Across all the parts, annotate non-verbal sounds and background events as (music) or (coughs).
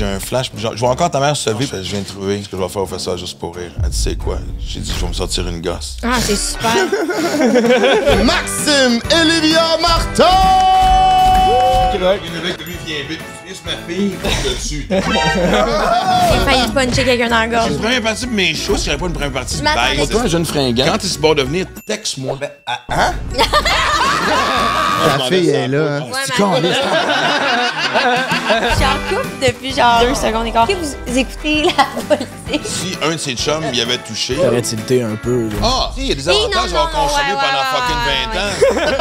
j'ai un flash. Je, vois encore ta mère se lever. Je, viens de trouver ce que je vais faire. au façade juste pour rire. Elle dit, c'est quoi? J'ai dit, je vais me sortir une gosse. Ah, c'est super. (laughs) Maxime Olivia Martin! a une avec lui vient vite. Fiche ma fille, dessus. (laughs) J'ai failli puncher quelqu'un dans la gorge. J'ai une première partie de mes choses si pas une première partie de baisse. jeune fringant. Quand il se de venir, texte-moi. Ben, ah, hein? Ta (laughs) fille est là. est-ce con, J'en suis depuis genre deux secondes et quart. vous écoutez la politique. Si un de ces chums y avait touché. aurait tilté un peu. Ah, si, il y a des avantages à consommer pendant fucking 20 ans. (laughs)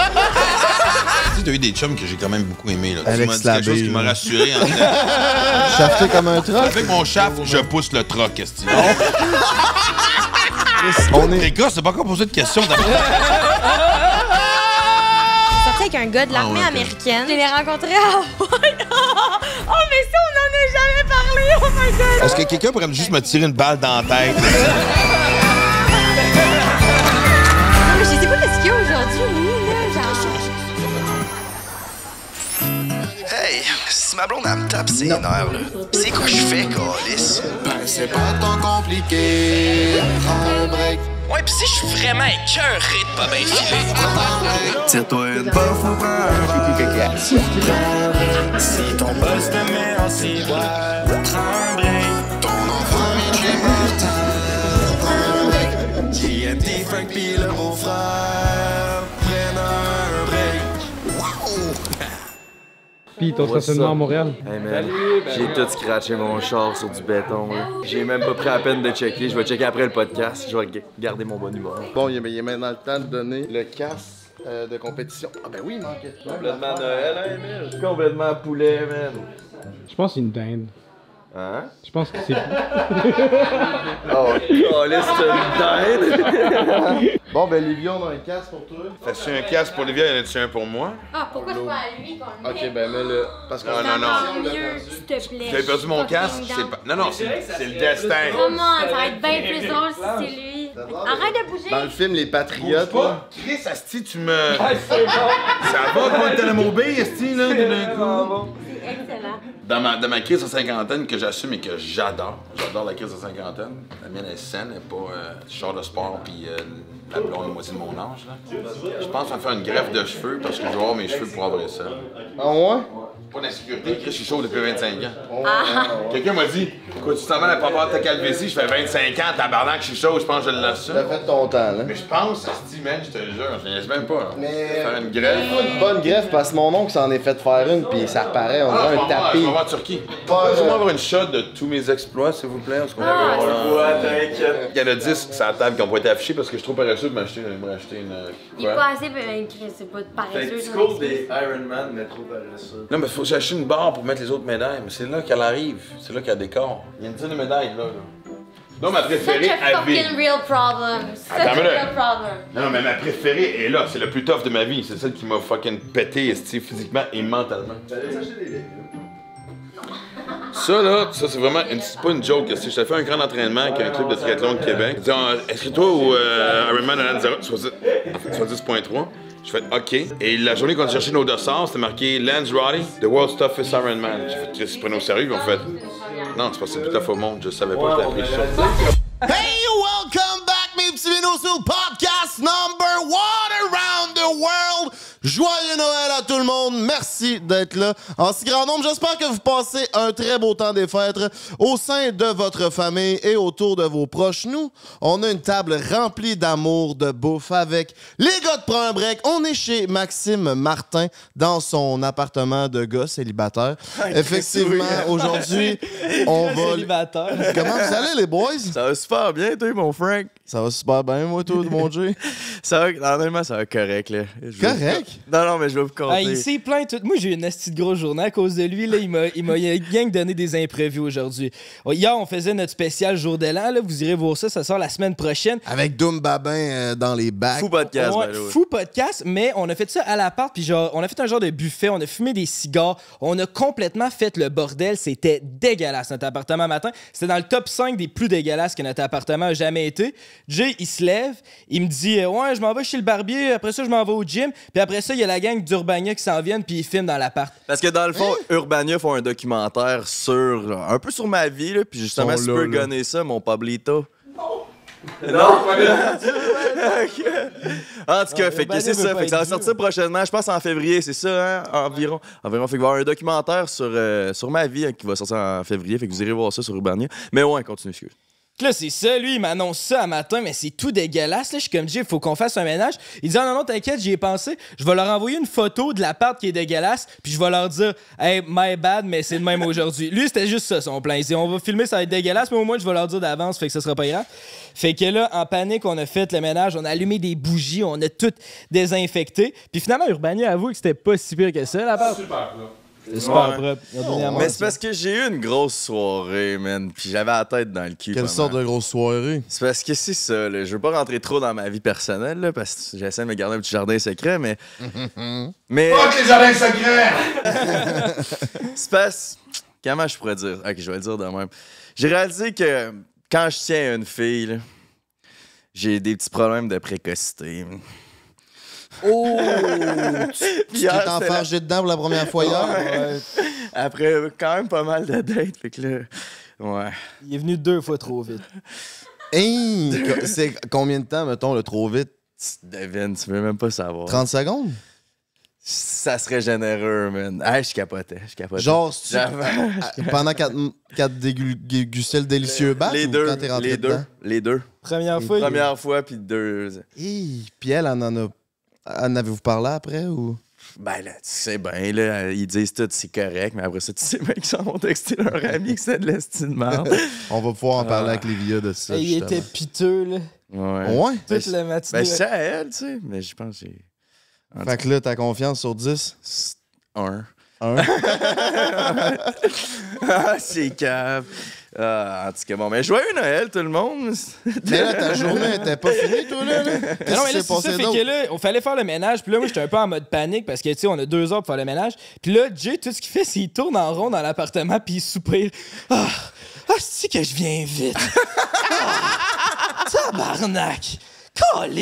Tu t'as eu des chums que j'ai quand même beaucoup aimés, Là. tu m'as dit quelque chose qui m'a rassuré en fait. (laughs) Shafté comme un truc. Avec mon shaft, je pousse le troc, est On est... Les gars, c'est pas encore poser de questions. (laughs) avec un gars de ah l'armée américaine. Je l'ai rencontré à Hawaii. Oh, oh, mais ça, on n'en a jamais parlé! Oh my god! Est-ce que quelqu'un pourrait juste me tirer une balle dans la tête? mais je sais pas ce qu'il y a aujourd'hui, là, Hey! Si ma blonde, elle me tape ses nerfs, c'est quoi je fais, Calice? Ben, c'est pas tant compliqué. Prends un break. Ouais, pis si je suis vraiment écœuré de pas bien filer. Tire-toi une bof ou Si ton boss te met en ciboire, trembler. Ton enfant, il est mortel. JMD, Frank, pis le Puis ton stationnement à Montréal. Hey man, j'ai tout scratché mon char sur du béton. J'ai même pas pris la peine de checker. Je vais checker après le podcast. Je vais garder mon bon humeur. Bon, il est- maintenant le temps de donner le casse euh, de compétition. Ah ben oui, Complètement Noël, hein, Emile? Complètement poulet, man. Je pense que c'est une dinde. Hein? Je pense que c'est. (laughs) oh, oh, laisse te Bon, ben, Livion, on a un casque pour toi. fais tu un casque pour Livion, y en a-tu un pour moi? Ah, pourquoi c'est pas à lui qu'on Ok, ben, mets-le. Parce que. Non, non, non. S'il te plaît. J'avais perdu mon casque? Non, non, c'est le destin. Comment? Ça va être bien plus drôle si c'est lui. Arrête de bouger. Dans le film Les Patriotes, là. Chris, Asti, tu me. Ça va, quoi, t'as la mobile, Asti, là, d'un coup? C'est excellent dans ma, ma crise de cinquantaine que j'assume et que j'adore. J'adore la crise de cinquantaine. La mienne est saine, elle pas char euh, de sport puis euh, la blonde moitié de mon âge. Là. Je pense en faire une greffe de cheveux parce que je vais avoir mes cheveux pour avoir ça. Ah ouais? pas d'insécurité, je suis chaud depuis 25 ans. Ah. Ah. Quelqu'un m'a dit, écoute, tu t'en vas à la propre ta calvétie, je fais 25 ans, tabarnak, je suis chaud, je pense que je le lâche ça. T'as fait ton temps, là. Mais je pense, ça se dis, man, je te jure, je laisse même pas. Faire une greffe. une bonne greffe parce que mon oncle s'en est fait faire une, puis ça paraît, on ah, a un tapis. On va en Turquie. fais euh, moi avoir une shot de tous mes exploits, s'il vous plaît. Ah, t'inquiète. Il y en a 10 sur la table qui ont pas été affichés parce que je suis trop paresseux de m'acheter une. Euh, Il est pas assez, euh, c'est pas paresseux. des Iron Man, mais trop paresseux faut chercher une barre pour mettre les autres médailles. Mais c'est là qu'elle arrive. C'est là qu'elle décore. Il y a une dizaine de médailles, là. là. Non, ma préférée, Such a fucking real problem. Such Attends, a real problem. Non, mais ma préférée est là. C'est le plus tough de ma vie. C'est celle qui m'a fucking pété, physiquement et mentalement. des ça, là, ça, c'est vraiment, c'est pas une joke. je t'ai fait un grand entraînement avec un club de triathlon de Québec, que toi au euh, Ironman de 70.3. Je fais OK. Et la journée qu'on a cherché nos deux c'était marqué Lance Roddy, The World's Toughest Iron Man. J'ai fait, se prennent au sérieux, en fait. Non, c'est pas c'est plus tough au monde, je savais pas que t'as appris ça. Hey, welcome back, mes petits sur podcast number Merci d'être là en si grand nombre. J'espère que vous passez un très beau temps des fêtes au sein de votre famille et autour de vos proches. Nous, on a une table remplie d'amour, de bouffe avec les gars de Prends un break. On est chez Maxime Martin dans son appartement de gars célibataire. Ah, Effectivement, (laughs) aujourd'hui, on va. Célibataire. Comment vous allez, les boys? Ça va super bien, toi, mon Frank. Ça va super bien, moi, tout, mon Dieu. (laughs) ça va, normalement, ça va correct, là. Correct? Non, non, mais je vais vous compter. il s'est moi, j'ai eu une petite grosse journée à cause de lui. Là, il m'a, donné des imprévus aujourd'hui. Hier, on faisait notre spécial jour de l'an. Vous irez voir ça, ça sort la semaine prochaine. Avec Doom Babin euh, dans les bacs. Fou podcast, Fou podcast, mais on a fait ça à l'appart. Puis on a fait un genre de buffet. On a fumé des cigares. On a complètement fait le bordel. C'était dégueulasse, notre appartement matin. C'était dans le top 5 des plus dégueulasses que notre appartement a jamais été. Jay, il se lève. Il me dit euh, Ouais, je m'en vais chez le barbier. Après ça, je m'en vais au gym. Puis après ça, il y a la gang d'Urbania qui s'en viennent. Puis film films dans l'appart. Parce que dans le fond, hein? Urbania font un documentaire sur euh, un peu sur ma vie, là, puis justement, si tu peux gonner ça, mon Pablito. Non! Non! (laughs) en tout cas, ah, fait que c'est ça. ça va sortir prochainement, je pense en février, c'est ça, hein? Environ. Environ. Fait que va y avoir un documentaire sur, euh, sur ma vie hein, qui va sortir en février. Fait que vous irez voir ça sur Urbania. Mais ouais, continue, excuse là, c'est ça, lui, il m'annonce ça un matin, mais c'est tout dégueulasse. Là, je suis comme, il faut qu'on fasse un ménage. Il dit, ah, non, non, t'inquiète, j'y ai pensé. Je vais leur envoyer une photo de l'appart qui est dégueulasse, puis je vais leur dire, hey, my bad, mais c'est de même aujourd'hui. Lui, c'était juste ça, son plan. Il on va filmer, ça va être dégueulasse, mais au moins, je vais leur dire d'avance, fait que ça sera pas grave. Fait que là, en panique, on a fait le ménage, on a allumé des bougies, on a tout désinfecté. Puis finalement, Urbania avoue que c'était pas si pire que ça, l'appart. Mais c'est parce que j'ai eu une grosse soirée, man. Puis j'avais la tête dans le cul. Quelle sorte de grosse soirée? C'est parce que c'est ça, là. Je veux pas rentrer trop dans ma vie personnelle, là, parce que j'essaie de me garder un petit jardin secret, mais. (laughs) mais. Fuck les jardins secrets! (laughs) c'est parce. Comment je pourrais dire? Ok, je vais le dire de même. J'ai réalisé que quand je tiens une fille, j'ai des petits problèmes de précocité. Oh! (laughs) tu t'es enfargé dedans pour la première fois hier? Après, quand même pas mal de dates, fait que là, ouais. Il est venu deux fois trop vite. C'est combien de temps, mettons, le trop vite? Devine, tu veux même pas savoir. 30 secondes? Ça serait généreux, man. Ah, je capotais, je capotais. Genre, (laughs) tu... pendant quatre, quatre dégustels délicieux les deux, les deux, les deux. Première fois. Première fois, puis deux. Et puis elle, en en a en avez-vous parlé après ou? Ben là, tu sais bien, là, ils disent tout, c'est correct, mais après ça, tu sais bien qu'ils s'en vont texter leur (laughs) ami que c'est de l'estime (laughs) On va pouvoir en ah. parler avec Lévia de ça. il était piteux, là. Ouais. ouais. Toute ben, la matinée. Ben, c'est à elle, tu sais, mais je pense que c'est. Fait que là, ta confiance sur 10? 1. 1. ah, c'est cave. « Ah, en tout cas, bon, mais joyeux Noël, tout le monde! (laughs) mais là, ta journée était pas finie, toi, là? non, mais là, c'est ça, que là, on fallait faire le ménage. Puis là, moi, j'étais un peu en mode panique parce que, tu sais, on a deux heures pour faire le ménage. Puis là, Jay, tout ce qu'il fait, c'est qu'il tourne en rond dans l'appartement, puis il soupire. Ah, si ah, c'est que je viens vite! Ça ah, (laughs) tabarnak!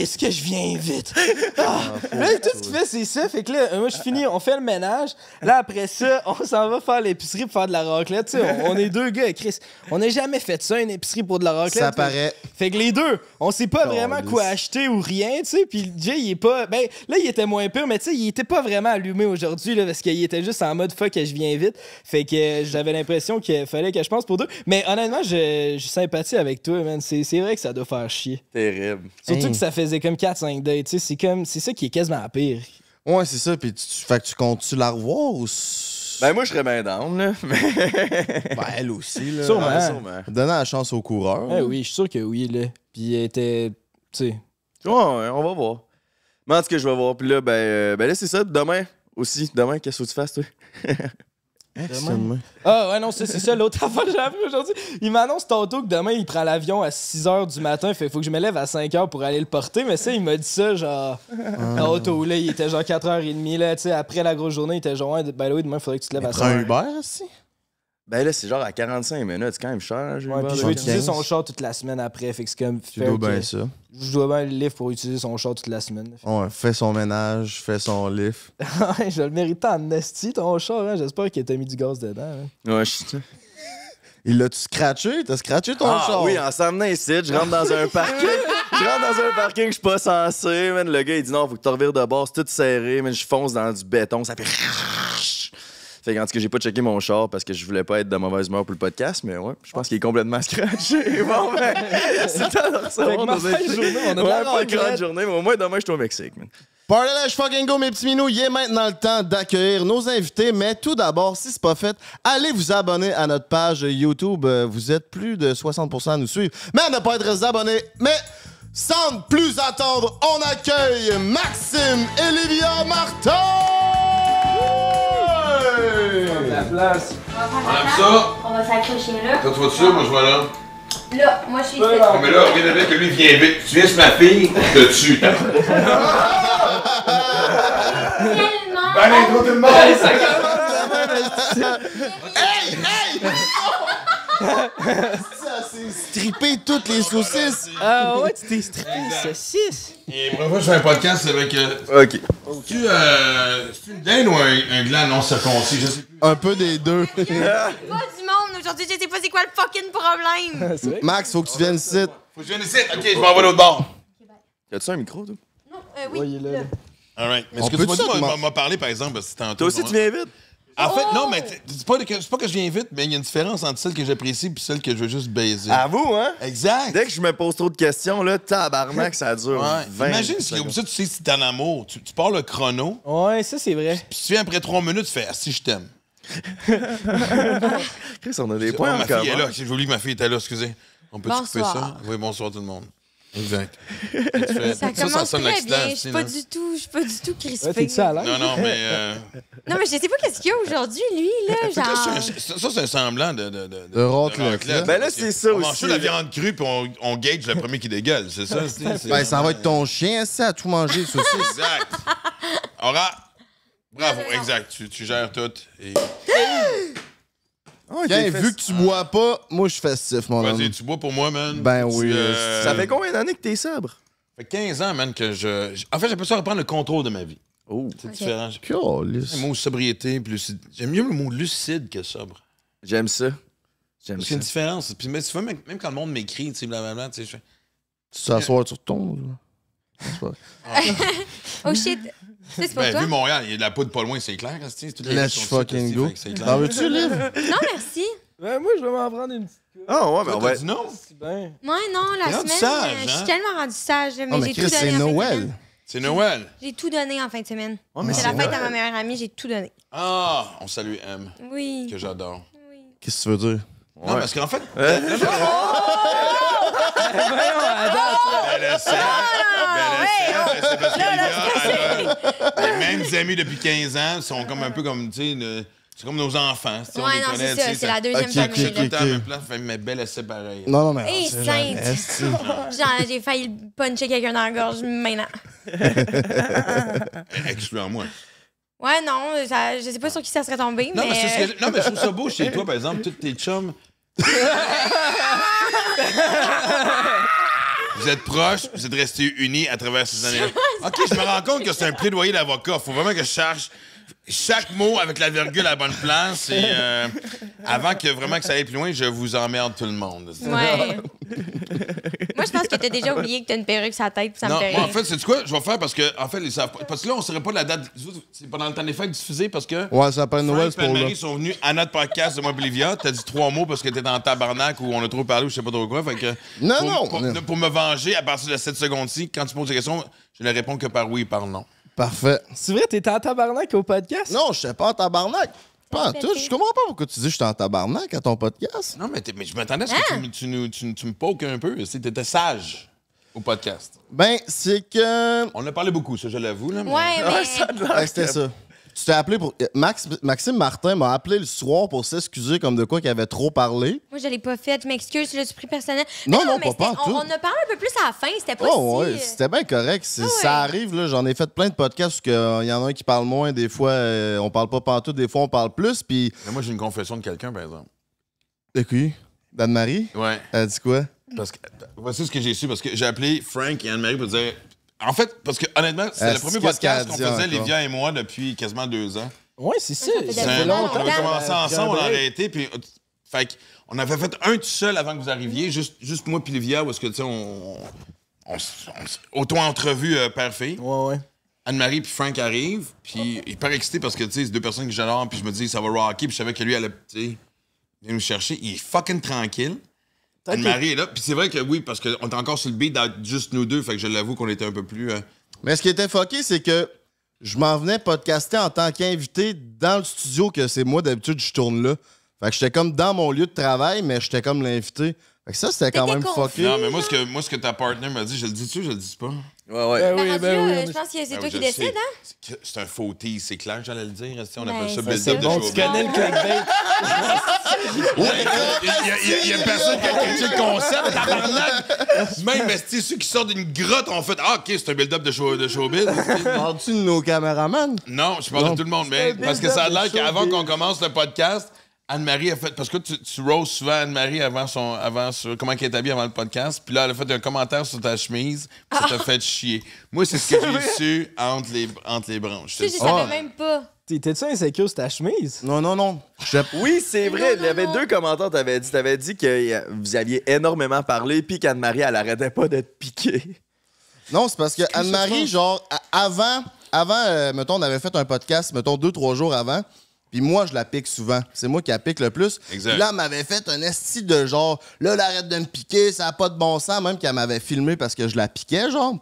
ce que je viens vite. Ah, ah. Ah, tout ce qu'il fait, c'est ça. Fait que là, euh, moi, je finis, on fait le ménage. Là, après ça, on s'en va faire l'épicerie pour faire de la raclette. tu sais. on est deux gars, Chris. On n'a jamais fait ça, une épicerie pour de la raclette. Ça paraît. Fait que les deux, on sait pas vraiment quoi acheter ou rien, tu sais. Puis Jay, il est pas. Ben, là, il était moins pur, mais tu sais, il était pas vraiment allumé aujourd'hui, là, parce qu'il était juste en mode fuck, je viens vite. Fait que euh, j'avais l'impression qu'il fallait que je pense pour deux. Mais honnêtement, je, je sympathie avec toi, man. C'est vrai que ça doit faire chier. Terrible que ça faisait comme 4-5 sais C'est comme c'est ça qui est quasiment pire. Ouais, c'est ça. Puis tu, fait que tu comptes-tu la revoir ou. Ben, moi, je serais bien down, là. (laughs) ben, elle aussi, là. Sûrement. Ah, Donnant la chance au coureur. Eh oui, je suis sûr que oui, là. Puis elle était. Tu sais. Ouais, on va voir. Mais en tout cas, je vais voir. Puis là, ben, euh, ben là, c'est ça. Demain aussi. Demain, qu'est-ce que tu fasses, toi? (laughs) Hein, ah, ouais, non, c'est ça, l'autre (laughs) affaire que j'ai appris aujourd'hui. Il m'annonce tantôt que demain, il prend l'avion à 6 h du matin. Fait faut que je me lève à 5 h pour aller le porter. Mais ça, il m'a dit ça, genre. auto ah. là, il était genre 4h30. Là, tu sais, après la grosse journée, il était genre, ben oui, demain, il faudrait que tu te lèves à 5 h. un Uber aussi? Ben là, c'est genre à 45 minutes, c'est quand même cher. Ouais, puis je vais utiliser son char toute la semaine après. Fait que c'est comme. Tu dois bien ça. Je dois bien le lift pour utiliser son char toute la semaine. Ouais, fais son ménage, fais son lift. (laughs) je le mérite en esti, ton char. Hein? J'espère qu'il t'a mis du gaz dedans. Hein. Ouais, je Il l'a-tu scratché? T'as scratché ton ah, char? Oui, en s'emmenant ici, je rentre dans un parking. je rentre dans un parking, je suis pas censé. Le gars, il dit non, faut que tu revires de bord, c'est tout serré. Je fonce dans du béton, ça fait. Fait qu'en tout cas, j'ai pas checké mon char parce que je voulais pas être de mauvaise humeur pour le podcast, mais ouais, je pense qu'il est complètement (laughs) scratché. bon, ben, (laughs) c'est le journée, on a pas une grande journée, mais au moins dommage, je suis au Mexique, là, je fucking go, mes petits minous. Il est maintenant le temps d'accueillir nos invités. Mais tout d'abord, si c'est pas fait, allez vous abonner à notre page YouTube. Euh, vous êtes plus de 60% à nous suivre. Mais ne pas être abonné. Mais sans plus attendre, on accueille Maxime et Livia Martin! Ouais! La place. On aime ça. On va s'accrocher là. Toi, tu vois ça, moi, je vais là. Là, moi, je suis ici. mais là, regarde avec, lui, vient vite. Tu viens sur ma fille, te tue. (laughs) Tellement. Allez, ben, gros, tout le monde! Hey, hey! (laughs) ça, c'est stripper toutes les saucisses. Ah ouais, tu t'es strippé les saucisses. Et moi, je fais un podcast avec. Euh, ok. Tu euh, c'est une dinde ou un, gland non circoncis, je sais plus. Un peu des deux. pas du monde aujourd'hui, je sais pas c'est quoi le fucking problème. (laughs) Max, faut que tu viennes ici. Faut que je vienne ici. Ok, je m'envoie l'autre bord. as tu un micro, toi? Non, euh, oui. Voyez-le. Alright. Mais ce que tu m'as parlé par exemple, si t'entends... Toi aussi, tu viens vite. En fait, non, mais oh! c'est pas, pas que je viens vite, mais il y a une différence entre celle que j'apprécie et celle que je veux juste baiser. À vous, hein? Exact. Dès que je me pose trop de questions, là, tabarnak, ça dure. Ouais. 20 Imagine si, comme tu sais, si t'es en amour, tu, parles pars le chrono. Ouais, ça, c'est vrai. Puis tu viens après trois minutes, tu fais, ah, si je t'aime. (laughs) Chris, on a des points. Oh, ma est là. J'ai oublié que ma fille était là, excusez. On peut couper ça? Oui, bonsoir tout le monde. Exact. ça commence ça, très bien. Je suis pas du tout, je suis pas du tout crispée. Ouais, hein? non, non, mais. Euh, non, mais je sais pas qu'est-ce qu'il y a aujourd'hui, lui, là. Genre... ça, c'est un semblant de. De, de, de Là. Ben là, c'est ça on aussi. On mange la viande crue, puis on, gage le premier qui dégueule, c'est ça? ben, ça va être ton chien, ça, à tout manger, ça aussi. exact. Aura, bravo, exact. Tu, tu gères tout. Et... (gasps) Ah, vu que tu bois pas, moi, je suis festif, mon Vas-y, tu bois pour moi, man. Ben oui. Euh, euh, ça fait combien d'années que t'es sobre? Ça fait 15 ans, man, que je. En fait, j'ai temps de reprendre le contrôle de ma vie. Oh, C'est différent. Cool. Le mot sobriété, puis lucide. J'aime mieux le mot lucide que sobre. j'aime ça. J'aime ça. C'est une différence. Puis mais tu même quand le monde m'écrit, tu sais, blablabla, tu sais, je fais. Tu t'assois, tu ton. là. (laughs) Oh shit, c'est ben, vu Montréal, il y a de la poudre pas loin, c'est clair. Let's fucking go. T'en veux-tu, livre? Non, (laughs) merci. Ben, moi, je vais m'en prendre une petite. Ah, ouais, mais on va être. Non? Ben. Moi, non, la semaine, euh, je suis hein? tellement rendu sage. Oh, mais, j'ai c'est Noël. C'est Noël. J'ai tout donné en fin de semaine. Oh, c'est la fête à ma meilleure amie, j'ai tout donné. Ah, on salue M. Oui. Que j'adore. Oui. Qu'est-ce que tu veux dire? Non, parce qu'en fait. Euh, (laughs) Ben, le non, c'est les mêmes amis depuis 15 ans sont comme un peu comme, tu sais, c'est comme nos enfants. c'est c'est la deuxième Ok, famille. mais belle, c'est pareil. Non, non, mais. c'est (laughs) j'ai failli puncher quelqu'un dans la gorge maintenant. Excuse-moi. moi. Ouais, non, je sais pas sur qui ça serait tombé, mais, non, mais je trouve ça beau chez toi, par exemple, tous tes chums. (laughs) Vous êtes proches, vous êtes restés unis à travers ces années-là. OK, je me rends compte que c'est un plaidoyer d'avocat. Faut vraiment que je cherche... Chaque mot avec la virgule à la bonne place. Et euh, avant que vraiment que ça aille plus loin, je vous emmerde tout le monde. moi, je pense que t'as déjà oublié que t'as une perruque sur la tête, ça me fait moi, en fait, c'est quoi? Je vais faire parce que, en fait, Parce que là, on saurait pas la date. C'est pendant le temps des fêtes diffusé parce que. Ouais, ça pas Noël pour Marie sont venus à notre podcast de moi tu T'as dit trois mots parce que t'étais en tabarnak ou on a trop parlé ou je sais pas trop quoi. Fait que. Non, non. Pour, me venger à partir de cette seconde-ci, quand tu poses des question je ne réponds que par oui et par non. Parfait. C'est vrai, t'étais en tabarnak au podcast? Non, je sais pas en tabarnak. Pas en tout. Je comprends pas pourquoi tu dis que je suis en tabarnak à ton podcast. Non, mais, mais je m'attendais à ce que tu, ah! me- tu- poques un peu. Tu étais sage au podcast. Ben, c'est que. On a parlé beaucoup, ça, je l'avoue. Là, Ouais, mais. Ouais, (laughs) ah, c'était ça tu appelé pour. Euh, Maxime Martin m'a appelé le soir pour s'excuser comme de quoi qu'il avait trop parlé. Moi, je l'ai pas fait. Je m'excuse, je l'ai pris personnel. Non, non, pas, on, on, a parlé un peu plus à la fin. C'était pas oh, si... ouais, euh, c'était bien correct. Ah ça arrive, là. J'en ai fait plein de podcasts parce euh, il y en a un qui parle moins. Des fois, on parle pas partout. Des fois, on parle plus. Puis. Moi, j'ai une confession de quelqu'un, par exemple. De qui? D'Anne-Marie? Ouais. Elle dit quoi? Parce que. Voici ce que j'ai su. Parce que j'ai appelé Frank et Anne-Marie pour dire en fait, parce que honnêtement, c'est euh, le premier podcast qu'on faisait, Livia et moi, depuis quasiment deux ans. Oui, c'est ça. C'est long. On avait commencé euh, ensemble, on a arrêté, puis. Fait on avait fait un tout seul avant que vous arriviez, juste, juste moi et Livia, où que, tu sais, on. Auto-entrevue euh, parfait. Ouais, ouais. Anne-Marie puis Frank arrivent, puis hyper excité parce que, tu sais, c'est deux personnes que j'adore, puis je me dis, ça va rocker, puis je savais que lui allait, tu sais, nous chercher. Il est fucking tranquille marie est là. Puis c'est vrai que oui, parce qu'on est encore sur le beat juste nous deux, fait que je l'avoue qu'on était un peu plus. Euh, mais ce qui était fucké, c'est que je m'en venais podcaster en tant qu'invité dans le studio que c'est moi d'habitude je tourne là. Fait que j'étais comme dans mon lieu de travail, mais j'étais comme l'invité. Fait que ça, c'était quand même fucké. Non, mais moi, ce que, moi, ce que ta partenaire m'a dit, je le dis-tu, je le dis pas? Ouais, ben ben oui, ben oui, euh, je pense que c'est toi qui décides, hein? C'est un faux c'est clair j'allais le dire. On appelle ça build-up de bon, Tu connais le clickbait. (laughs) Il y a personne qui a calculé le concept, Même, est-ce ceux qui sortent d'une grotte On fait « Ah, OK, c'est un build-up de, show, de showbiz. » Parles-tu de nos caméramans? Non, je parle de tout le monde, mais parce que ça a l'air qu'avant qu'on commence le podcast, Anne-Marie a fait. Parce que tu, tu roses souvent Anne-Marie avant son. Avant sur, comment elle est habillée avant le podcast. Puis là, elle a fait un commentaire sur ta chemise. Puis ça t'a ah. fait chier. Moi, c'est ce que (laughs) j'ai su entre les, entre les branches. Tu je savais même pas. T'étais-tu insécure sur ta chemise? Non, non, non. Oui, c'est vrai. Il y avait deux commentaires. T'avais dit, avais dit que euh, vous aviez énormément parlé, puis qu'Anne-Marie, elle arrêtait pas d'être piquée. Non, c'est parce que Anne-Marie, genre, avant, avant euh, mettons, on avait fait un podcast, mettons, deux, trois jours avant. Puis moi, je la pique souvent. C'est moi qui la pique le plus. là, elle m'avait fait un esti de genre, là, elle arrête de me piquer, ça n'a pas de bon sens, même qu'elle m'avait filmé parce que je la piquais, genre.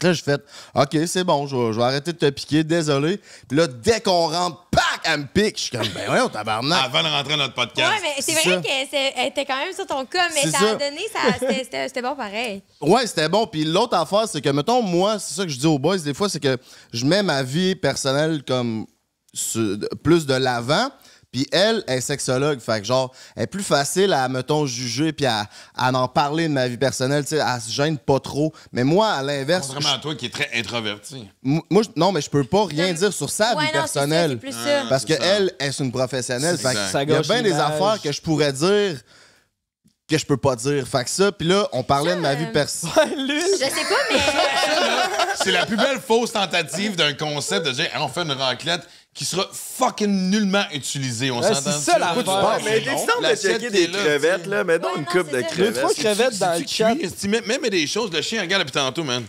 là, je fais, OK, c'est bon, je vais, arrêter de te piquer, désolé. Puis là, dès qu'on rentre, pac, elle me pique. Je suis comme, ben voyons, tabarnak. Avant de rentrer dans notre podcast. Ouais, mais c'est vrai qu'elle était quand même sur ton cas, mais ça, ça a donné, (laughs) c'était bon pareil. Ouais, c'était bon. Puis l'autre affaire, c'est que, mettons, moi, c'est ça que je dis aux boys, des fois, c'est que je mets ma vie personnelle comme plus de l'avant. Puis elle, elle est sexologue, fait que genre, elle est plus facile à, mettons, juger puis à, en parler de ma vie personnelle, tu elle se gêne pas trop. Mais moi, à l'inverse... Contrairement à toi qui est très introverti. Moi, non, mais je peux pas rien dire sur sa vie personnelle. Parce que elle, est une professionnelle. Fait que il y a bien des affaires que je pourrais dire que je peux pas dire. Fait que ça, puis là, on parlait de ma vie personnelle. (laughs) Je sais pas, mais. C'est la plus belle fausse tentative d'un concept de dire on fait une raclette qui sera fucking nullement utilisé. On s'entend. C'est ça la Mais il de checker des crevettes, là. Mais non, une coupe de crevettes. Deux, trois crevettes dans le chat. Même des choses, le chien, regarde depuis tantôt, man.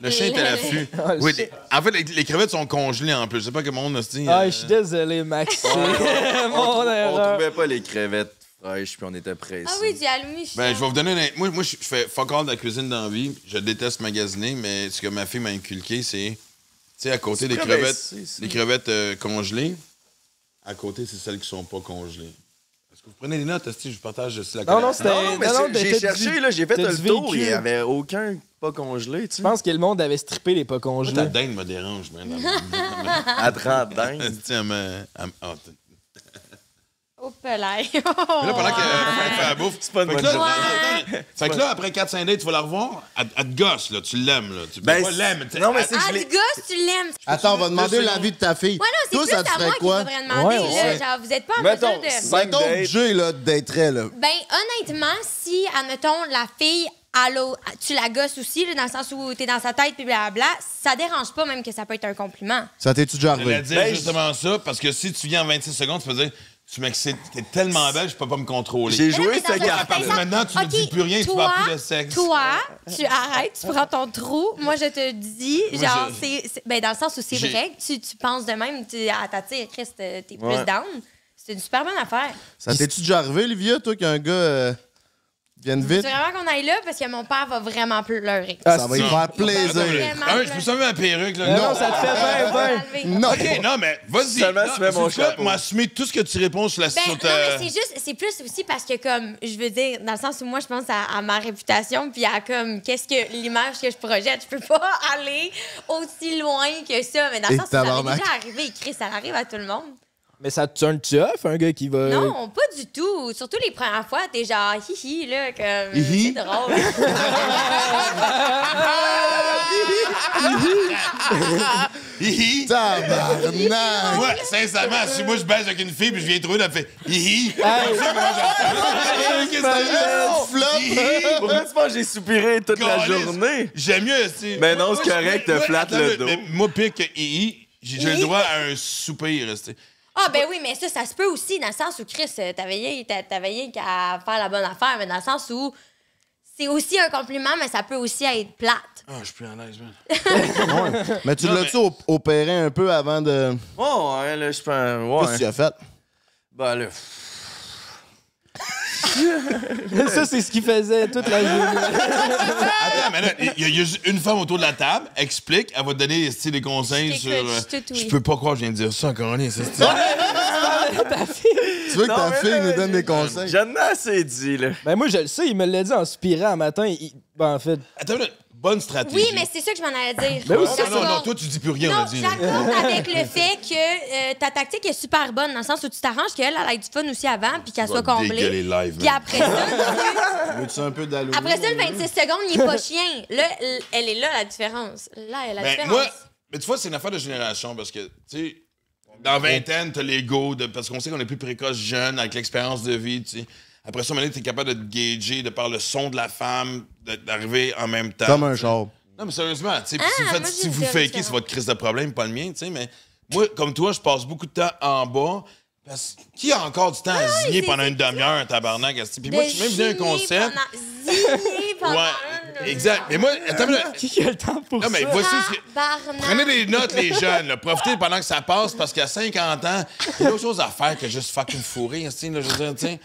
Le chien était à l'affût. (laughs) en fait, les, crevettes sont congelées en plus. Je sais pas comment on a dit. Ah, euh, je suis désolé, Max (laughs) on, on trouvait pas les crevettes puis on était pressés. Ah oui, du à Ben, je vais vous donner un. Moi, moi je fais fuck all de la cuisine d'envie Je déteste magasiner, mais ce que ma fille m'a inculqué, c'est tu sais, à côté des crevettes, les euh, crevettes congelées, à côté, c'est celles qui sont pas congelées. Est-ce que vous prenez les notes? Est-ce que je partage aussi la Non, non, c'était. Non, j'ai cherché, là, j'ai fait un tour, il n'y avait aucun pas congelé. Tu je pense que le monde avait strippé les pas congelés. ta dinde me dérange, maintenant. (laughs) Attrape dinde. Tiens, ah, mais. Au pelay. (laughs) Oh, là, pendant que fait la bouffe, c'est pas une bonne là, Fait que là, après 4-5 dates, tu vas la revoir. Elle te gosse, là. Tu l'aimes, là. Tu ben, pas l'aimes. Non, mais Elle te gosse, tu l'aimes. Attends, on va demander l'avis de ta fille. Ouais, non, c'est plus à moi qu'il faudrait demander, là. vous êtes pas en mesure de... Mettons, jeu, là, d'être. là. Ben, honnêtement, si, admettons, la fille Allô, tu la gosses aussi, là, dans le sens où t'es dans sa tête, puis blablabla. Ça dérange pas, même que ça peut être un compliment. Ça test tu déjà arrivé? Je voulais dire ben, justement ça, parce que si tu viens en 26 secondes, tu peux dire tu m'excites. T'es tellement belle, je peux pas me contrôler. J'ai joué ce gars. maintenant, tu ne dis plus rien, tu vas plus de sexe. Toi, tu arrêtes, tu prends ton trou. Moi, je te dis, genre, c'est. Ben, dans le sens où c'est vrai que tu, tu penses de même, tu à ah, euh, t'es plus down. C'est une super bonne affaire. Ça t'es-tu déjà arrivé, Olivia, toi, qu'un gars. Euh, je veux vraiment qu'on aille là parce que mon père va vraiment pleurer. Ah, ça va lui faire plaisir. je peux sauver ma perruque. Là. Non, ça te fait bien, bien. Non. OK, non, mais vas-y. Seulement, tu vas mon tout ce que tu réponds sur la situation. Ben, non, mais c'est juste, c'est plus aussi parce que, comme, je veux dire, dans le sens où moi, je pense à, ma réputation puis à, comme, qu'est-ce que l'image que je projette. Je peux pas (laughs) aller aussi loin que ça. Mais dans le sens où ça m'est déjà arrivé, Chris, ça arrive à tout le monde. Mais ça te tue tu off, un gars qui va. Non, pas du tout. Surtout les premières fois, t'es genre hihi, là, comme. Hihi? C'est drôle. Hihi. (laughs) Tabarnak. Moi, sincèrement, si moi je baise avec une fille puis je viens trouver, elle fait hihi. (laughs) Qu'est-ce que Pourquoi tu penses j'ai soupiré toute la journée? J'aime mieux, aussi. Mais non, c'est correct, te flatte le dos. Moi, pique, que hihi, j'ai le droit à un soupir, tu ah, ben oui, mais ça, ça se peut aussi, dans le sens où, Chris, euh, t'avais rien qu'à faire la bonne affaire, mais dans le sens où c'est aussi un compliment, mais ça peut aussi être plate. Ah, je suis plus à l'aise, man. (laughs) Mais tu l'as-tu opéré un peu avant de. Oh, ouais, là, je peux. Ouais. Qu'est-ce que tu as fait? Ben, là. Le... (laughs) ça, c'est ce qu'il faisait toute la journée. (laughs) Attends, mais là, il y a une femme autour de la table, explique, elle va te donner des conseils sur. Euh, je peux pas croire que je viens de dire ça encore, (laughs) Tu veux que ta fille nous donne des conseils? J'en ai assez dit, là. Ben, moi, je le sais, il me l'a dit en spirant un matin. Ben, en fait. Attends, bonne stratégie. Oui, mais c'est ça que je m'en allais dire. Mais oui, non, non, toi, tu dis plus rien. Non, j'accorde (laughs) avec le fait que euh, ta tactique est super bonne, dans le sens où tu t'arranges qu'elle ait du fun aussi avant, puis qu'elle soit comblée. live, Puis hein. après ça... tu (laughs) un peu Après ça, le 26 secondes, il n'est pas chien. Là, elle est là, la différence. Là, elle a la ben, différence. mais tu vois, c'est une affaire de génération, parce que, tu sais... Dans vingtaine, t'as l'ego Parce qu'on sait qu'on est plus précoce jeune avec l'expérience de vie, tu sais. Après ça, tu es capable de te gager de par le son de la femme, d'arriver en même temps. Comme un genre. Non, mais sérieusement, ah, si vous, faites, si vous fakez, c'est votre crise de problème, pas le mien, tu sais, mais moi, comme toi, je passe beaucoup de temps en bas, parce qui a encore du temps à ah, zigner pendant une demi-heure, un tabarnak? Puis moi, je suis même venu un concept. Pendant... (laughs) ouais, Exact. Mais moi, attendez. euh, Qui a le temps pour non, ça? voici ce Prenez des notes, les jeunes. Profitez pendant que ça passe, parce qu'à 50 ans, il y a autre chose à faire que juste fucking fourrer. Hein, je veux dire, tiens.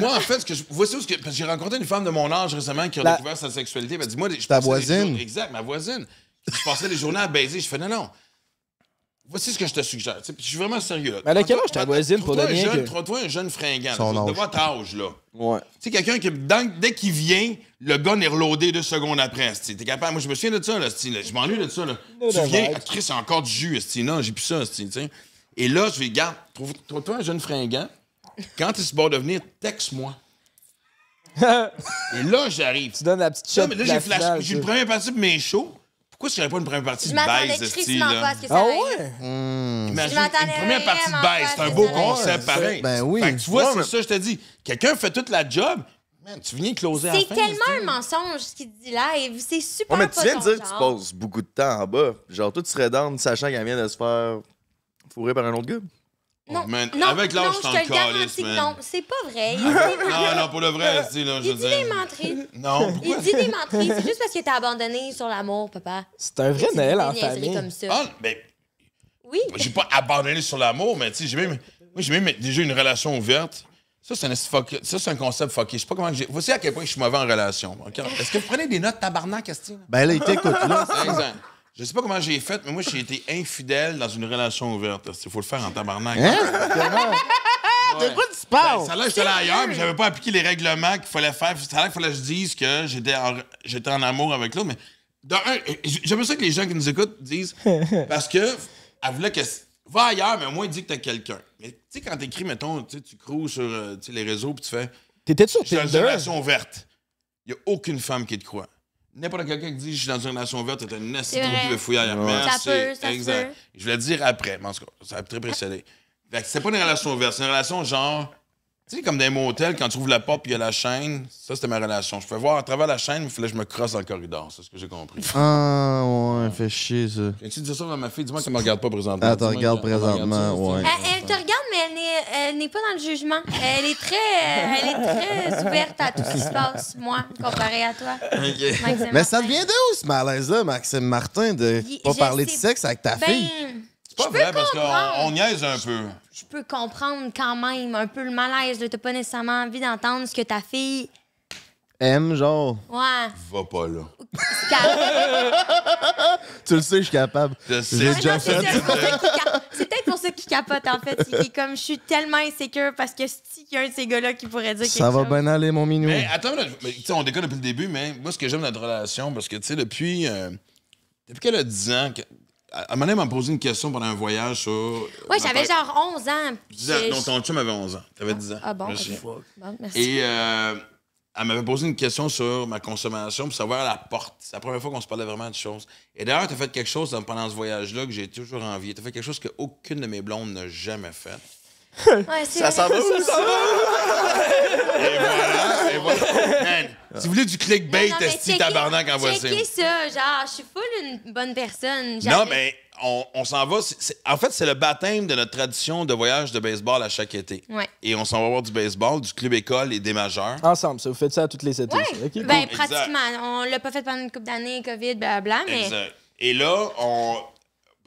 moi, en fait, ce que je... voici ce que... Parce que j'ai rencontré une femme de mon âge récemment qui a découvert sa sexualité. Elle m'a dit, moi, je Ta voisine? Exact, ma voisine. Je passais les journées à baiser. Je faisais non, non. Voici ce que je te suggère. je suis vraiment sérieux. Mais à quel âge ta voisine pour devenir jeune, que... Toi, un jeune fringant. Son là, âge. De votre âge, là. Ouais. Tu sais, quelqu'un qui, dès qu'il vient, le gun est reloadé deux secondes après. T'es capable. Moi, je me souviens de ça, là. Je m'ennuie de ça, là. tu viens, ah, encore du jus, Non, j'ai plus ça, tu Et là, je vais, garde, trouve-toi un jeune fringant. Quand il se bat venir, texte-moi. (laughs) Et là, j'arrive. Tu donnes la petite Non, mais là, j'ai le premier partie pour mes shows. Pourquoi ce serait pas une première partie de baisse, de ce ah ouais? Hmm. Imagine, une première partie de base, c'est un beau concept pareil. Ben oui. Fait que tu vois, c'est ça, je te dis. Quelqu'un fait toute la job, tu viens closer C'est tellement un mensonge ce qu'il dit là c'est super ouais, mais tu viens de dire que tu passes beaucoup de temps en bas. Genre, toi, tu serais down sachant qu'elle vient de se faire fourrer par un autre gars. Oh, non, avec l'âge, je te le garantis non, c'est pas vrai. (laughs) non, non, pour le vrai, dis, là, je (laughs) Il dit des mentries. Non, pourquoi? Il dit des mentries. c'est juste parce qu'il était abandonné sur l'amour, papa. C'est un vrai Noël en famille. comme ça. Ah, ben... Oui. J'ai pas abandonné sur l'amour, mais tu sais, j'ai même... Moi, j'ai même déjà une relation ouverte. Ça, c'est un, un concept fucké. Je sais pas comment j'ai. Voici à quel point je suis mauvais en relation. Est-ce que vous prenez des notes tabarnak, Castine? Ben là, il t'écoute, là. Je sais pas comment j'ai fait, mais moi, j'ai été infidèle dans une relation ouverte. Il faut le faire en tabarnak. Hein? Ouais. De quoi tu parles? Ben, ça là, j'étais ailleurs, mais j'avais pas appliqué les règlements qu'il fallait faire. Ça là qu'il fallait que je dise que j'étais en, en amour avec l'autre. Mais ça que les gens qui nous écoutent disent (laughs) parce que elle voulait que. Va ailleurs, mais au moins dis que t'as quelqu'un. Mais tu sais, quand t'écris, mettons, tu crouses sur euh, les réseaux puis tu fais. T'étais sur Tinder? J'ai une relation ouverte. Il a aucune femme qui te croit n'importe quelqu'un qui dit je suis dans une relation ouverte », c'est un assidu de fouillard. Ça peut, ça Je vais le dire après, mais en tout cas, ça va être très précédé. C'est pas une relation ouverte, c'est une relation genre tu sais, comme dans un motel, quand tu ouvres la porte puis il y a la chaîne, ça, c'était ma relation. Je pouvais voir à travers la chaîne, mais il fallait que je me crosse dans le corridor. C'est ce que j'ai compris. Ah, ouais, fait chier, ça. Et tu dis ça à ma fille, dis-moi qu'elle me regarde pas présentement. Elle te regarde présentement, ouais. Elle, te regarde, mais elle n'est pas dans le jugement. Elle est très, euh, elle est très euh, ouverte à tout ce qui se passe, moi, comparé à toi. (laughs) Mais ça devient d'où, ce malaise-là, Maxime Martin, de pas parler de sexe avec ta ben, fille? pas vrai, parce qu'on niaise un peu. Je peux comprendre quand même un peu le malaise. T'as pas nécessairement envie d'entendre ce que ta fille aime, genre. Ouais. Va pas là. (laughs) tu le sais, je suis capable. C'est peut-être pour ça qu'il capote, en fait. Il est comme, je suis tellement insécure parce que si y a un de ces gars-là qui pourrait dire quelque Ça va bien aller, mon minou. Mais attends, mais, on déconne depuis le début, mais moi, ce que j'aime de notre relation, parce que, tu sais, depuis, euh, depuis qu'elle a 10 ans, à un moment m'a posé une question pendant un voyage sur. Oui, j'avais genre 11 ans. Non, ton chum avait 11 ans. T'avais avais 10 ans. Ah, ah bon, merci. Et euh, elle m'avait posé une question sur ma consommation pour savoir la porte. C'est la première fois qu'on se parlait vraiment de choses. Et d'ailleurs, t'as fait quelque chose pendant ce voyage-là que j'ai toujours envie. T'as fait quelque chose qu'aucune de mes blondes n'a jamais fait. Ouais, ça s'en va ça ça (laughs) va? et voilà, et voilà. Man, si vous voulez du clickbait, esti tabarnak en voici. Checkez ça, genre, je suis full une bonne personne. Non, mais on, s'en va. en fait, c'est le baptême de notre tradition de voyage de baseball à chaque été. Ouais. Et on s'en va voir du baseball, du club école et des majeurs. Ensemble, ça, vous faites ça à toutes les étés. Oui, ben, pratiquement. On On l'a pas fait pendant une couple d'années, COVID, blablabla, mais... Exact. Et là, on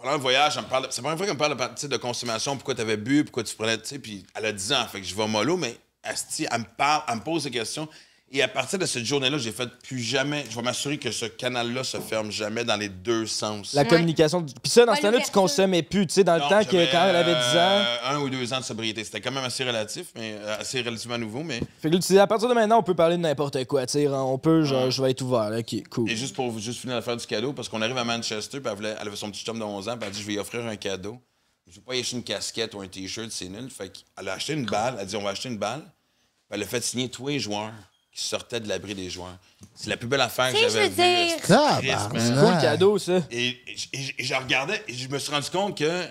pendant le voyage, elle me parle. fois C'est pas qu'elle me parle de de consommation, pourquoi tu avais bu, pourquoi tu prenais. Tu sais, puis elle a 10 ans, ah, fait que je vais mollo, mais elle me parle, elle me pose des questions. Et à partir de cette journée-là, j'ai fait plus jamais. Je vais m'assurer que ce canal-là se ferme jamais dans les deux sens. La communication. Puis ça, dans ce temps-là, tu consommais plus. Tu sais, dans le temps que quand avait 10 ans. Euh, un ou deux ans de sobriété. C'était quand même assez relatif, mais euh, assez relativement nouveau. Mais... Fait que tu à partir de maintenant, on peut parler de n'importe quoi. Tu hein. on peut, je vais être ouvert. OK, cool. Et juste pour juste finir l'affaire du cadeau, parce qu'on arrive à Manchester, elle, avait son petit chum de 11 ans, puis elle dit Je vais lui offrir un cadeau. Je vais pas acheter une casquette ou un t-shirt, c'est nul. Fait qu'elle a acheté une balle. Elle a dit On va acheter une balle. elle a fait signer tous les joueurs qui sortait de l'abri des joueurs. C'est la plus belle affaire que j'avais vue. Ah, ben, c'est ah, bah, cadeau, ça. Et, je regardais et je me suis rendu compte que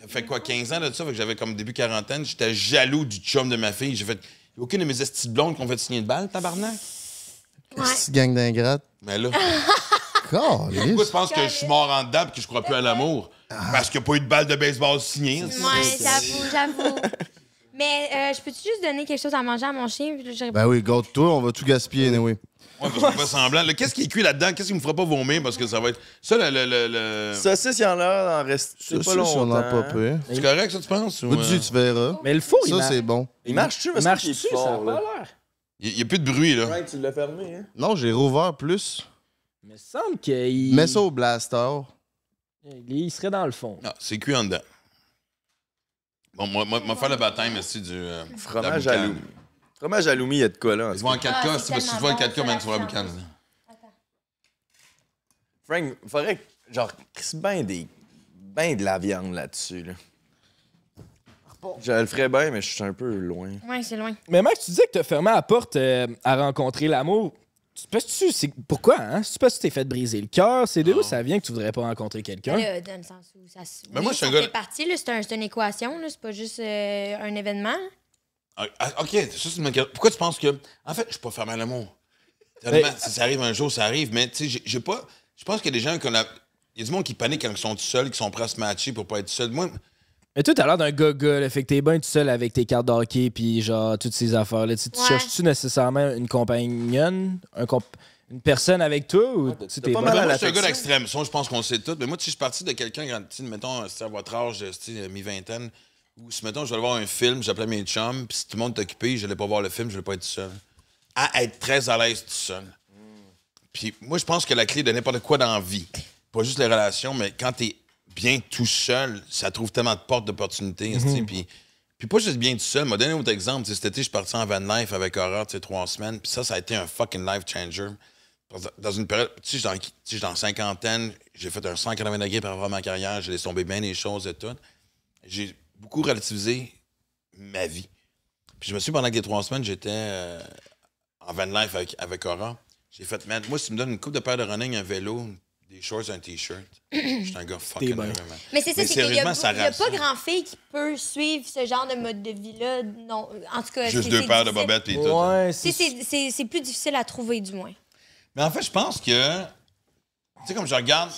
ça fait quoi, 15 ans de ça, que j'avais comme début quarantaine, j'étais jaloux du chum de ma fille. J'ai fait, aucune de mes estis blondes qu'on fait signer de balle, tabarnak. Ouais. Petite gang d'ingrates. Mais là. (laughs) Pourquoi tu penses que je suis mort en dedans que je crois plus à l'amour? Ah. Parce qu'il n'y a pas eu de balle de baseball signée. Ouais, j'avoue, j'avoue. Mais euh, je peux-tu juste donner quelque chose à manger à mon chien? Ben oui, garde-toi, on va tout gaspiller, oui. Anyway. Ouais, parce qu'on semblant. qu'est-ce qui est cuit là-dedans? Qu'est-ce qui me fera pas vomir? Parce que ça va être. Ça, le. le, Saucisse, il y en a, en reste. C'est pas longtemps. on en a pas hein. peu. C'est correct, ça, tu penses? Ou, euh? tu verras. Mais le four, il Ça, c'est bon. Il marche-tu? Il marche-tu? Ça n'a pas l'air. Il n'y a plus de bruit, là. tu l'as fermé, hein? Non, j'ai rouvert plus. Mais il semble qu'il. Mets ça au blaster. Il serait dans le fond. Non, c'est cuit en dedans. Bon, moi, moi, vais faire le baptême c'est du. Euh, Fromage à l'oumi. Fromage à l'oumi, il y a de quoi là? Tu vois en 4K. si, tu vois le 4K, même tu vois la boucane. Frank, il faudrait que, genre, crisse bien des... ben de la viande là-dessus. Là. Je le ferais bien, mais je suis un peu loin. Oui, c'est loin. Mais Max, tu disais que t'as fermé la porte euh, à rencontrer l'amour. Tu penses-tu, pourquoi, hein? Tu penses tu t'es fait briser le cœur? C'est de où ça vient que tu voudrais pas rencontrer quelqu'un? Ben, euh, sens où ça Mais ben, moi, je suis C'est parti, C'est une équation, C'est pas juste euh, un événement. Ah, ah, ok, ça, c'est une Pourquoi tu penses que. En fait, je peux pas mal à mon... Ben, si ça arrive un jour, ça arrive, mais tu sais, j'ai pas. Je pense qu'il y a des gens qui ont Il y a du monde qui panique quand ils sont tout seuls, qui sont prêts à se matcher pour pas être seuls. Moi, mais toi, à l'air d'un gars-gars, fait que t'es bien tout seul avec tes cartes d'hockey puis genre toutes ces affaires-là. Tu, cherches-tu nécessairement une compagnonne, une personne avec toi ou pas mal à Je un gars d'extrême je pense qu'on sait tout. Mais moi, si je suis parti de quelqu'un, mettons, à votre âge, euh, euh, mi-vingtaine, ou si, mettons, je vais voir un film, j'appelais mes chums, puis si tout le monde est occupé, je n'allais pas voir le film, je vais pas être tout seul. À être très à l'aise tout seul. Hmm. Puis moi, je pense que la clé de n'importe quoi dans la vie, pas juste les relations, mais quand tu bien tout seul, ça trouve tellement de portes d'opportunités. Mhm. Puis, puis pas juste bien tout seul. Moi, donné un autre exemple. Cet été, je suis parti en van life avec sais, trois semaines. Puis ça, ça a été un fucking life changer. Dans une période, tu sais, je suis dans cinquantaine, j'ai fait un 180 degrés par rapport à ma carrière, j'ai laissé tomber bien les choses et tout. J'ai beaucoup relativisé ma vie. Puis je me suis, pendant les trois semaines, j'étais euh, en van life avec, avec Aura. J'ai fait, man, moi, si tu me donnes une coupe de paire de running, un vélo, des shorts, un T-shirt. (clears throat) Je suis un gars fucking Mais c'est ça, c'est qu'il n'y y a pas grand-fille qui peut suivre ce genre de mode de vie-là. Non, en tout cas, Juste deux paires de bobettes et tout. Hein. c'est plus difficile à trouver, du moins. Mais en fait, je pense que... Tu sais, comme je regarde...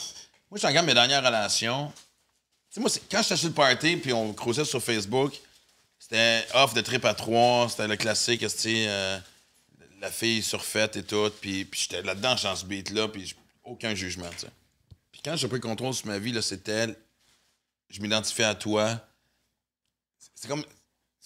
Moi, je regarde mes dernières relations. Tu sais, moi, quand je sur le party, puis on croisait sur Facebook, c'était off de trip à trois, c'était le classique, tu euh, la fille surfaite et tout. Puis, puis j'étais là-dedans, dans ce beat-là, puis aucun jugement. Puis quand j'ai pris contrôle sur ma vie, c'était je m'identifiais à toi. C'est comme,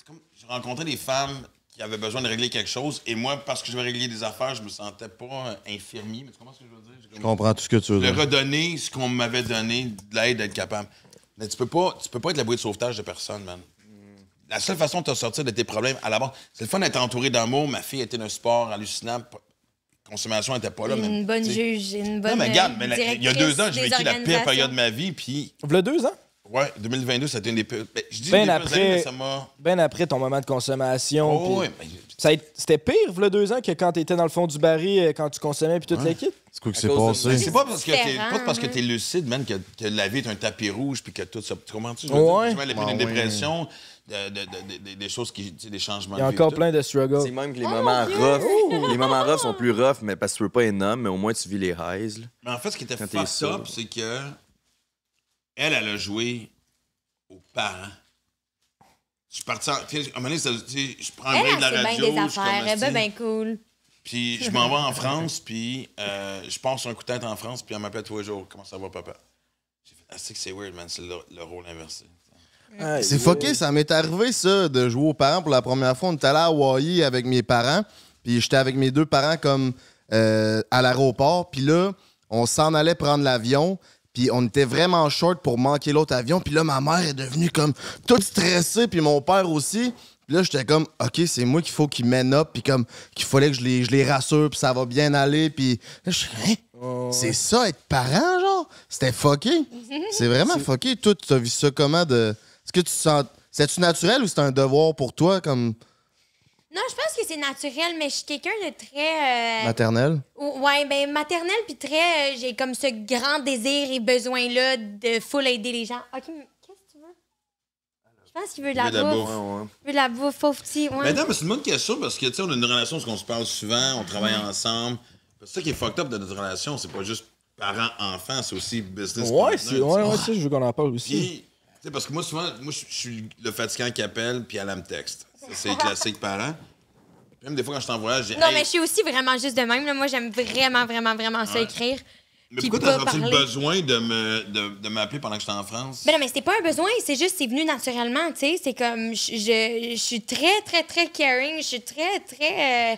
comme je rencontrais des femmes qui avaient besoin de régler quelque chose et moi, parce que je vais régler des affaires, je me sentais pas infirmier. Mais tu comprends ce que je veux dire? je comprends tout ce que tu veux dire. De redonner ce qu'on m'avait donné, de l'aide d'être capable. Mais tu peux pas, tu peux pas être la bouée de sauvetage de personne, man. La seule façon de te sortir de tes problèmes à la base, c'est le fun d'être entouré d'amour. Ma fille était un sport hallucinant consommation n'était pas là. Une même, bonne juge, une bonne. Non, mais regarde, il y a deux ans, j'ai vécu la pire période de ma vie. Puis. V'là deux ans? Oui, 2022, c'était une des pires. Ben, je dis ben après, ça Ben après ton moment de consommation. Oh, C'était pire, v'là deux ans, que quand tu étais dans le fond du baril, euh, quand tu consommais, puis toute l'équipe. C'est quoi que c'est passé? C'est pas parce que t'es pas parce que es hein. lucide, man, que, la vie est un tapis rouge, puis que tout ça. Tu comprends-tu? Ouais. Tu ah une dépression des choses qui. des changements. Il y a encore plein de struggles. C'est même que les oh moments rough. (laughs) Les moments rough sont plus rough, mais parce que tu veux pas être un homme, mais au moins tu vis les highs. mais en fait, ce qui était fucked up, c'est que. Elle, elle a joué aux parents. Je suis parti. En... À un moment donné, je prends un eh, de la radio. Elle bien des affaires. Elle est bien ben, cool. Puis je m'en vais en France, puis euh, je passe un coup de tête en France, puis elle m'appelle tous les jours. Comment ça va, papa? J'ai fait, ah, c'est que c'est weird, man, c'est le, rôle inversé. C'est fucké, ça m'est arrivé, ça, de jouer aux parents pour la première fois. On était allé à Hawaii avec mes parents, puis j'étais avec mes deux parents comme euh, à l'aéroport. Puis là, on s'en allait prendre l'avion, puis on était vraiment short pour manquer l'autre avion. Puis là, ma mère est devenue comme toute stressée, puis mon père aussi. Puis là, j'étais comme, OK, c'est moi qu'il faut qu'ils mène up, puis comme qu'il fallait que je les, rassure, puis ça va bien aller. Puis hein? C'est ça, être parent, genre? C'était fucké. (laughs) C'est vraiment fucké. Toi, tu as vu ça comment de. Est-ce que tu sens. C'est-tu naturel ou c'est un devoir pour toi comme. Non, je pense que c'est naturel, mais je suis quelqu'un de très. Euh, maternel? Ouais, ben maternel, puis très. Euh, j'ai comme ce grand désir et besoin-là de full aider les gens. Ok, mais qu'est-ce que tu veux? Je pense qu'il veut de la, bouffe. Il veut de la bouffe, faut Mais non, mais c'est une bonne question parce que, tu sais, on a une relation, où qu'on se parle souvent, on travaille ensemble. C'est ça qui est fucked up de notre relation, c'est pas juste parents-enfants, c'est aussi business. Ouais, c'est, ouais, c'est, je veux qu'on en parle aussi sais, parce que moi, souvent, moi, je suis le fatigant qui appelle, puis elle, me texte. C'est (laughs) classique parent. Même des fois, quand je t'envoie, j'ai. Non, mais je suis aussi vraiment juste de même. Là. Moi, j'aime vraiment, vraiment, vraiment ça écrire. Mais pourquoi t'as senti le besoin de, me, de, m'appeler pendant que j'étais en France? Ben non, mais c'était pas un besoin, c'est juste, c'est venu naturellement, tu sais. C'est comme, je, je, suis très, très, très caring, je suis très, très. Euh,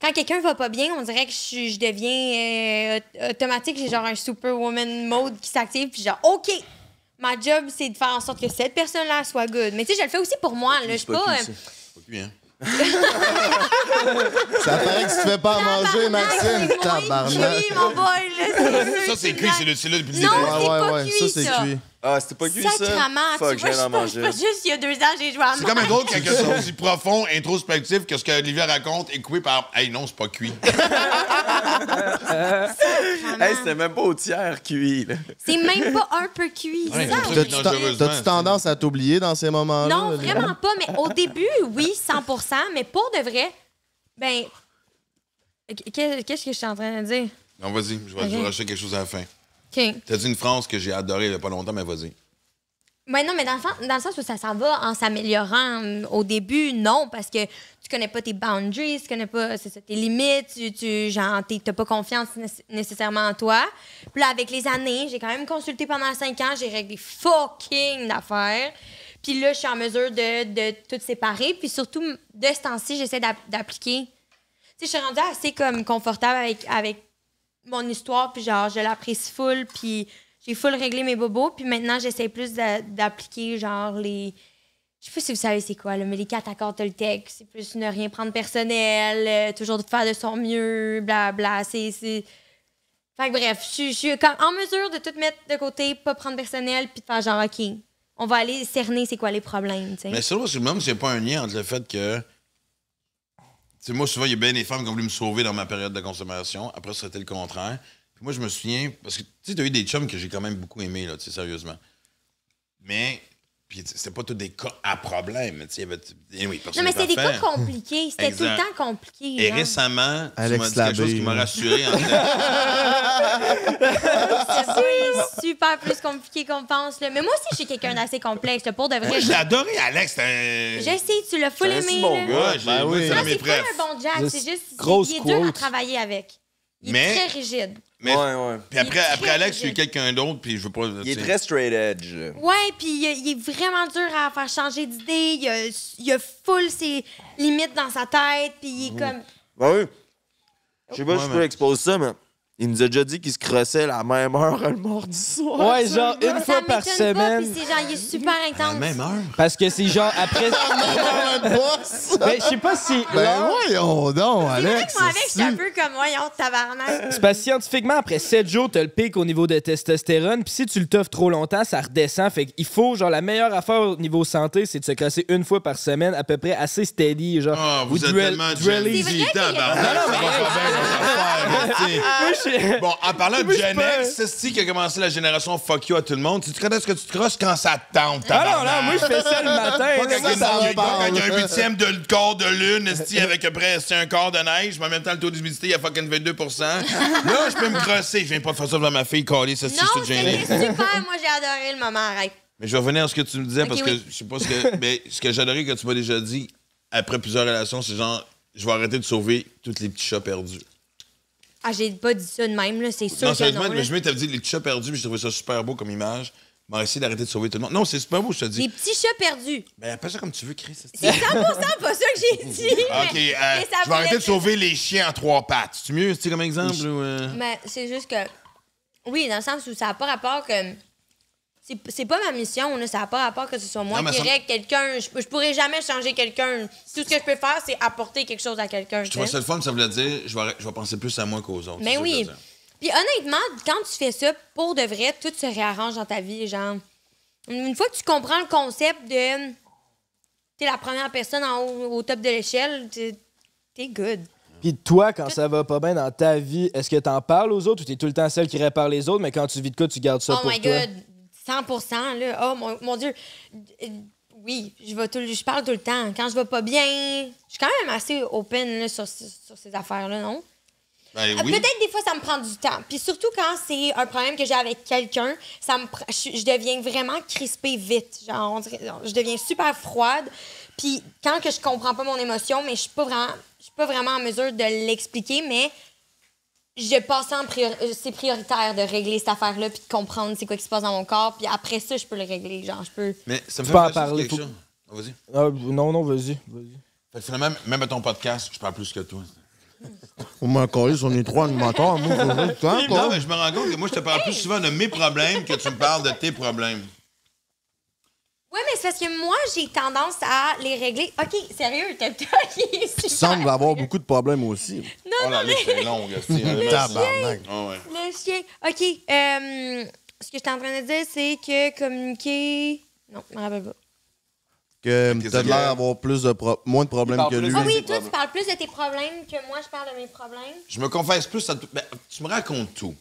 quand quelqu'un va pas bien, on dirait que je, deviens euh, automatique, j'ai genre un superwoman mode qui s'active, puis genre, OK, ma job, c'est de faire en sorte que cette personne-là soit good. Mais tu sais, je le fais aussi pour moi. je suis pas. Euh, hein. ça paraît que tu te fais pas manger, Maxime. Tabarnak. mon boy, Ça, c'est cuit, c'est là depuis le début. Non, c'est pas cuit, ça. Ah, c'était pas cuit, ça? je Pas juste il y a deux ans, j'ai joué à C'est comme un autre quelque chose aussi profond, introspectif, que ce que Olivier raconte est par « Hey, non, c'est pas cuit. (laughs) Hey, c'était même pas au tiers cuit, C'est même pas un peu cuit, ça. T'as-tu tendance à t'oublier dans ces moments-là? Non, vraiment pas. Mais au début, oui, 100 mais pour de vrai, ben. Qu'est-ce que je suis en train de dire? Non, vas-y, je vais te racheter quelque chose à la fin. C'est T'as dit une France que j'ai adorée il n'y a pas longtemps, mais vas-y. Oui, non, mais dans le, sens, dans où ça s'en va en s'améliorant. Euh, au début, non, parce que tu connais pas tes boundaries, tu connais pas tes limites, tu, tu genre, pas confiance nécessairement en toi. Puis là, avec les années, j'ai quand même consulté pendant cinq ans, j'ai réglé fucking d'affaires. Puis là, je suis en mesure de, de tout séparer. Puis surtout, de ce temps-ci, j'essaie d'appliquer. Tu sais, je suis rendue assez comme confortable avec, avec mon histoire, puis genre, je l'apprécie full, puis j'ai full réglé mes bobos, puis maintenant, j'essaie plus d'appliquer, genre, les. Je sais pas si vous savez c'est quoi, le mais les quatre accords c'est plus ne rien prendre personnel, euh, toujours de faire de son mieux, bla C'est. Fait que bref, je, suis en mesure de tout mettre de côté, pas prendre personnel, puis de faire genre, OK, on va aller cerner c'est quoi les problèmes, tu sais. Mais c'est même, c'est pas un lien entre le fait que sais, moi, souvent, il y a bien des femmes qui ont voulu me sauver dans ma période de consommation. Après, ça été le contraire. Puis moi, je me souviens, parce que tu sais, eu des chums que j'ai quand même beaucoup aimés, là, tu sais, sérieusement. Mais puis c'était pas tous des cas à problème. Il y avait, anyway, non, mais c'était des cas compliqués. C'était tout le temps compliqué. Et récemment, Alex tu m'as dit quelque chose qui m'a rassuré. en (laughs) c'est super plus compliqué qu'on pense. Là. Mais moi aussi, je suis quelqu'un d'assez complexe. pour de vrai. Moi, je l'ai adoré, Alex. Je sais, tu l'as full aimé. C'est un bon gars. ben oui. c'est pas un bon Jack. C'est juste. qu'il est dur à travailler avec. Il est très rigide. Mais, ouais, ouais. Puis après, après Alex, c'est quelqu'un d'autre, puis je veux pas. Il est très straight edge. Ouais, puis il, est vraiment dur à faire changer d'idée. Il a, il a full ses limites dans sa tête, puis il est comme. Ben oui. Je sais pas si je peux exposer ça, mais il nous a déjà dit qu'il se crossait la même heure le mardi soir. Ouais, genre une fois par semaine. c'est genre, il est super intense. La même heure. Parce que c'est genre après. Mais (laughs) ben, je sais pas si. Ben voyons donc, Alex. Moi, avec, je un peu comme voyons, tabarnak. C'est parce scientifiquement, après 7 jours, t'as le pic au niveau de testostérone. Puis si tu le toffes trop longtemps, ça redescend. Fait qu'il faut, genre, la meilleure affaire au niveau santé, c'est de se crosser une fois par semaine, à peu près assez steady. Genre, ah, vous êtes tellement easy, tabarnak. non, mais. (laughs) bon, en parlant de Gen c'est ce qui a commencé la génération fuck you à tout le monde. Tu connais ce que tu te crosses quand ça tente, Ah non, moi, je fais ça le matin. quand, il, y a un huitième de corps de lune, avec à peu un corps de neige, mais en même temps, le taux d'humidité, il y a fucking 22 Là, je peux me crosser. Je viens pas de faire ça devant ma fille, coller ça, se je te gêné. super. Moi, j'ai adoré le moment, arrête. Mais je vais revenir à ce que tu me disais, parce que je sais pas ce que. mais ce que j'adorais que tu m'as déjà dit après plusieurs relations, c'est genre, je vais arrêter de sauver tous les petits chats perdus. Ah, j'ai pas dit ça de même, là, c'est sûr. que sérieusement, non, là. mais je t'avais dit, les petits chats perdus, mais j'ai trouvé ça super beau comme image. Bon, essayer d'arrêter de sauver tout le monde. Non, c'est super beau, je te dis. Les petits chats perdus. Ben, appelle ça comme tu veux, Chris. C'est 100 pas ça que j'ai dit. (laughs) OK, euh, je vais arrêter de sauver les chiens en trois pattes. C'est mieux, c'est comme exemple? Ou euh? Mais c'est juste que. Oui, dans le sens où ça n'a pas rapport que c'est pas ma mission, on ça n'a pas à part que ce soit moi qui règle quelqu'un. Je, pourrais jamais changer quelqu'un. Tout ce que je peux faire, c'est apporter quelque chose à quelqu'un. Tu vois, ça le fun, ça veut dire je vais, je vais penser plus à moi qu'aux autres. Mais ben oui. Puis honnêtement, quand tu fais ça, pour de vrai, tout se réarrange dans ta vie. Genre, une fois que tu comprends le concept de es la première personne en au top de l'échelle, es good. Puis toi, quand ça va pas bien dans ta vie, est-ce que t'en parles aux autres ou t'es tout le temps celle qui répare les autres, mais quand tu vis de quoi, tu gardes ça oh pour toi? Oh my God! 100 là. Oh mon, Dieu. Oui, je, vais tout, je parle tout le temps. Quand je vais pas bien, je suis quand même assez open sur, ces affaires-là, non? Ben, euh, oui. Peut-être des fois, ça me prend du temps. Puis surtout quand c'est un problème que j'ai avec quelqu'un, ça me je, deviens vraiment crispée vite. Genre, je deviens super froide. Puis quand que je comprends pas mon émotion, mais je suis je suis pas vraiment en mesure de l'expliquer, mais je pense en euh, c'est prioritaire de régler cette affaire-là puis de comprendre c'est quoi qui se passe dans mon corps puis après ça je peux le régler genre je peux mais ça me fait pas parler de oh, vas-y ah, non non vas-y vas-y finalement même à ton podcast je parle plus que toi on m'a encore on est trois animateurs. Moi, non, mais je me rends compte que moi, je te parle plus souvent de mes problèmes que tu me parles de tes problèmes. Oui, mais c'est parce que moi, j'ai tendance à les régler. OK, sérieux, tu tu Tu semble avoir beaucoup de problèmes aussi. Non, oh, non, la liste longue. c'est le, (laughs) Tabarnak. chien, ah, le chien. OK, euh, ce que je en train de dire, c'est que communiquer... Non, je me rappelle pas. Que tu de l'air d'avoir plus de moins de problèmes que lui. Ah oui, toi, tu parles plus de tes problèmes que moi, je parle de mes problèmes. Je me confesse plus à ben, tu me racontes tout.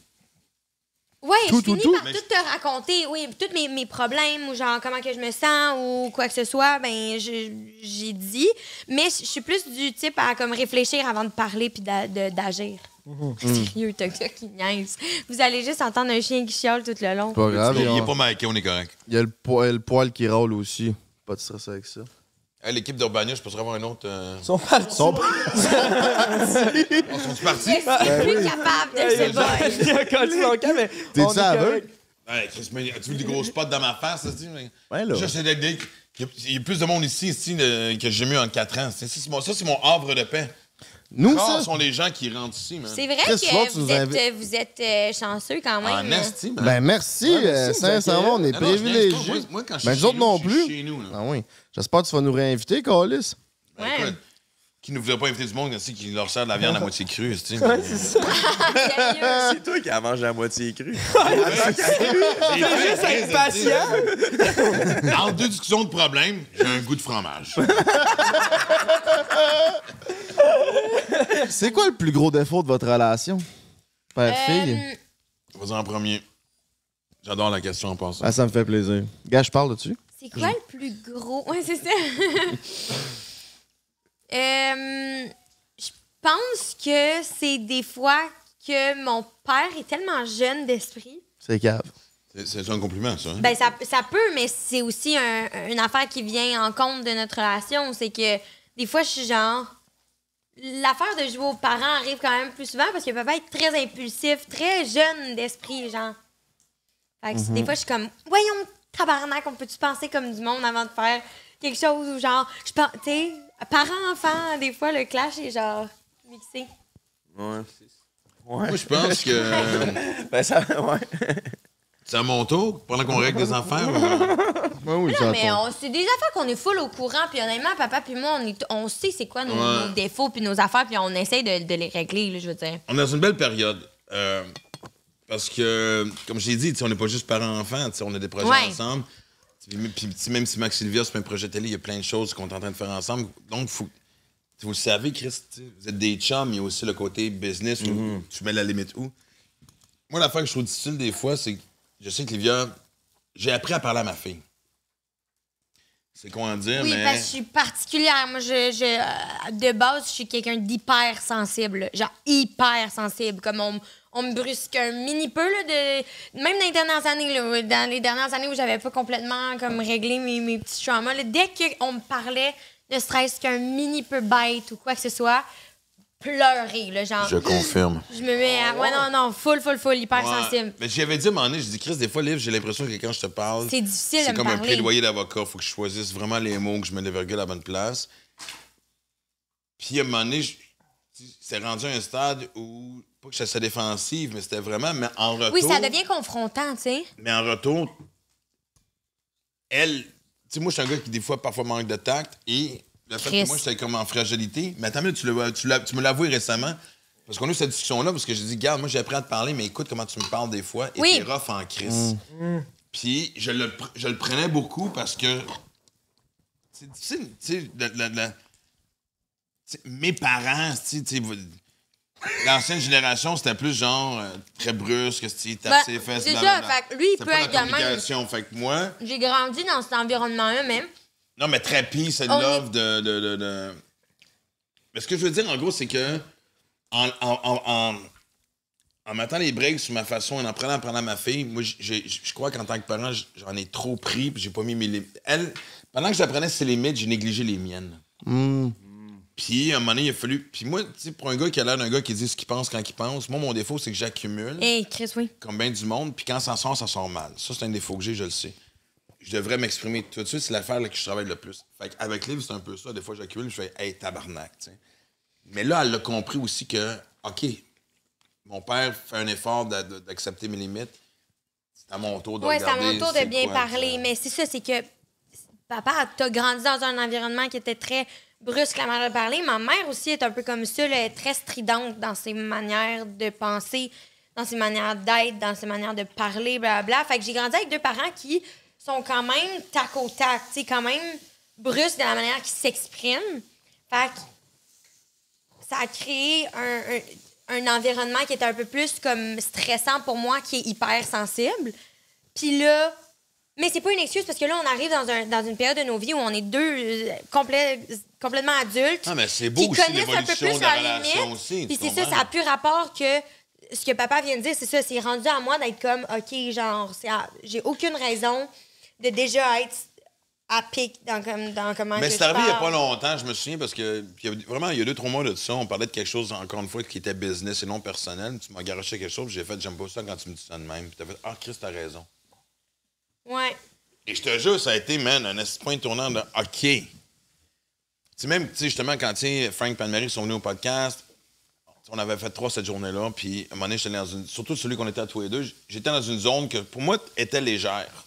Oui, je finis par tout te raconter, oui, tous mes, mes, problèmes, ou genre comment que je me sens, ou quoi que ce soit, ben j'ai dit. Mais je suis plus du type à comme réfléchir avant de parler puis d'agir. C'est mhm. (laughs) Sérieux, t'as qui niaise. Vous allez juste entendre un chien qui chiale tout le long. Pas grave. Il, est pas maqué, on est correct. Il y a le, poil, qui râle aussi. Pas de stress avec ça. Hey, L'équipe d'Urbania, je pourrais avoir un autre. euh, Ils sont partis. Ils sont (laughs) partis? Est-ce que Ben plus capable de se battre? Il a collé son mais. on est T'es-tu aveugle? correct. Hey, as-tu vu des gros spots dans ma face? là, tu sais, mais- Je sais d'être gay. Il y a- plus de monde ici, ici de- que j'ai mis en 4 ans. C'est- Ça, c'est mon, ça, c'est mon havre de paix. Nous, ça. sont les gens qui rentrent ici, man. C'est vrai Chris, que vous, vous nous êtes, vous êtes euh, chanceux quand même. esti, man. Ben, merci. Ouais, merci, euh, sincèrement, on est euh, Non, privilégiés. Moi, moi, quand je ben, suis Ben, chez nous, chez nous, Ah oui. J'espère que tu vas nous réinviter, Colis. Ben, qui ne voudrait pas inviter du monde, qui leur sert de la viande à moitié crue. c'est ça. (laughs) c'est toi qui la mangé à moitié crue. (laughs) C'est juste impatient. Dans deux discussions de problème, j'ai un goût de fromage. c'est quoi le plus gros défaut de votre relation, père-fille? Euh, vas dire en premier. J'adore la question en passant. Ah, ça me fait plaisir. Gars, je parle dessus. C'est quoi le plus gros? Ouais, c'est ça. (laughs) Euh, je pense que c'est des fois que mon père est tellement jeune d'esprit. C'est grave. C'est un compliment, ça. Hein? Ben, ça, peut, mais c'est aussi une affaire qui vient en compte de notre relation. C'est que des fois, je suis genre. L'affaire de jouer aux parents arrive quand même plus souvent parce que papa être très impulsif, très jeune d'esprit, genre. Fait que mm-hmm. des fois, je suis comme, voyons, tabarnak, on peut-tu penser comme du monde avant de faire quelque chose ou genre, tu sais, parent-enfant, des fois, le clash est genre mixé. Ouais. ouais. Moi, je pense que. (laughs) ben, ça, ouais. C'est à mon tour, pendant qu'on règle des enfants. (laughs) non, mais c'est des affaires qu'on est full au courant. Puis honnêtement, papa puis moi, on, on sait c'est quoi nos, défauts puis nos affaires, puis on essaie de, les régler, là, je veux dire. On est dans une belle période. Euh, parce que, comme j'ai dit, on n'est pas juste parents-enfants, on a des projets ensemble. Puis, même si Max Sylvia, c'est un projet télé, il y a plein de choses qu'on est en train de faire ensemble. Donc, vous le savez, Chris, vous êtes des chums, il y a aussi le côté business où mm-hmm. tu mets la limite où. Moi, la l'affaire que je trouve difficile des fois, c'est que je sais que Livia, j'ai appris à parler à ma fille. C'est quoi en dire, mais. parce que je suis particulière. Moi, euh, de base, je suis quelqu'un d'hyper sensible. Genre, hyper sensible. Comme on on me brusque un mini peu. Là, de... Même dans les dernières années, dans les dernières années où j'avais pas complètement comme réglé mes, mes petits traumas, là, dès qu'on me parlait, de serait qu'un mini peu bête ou quoi que ce soit, pleurer, le genre. Je confirme. Je me mets à. Ouais, non, non, full, full, full, hyper sensible. Mais j'avais dit à un moment donné, je dis, Chris, des fois, livre, j'ai l'impression que quand je te parle. C'est difficile C'est comme parler. un plaidoyer d'avocat. Faut que je choisisse vraiment les mots, que je mette les virgules à la bonne place. Puis à un moment donné, c'est rendu à un stade où pas que c'était défensive, mais c'était vraiment. Mais en retour. Oui, ça devient confrontant, tu sais. Mais en retour, elle. Tu sais, moi, je suis un gars qui, des fois, parfois manque de tact et le fait que moi, j'étais comme en fragilité. Mais attends, tu, le, tu, tu me l'as récemment. Parce qu'on a eu cette discussion-là, parce que j'ai dit, garde, moi, j'ai appris à te parler, mais écoute comment tu me parles des fois. Et oui. t'es rough en crise. Mm. Puis je le, je le prenais beaucoup parce que. C'est difficile, tu sais, mes parents, tu sais, L'ancienne génération, c'était plus genre euh, très brusque, style assez ben, C'est ça, lui, il peut être de même. Fait que moi. J'ai grandi dans cet environnement-là même. Non, mais très pis, c'est de de, Mais ce que je veux dire, en gros, c'est que en, en, mettant les breaks sur ma façon, en en prenant, ma fille, moi, je crois qu'en tant que parent, j'en ai trop pris, puis j'ai pas mis mes limites. Elle, pendant que j'apprenais ses limites, j'ai négligé les miennes. Hmm. Puis, à un moment donné, il a fallu. Puis, moi, tu sais, pour un gars qui a l'air d'un gars qui dit ce qu'il pense quand il pense, moi, mon défaut, c'est que j'accumule. Eh Chris, oui. Comme bien du monde. Puis, quand ça sort, ça sort mal. Ça, c'est un défaut que j'ai, je le sais. Je devrais m'exprimer tout de suite. C'est l'affaire avec que je travaille le plus. Fait avec Liv, c'est un peu ça. Des fois, j'accumule, je fais, hey, tabarnak, tu Mais là, elle a compris aussi que, OK, mon père fait un effort d'accepter mes limites. C'est à mon tour de Oui, c'est à mon tour de bien parler. Mais c'est ça, c'est que papa, t'as grandi dans un environnement qui était très brusque la manière de parler. Ma mère aussi est un peu comme ça. elle est très stridente dans ses manières de penser, dans ses manières d'être, dans ses manières de parler, blablabla. Fait que j'ai grandi avec deux parents qui sont quand même tac au tac, tu quand même brusques de la manière qu'ils s'expriment. Fait que ça a créé un, un, environnement qui était un peu plus comme stressant pour moi, qui est hyper sensible. Puis là, mais c'est pas une excuse parce que là, on arrive dans, un, dans une période de nos vies où on est deux euh, complets complètement adulte. Ah, mais c'est beau aussi, connaissent un peu plus aussi. c'est ça, ça a plus rapport que ce que papa vient de dire, c'est ça, c'est rendu à moi d'être comme, OK, genre, j'ai aucune raison de déjà être à pic dans, comme, dans comment Mais c'est arrivé il n'y a pas longtemps, je me souviens, parce que vraiment, il y a deux, trois mois de ça, on parlait de quelque chose, encore une fois, qui était business et non personnel. Tu m'as garoché quelque chose, j'ai fait, j'aime pas ça quand tu me dis ça de même. Puis t'as fait, ah, Chris, t'as raison. Ouais. Et je te jure, ça a été, man, un point tournant de, OK, sais, même, tu justement, quand, Frank Frank marie sont venus au podcast, on avait fait trois cette journée-là, puis à un moment donné, j'étais dans une... Surtout celui qu'on était à tous les deux, j'étais dans une zone que, pour moi, était légère.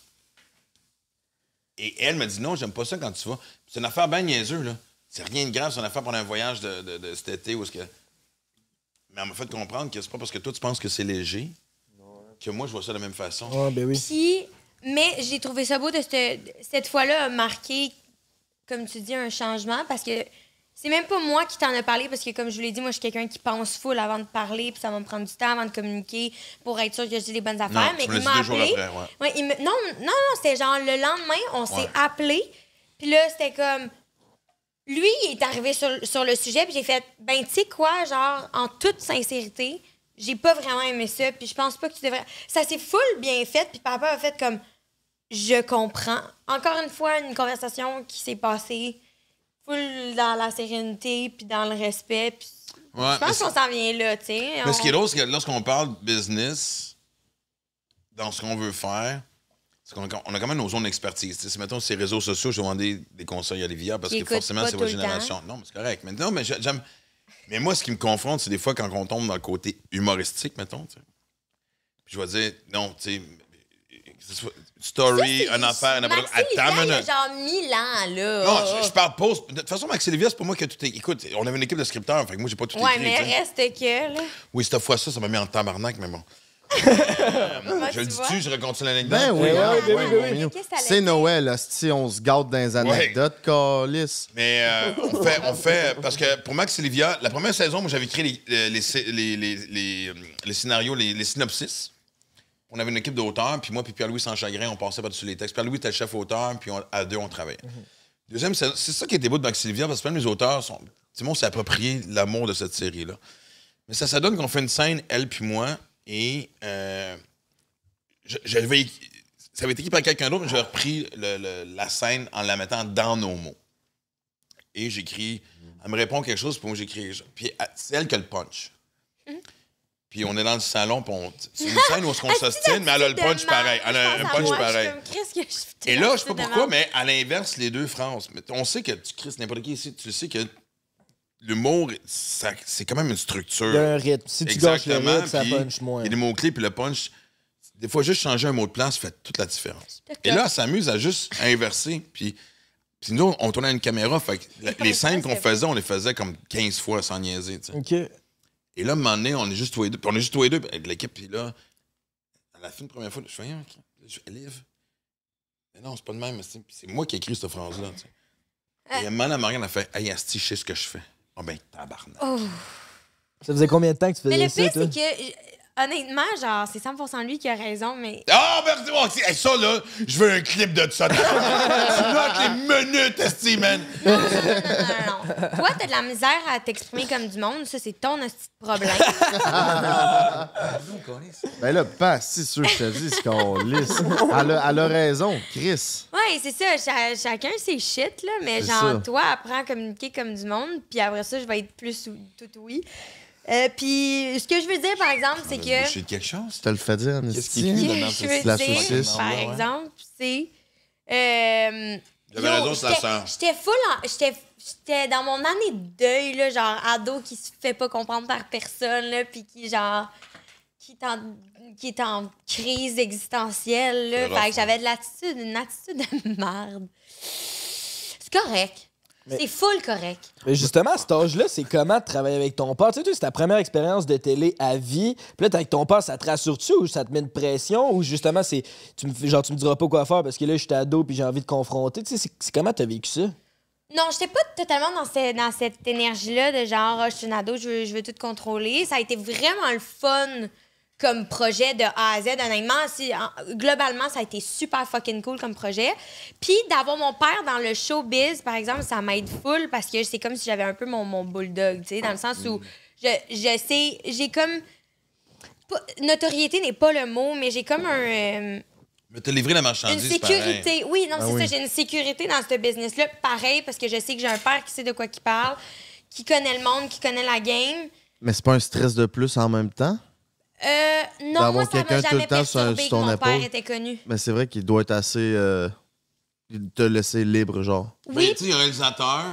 Et elle m'a dit, non, j'aime pas ça quand tu vas. C'est une affaire bien niaiseuse, là. C'est rien de grave, c'est une affaire pendant un voyage de, cet été ou ce que... Mais elle m'a fait comprendre que c'est pas parce que toi, tu penses que c'est léger que moi, je vois ça de la même façon. Ah, ben oui. mais j'ai trouvé ça beau de cette, cette fois-là marquer comme tu dis, un changement parce que c'est même pas moi qui t'en ai parlé parce que, comme je vous l'ai dit, moi, je suis quelqu'un qui pense full avant de parler, puis ça va me prendre du temps avant de communiquer pour être sûr que j'ai les bonnes affaires. mais il m'a appelé. Non, non, non, c'était genre le lendemain, on s'est appelé, puis là, c'était comme. Lui, il est arrivé sur, le sujet, puis j'ai fait, ben, tu sais quoi, genre, en toute sincérité, j'ai pas vraiment aimé ça, puis je pense pas que tu devrais. Ça s'est full bien fait, puis papa a fait comme je comprends. Encore une fois, une conversation qui s'est passée full dans la sérénité, puis dans le respect. je pense qu'on s'en vient là, tu sais. Mais ce qui est drôle, c'est que lorsqu'on parle business, dans ce qu'on veut faire, on a quand même nos zones d'expertise. Si, mettons, ces réseaux sociaux, je vais demander des conseils à Olivia parce que forcément, c'est votre génération. Non, mais c'est correct. Mais, moi, ce qui me confronte, c'est des fois quand on tombe dans le côté humoristique, mettons. je vais dire, non, tu sais, story, un affaire, un abonné. Attends, il a genre mille ans, là. Non, je, parle pause. De toute façon, Max Lévia, c'est pour moi que a tout Écoute, on avait une équipe de scripteurs, fait que moi, j'ai pas tout ouais, écrit. Ouais, mais reste que, là. Oui, cette fois ci ça m'a mis en tabarnak, mais bon. (laughs) Euh, je le dis-tu, je raconte l'anecdote? Ben oui, oui, oui, oui. C'est Noël, si on se garde dans les anecdotes, Calis. Mais euh, (laughs) on, fait, on fait, parce que pour Max Livia, la première saison, moi, j'avais écrit les, les, euh, scénarios, les synopsis on avait une équipe d'auteurs, puis moi, puis Pierre-Louis sans chagrin, on passait par-dessus les textes. Pierre-Louis était le chef auteur, puis à deux, on travaillait. Mhm. Deuxième, c'est ça qui était beau de Sylvia, parce que même les auteurs sont. s'est approprié l'amour de cette série-là. Mais ça, ça donne qu'on fait une scène, elle puis moi, et euh, ça avait été écrit par quelqu'un d'autre, mais j'ai repris la scène en la mettant dans nos mots. Et j'écris, elle me répond quelque chose, puis moi j'écris. Puis c'est elle qui le punch puis on est dans le salon, puis c'est une scène où on s'ostine, mais elle a le punch pareil. Elle a un punch pareil. Et là, je sais pas pourquoi, mais à l'inverse, les deux France. On sait que tu crises n'importe qui ici, tu sais que l'humour, c'est quand même une structure. Il y a un rythme. Si tu gâches le ça punch moins. Il y a des mots-clés, puis le punch. Des fois, juste changer un mot de plan, ça fait toute la différence. Et là, elle s'amuse à juste inverser, puis... nous, on tournait une caméra, fait les scènes qu'on faisait, on les faisait comme 15 fois sans niaiser. OK. Et là, un moment donné, on est juste tous les deux. Puis on est juste tous les deux avec l'équipe. Puis là, à la fin de première fois, je fais, je livre. Mais non, c'est pas le même. C'est moi qui ai écrit cette phrase-là. Et à un Marianne a fait Hey, Asti, je sais ce que je fais. Oh, ben, tabarnak. Oh. Ça faisait combien de temps que tu faisais ça? Mais le pire, c'est que Honnêtement, genre, c'est 100% lui qui a raison, mais. Ah, merci, moi ça, là, je veux un clip de ça. (laughs) tu notes les minutes, esti, man. Non, non, non, non, non. Toi, t'as de la misère à t'exprimer comme du monde. Ça, c'est ton petit problème. (laughs) ben là, pas si sûr que je te dis, ce qu'on lisse. Elle a, elle a raison, Chris. Oui, c'est ça. chacun ses shit, là, mais genre, toi, apprends à communiquer comme du monde, puis après ça, je vais être plus tout oui. Euh, puis, ce que je veux dire, par exemple, c'est que. Je suis quelque chose. Tu le fait dire, Qu'est-ce qui est La saucisse. Par exemple, c'est. Euh, J'avais raison, ça sent. J'étais full. J'étais j'étais dans mon année de deuil, là, genre ado qui se fait pas comprendre par personne, là, puis qui, genre, qui est en, qui est en crise existentielle. Hein. j'avais de l'attitude, une attitude de (laughs) merde. C'est correct. C'est full correct. Mais justement, à cet âge-là, c'est comment de travailler avec ton père. Tu sais, c'est ta première expérience de télé à vie. Puis là, avec ton père, ça te rassure-tu ou ça te met une pression ou justement, c'est tu me, genre, tu me diras pas quoi faire parce que là, je suis ado puis j'ai envie de confronter. Tu sais, c'est comment t'as vécu ça? Non, j'étais pas totalement dans, dans cette énergie-là de genre, oh, je suis une ado, je veux, je veux tout contrôler. Ça a été vraiment le fun comme projet de A à Z. Honnêtement, globalement, ça a été super fucking cool comme projet. Puis d'avoir mon père dans le showbiz, par exemple, ça m'aide full parce que c'est comme si j'avais un peu mon, mon bulldog, tu sais, dans le sens où je, sais, j'ai comme. Notoriété n'est pas le mot, mais j'ai comme un. me euh, mais livrer la marchandise. Une sécurité. Oui, non, ah c'est ça. J'ai une sécurité dans ce business-là. Pareil, parce que je sais que j'ai un père qui sait de quoi qui il parle, qui connaît le monde, qui connaît la game. Mais c'est pas un stress de plus en même temps? Euh, non, moi, ça m'a jamais perturbé que mon père était connu. Mais c'est vrai qu'il doit être assez... Euh, te laisser libre, genre. Oui. Ben, tu réalisateur...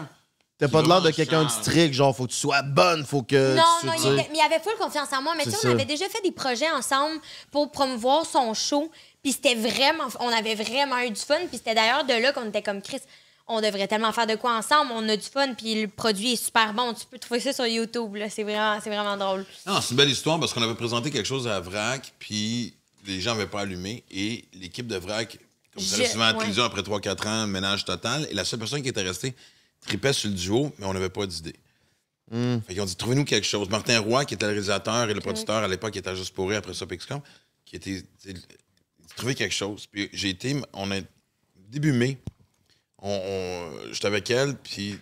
T'as pas de l'air de quelqu'un de strict, genre, faut que tu sois bonne, faut que. Non, non, mais il avait full confiance en moi. Mais tu sais, on avait déjà fait des projets ensemble pour promouvoir son show. Puis c'était vraiment. On avait vraiment eu du fun. Puis c'était d'ailleurs de là qu'on était comme Chris on devrait tellement faire de quoi ensemble, on a du fun, puis le produit est super bon. Tu peux trouver ça sur YouTube, c'est vraiment, vraiment drôle. Non, c'est une belle histoire parce qu'on avait présenté quelque chose à VRAC, puis les gens n'avaient pas allumé, et l'équipe de VRAC, comme ça, souvent à la après 3-4 ans, ménage total, et la seule personne qui était restée tripait sur le duo, mais on n'avait pas d'idée. Hmm. Fait ils ont dit, trouvez-nous quelque chose. Martin Roy, qui était le réalisateur et le producteur à l'époque, qui était à Juste pour après ça, Pixcom, qui était. Trouvez quelque chose. Puis j'ai été. On a début mai, on, j'étais avec elle, puis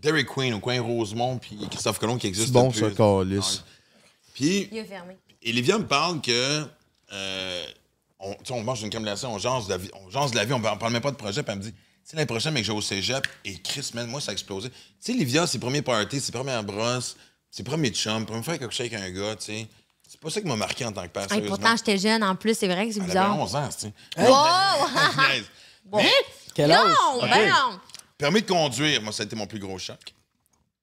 Derry Queen au coin Rosemont, puis Christophe Colomb qui existe bon, depuis. Bon, ce Puis. Il est fermé. Et Livia me parle que. Euh, tu on, on mange une camélation, on de la vie, on jance de la vie, on parle même pas de projet, puis elle me dit, tu sais, l'année prochaine, mais que j'ai au cégep, et Chris, man, moi, ça a explosé. Tu sais, Livia, ses premiers parties, ses premières brosses, ses premiers chums, première fois qu'elle couchait avec un gars, tu sais. C'est pas ça qui m'a marqué en tant que père. Et pourtant, j'étais jeune, en plus, c'est vrai que c'est bizarre. J'avais 11 ans, tu sais. Wow! Bon. Ben Permis de conduire, moi, ça a été mon plus gros choc.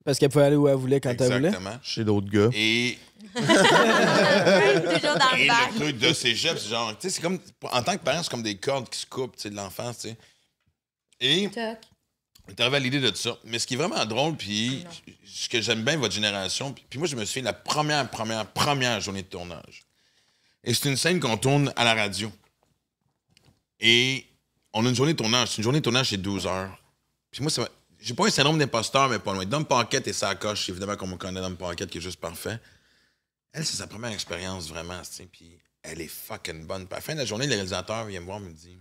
Parce qu'elle pouvait aller où elle voulait quand elle voulait. Exactement. Chez d'autres gars. Et, Toujours dans et le truc de cégep, c'est genre, tu sais, c'est comme, en tant que parent, c'est comme des cordes qui se coupent, tu sais, de l'enfance, tu sais. Et Toc. on à l'idée de ça. Mais ce qui est vraiment drôle, puis ce que j'aime bien votre génération, puis moi, je me souviens de la première, première, première journée de tournage. Et c'est une scène qu'on tourne à la radio. Et on a une journée de tournage. Une journée de tournage, c'est 12 heures. Puis moi, j'ai pas un syndrome d'imposteur, mais pas loin. Dom Paquette et sa coche, évidemment, comme on connaît Dom Paquette, qui est juste parfait. Elle, c'est sa première expérience, vraiment. Puis elle est fucking bonne. Puis à la fin de la journée, le réalisateur vient me voir et me dit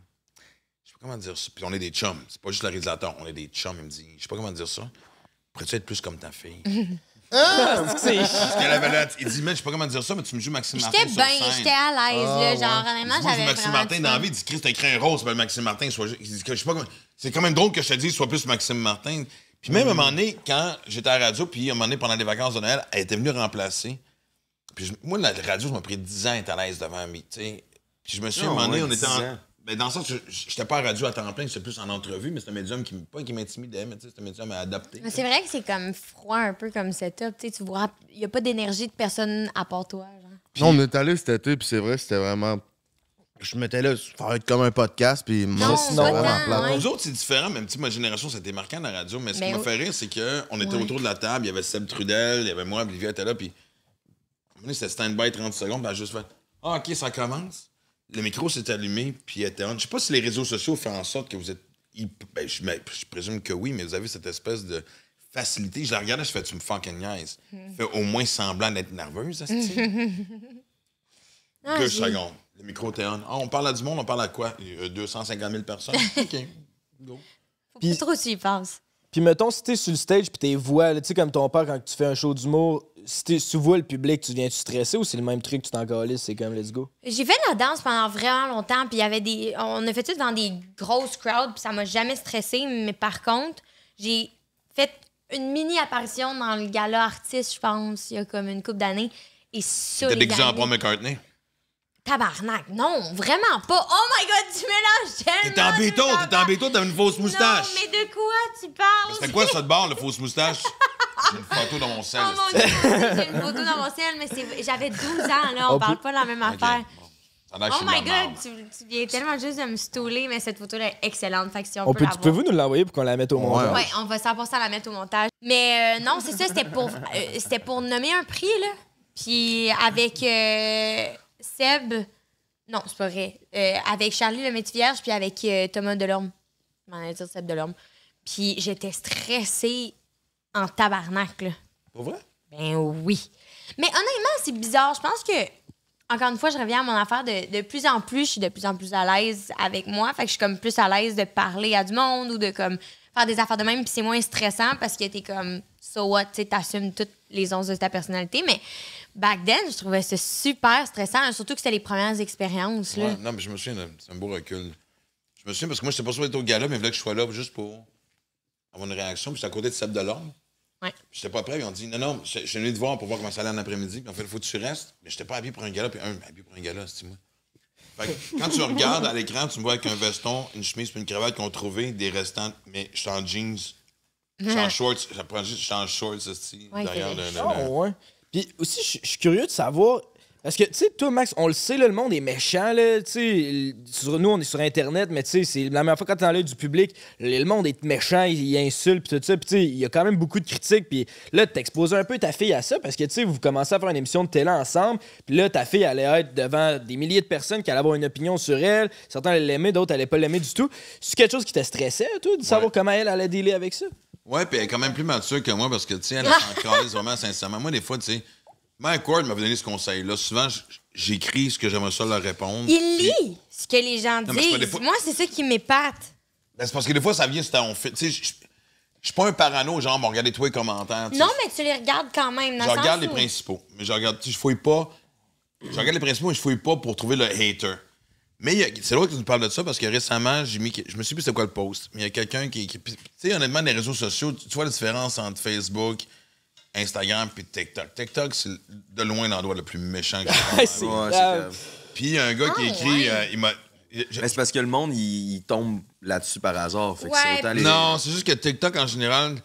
Je sais pas comment dire ça. Puis on est des chums. C'est pas juste le réalisateur, on est des chums. Il me dit Je sais pas comment dire ça. Pourrais-tu être plus comme ta fille (laughs) Ah! ah Parce il dit, mais je sais pas comment dire ça, mais tu me joues Maxime Martin. J'étais bien, j'étais à l'aise, là. Genre, honnêtement, ah, j'avais. Maxime Martin dans la vie, il dit, Christ, t'as écrit un rose, s'appelle Maxime Martin. je pas C'est quand même drôle que je te dise, soit plus Maxime Martin. Puis même à un moment donné, quand j'étais à la radio, puis à un moment donné, pendant les vacances de Noël, elle était venue remplacer. Puis moi, la radio, je m'a pris 10 ans à être à l'aise devant mi. Puis je me suis dit, un ah moment donné, on était en dans le sens, je n'étais pas à radio à temps plein, c'était plus en entrevue, mais c'est un médium qui, pas qui m'intimidait, mais c'est un médium à adapter. C'est vrai que c'est comme froid un peu comme setup. tu vois, il n'y a pas d'énergie de personne à part toi. Genre. Non, on est allé cet été, puis c'est vrai, c'était vraiment. Je mettais là, être comme un podcast, puis moi, sinon, vraiment plein. Nous autres, c'est différent, même si ma génération, c'était marquant à la radio, mais ce qui m'a fait rire, c'est qu'on était autour de la table, il y avait Seb Trudel, il y avait moi, Olivia était là, puis. C'était stand-by 30 secondes, puis elle juste fait Ah, OK, ça commence le micro s'est allumé, puis était on. Je sais pas si les réseaux sociaux font en sorte que vous êtes. Ben, je, présume que oui, mais vous avez cette espèce de facilité. Je la regardais, je fais, tu me fucking nice hmm. ». au moins semblant d'être nerveuse, (laughs) ah, Deux secondes. Le micro était on. Ah, on parle à du monde, on parle à quoi? 250 euh, 000 personnes. (laughs) OK. Go. Faut pas trop s'y pense. Puis mettons, si t'es sur le stage, puis tes voix, tu sais, comme ton père, quand tu fais un show d'humour, si tu le public, tu viens-tu stresser ou c'est le même truc, tu t'en c'est comme let's go? J'ai fait de la danse pendant vraiment longtemps, puis il y avait des. On a fait ça dans des grosses crowds, puis ça m'a jamais stressé, mais par contre, j'ai fait une mini-apparition dans le gala artiste, je pense, il y a comme une couple d'années. Et ça. T'as déguisé en Paul McCartney? Tabarnak, non, vraiment pas. Oh my god, tu mélanges tellement. T'es en béton, t'es en béton, t'as une fausse moustache. Non, mais de quoi tu parles? C'était quoi ça de bord, la fausse moustache? (laughs) J'ai une photo dans mon sel. Oh mon Dieu, j'ai une photo dans mon sel, mais j'avais 12 ans, là. On, ne parle pas de la même affaire. Oh my god, tu, tu viens tellement juste de me stouler, mais cette photo-là est excellente. Fait si on, peut, tu peux vous nous l'envoyer pour qu'on la mette au montage? Oui, on va 100% la mettre au montage. Mais euh, non, c'est ça, c'était pour, euh, pour nommer un prix, là. Puis avec euh, Seb, non, c'est pas vrai. avec Charlie le métier vierge, puis avec Thomas Delorme. Je m'en dire Seb Delorme. Puis j'étais stressée en tabarnak, là. Pour vrai? Ben oui. Mais honnêtement, c'est bizarre. Je pense que, encore une fois, je reviens à mon affaire de, plus en plus, je suis de plus en plus à l'aise avec moi. Fait que je suis comme plus à l'aise de parler à du monde ou de comme faire des affaires de même. Puis c'est moins stressant parce que t'es comme, so what, tu t'assumes toutes les onces de ta personnalité. Mais back then, je trouvais ça super stressant, surtout que c'était les premières expériences. non, mais je me souviens, c'est un beau recul. Je me souviens parce que moi, je sais pas sûr au gala, mais il voulait que je sois là juste pour avoir une réaction. Puis j'étais à côté de Seb Delorme. Ouais. J'étais pas prêt. Ils ont dit Non, non, je suis venu te voir pour voir comment ça allait en après-midi. Puis en fait, il faut que tu restes. Mais j'étais pas habillé pour un gala. Puis un, ben, habillé pour un gala, c'est moi. Fait que, (laughs) quand tu regardes à l'écran, tu me vois avec un veston, une chemise puis une cravate qu'on trouvait, des restants. Mais je suis en jeans. Je suis en shorts. Je suis en shorts, aussi, ouais, derrière oh, Puis aussi, je suis curieux de savoir, parce que, tu sais, toi, Max, on le sait, le monde est méchant, là, tu sais. Nous, on est sur Internet, mais tu sais, c'est la meilleure fois quand t'es l'œil du public, le monde est méchant, il, insulte, puis tout ça. Puis, tu sais, il y a quand même beaucoup de critiques. Puis là, t'exposes un peu ta fille à ça, parce que, tu sais, vous commencez à faire une émission de télé ensemble, puis là, ta fille allait être devant des milliers de personnes qui allaient avoir une opinion sur elle. Certains allaient l'aimer, d'autres allaient pas l'aimer du tout. C'est quelque chose qui te stressait, toi, de savoir comment elle allait dealer avec ça? Ouais, puis elle est quand même plus mature que moi, parce que, tu sais, elle s'en (laughs) vraiment sincèrement. Moi, des fois, tu sais, Mike Ward m'a donné ce conseil-là. Souvent, j'écris ce que j'aimerais ça leur répondre. Il lit ce que les gens disent. Moi, c'est ça qui m'épate. Ben, c'est parce que des fois, ça vient, c'est on fait. Tu sais, je suis pas un parano, genre, regardez tous les commentaires. Non, mais tu les regardes quand même. je regarde les principaux. Mais je regarde, je fouille pas. Je regarde les principaux je fouille pas pour trouver le hater. Mais c'est vrai que tu nous parles de ça parce que récemment, j'ai mis, je me suis dit, c'est quoi le post? Mais il y a quelqu'un qui. qui tu sais, honnêtement, les réseaux sociaux, tu vois la différence entre Facebook, Instagram puis TikTok. TikTok, c'est de loin l'endroit le plus méchant que (laughs) j'ai Puis il y a un gars qui ah, écrit. Euh, il m'a, Mais c'est parce que le monde, il, tombe là-dessus par hasard. Non, c'est juste que TikTok, en général,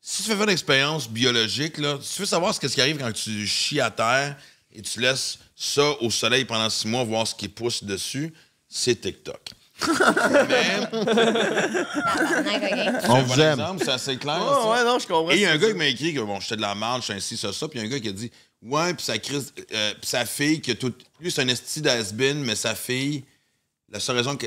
si tu veux faire l'expérience biologique, là, tu veux savoir ce, ce qui arrive quand tu chies à terre et tu laisses ça au soleil pendant six mois, voir ce qui pousse dessus, c'est TikTok. (laughs) On vous aime. c'est assez clair. ouais, Et il y a un gars qui m'a écrit que bon, j'étais de la marge, je suis ainsi, ça, ça. Puis il y a un gars qui a dit Ouais, puis sa, crise, euh, sa fille, qui tout. Lui, c'est un esti d'asbin, mais sa fille, la seule raison que.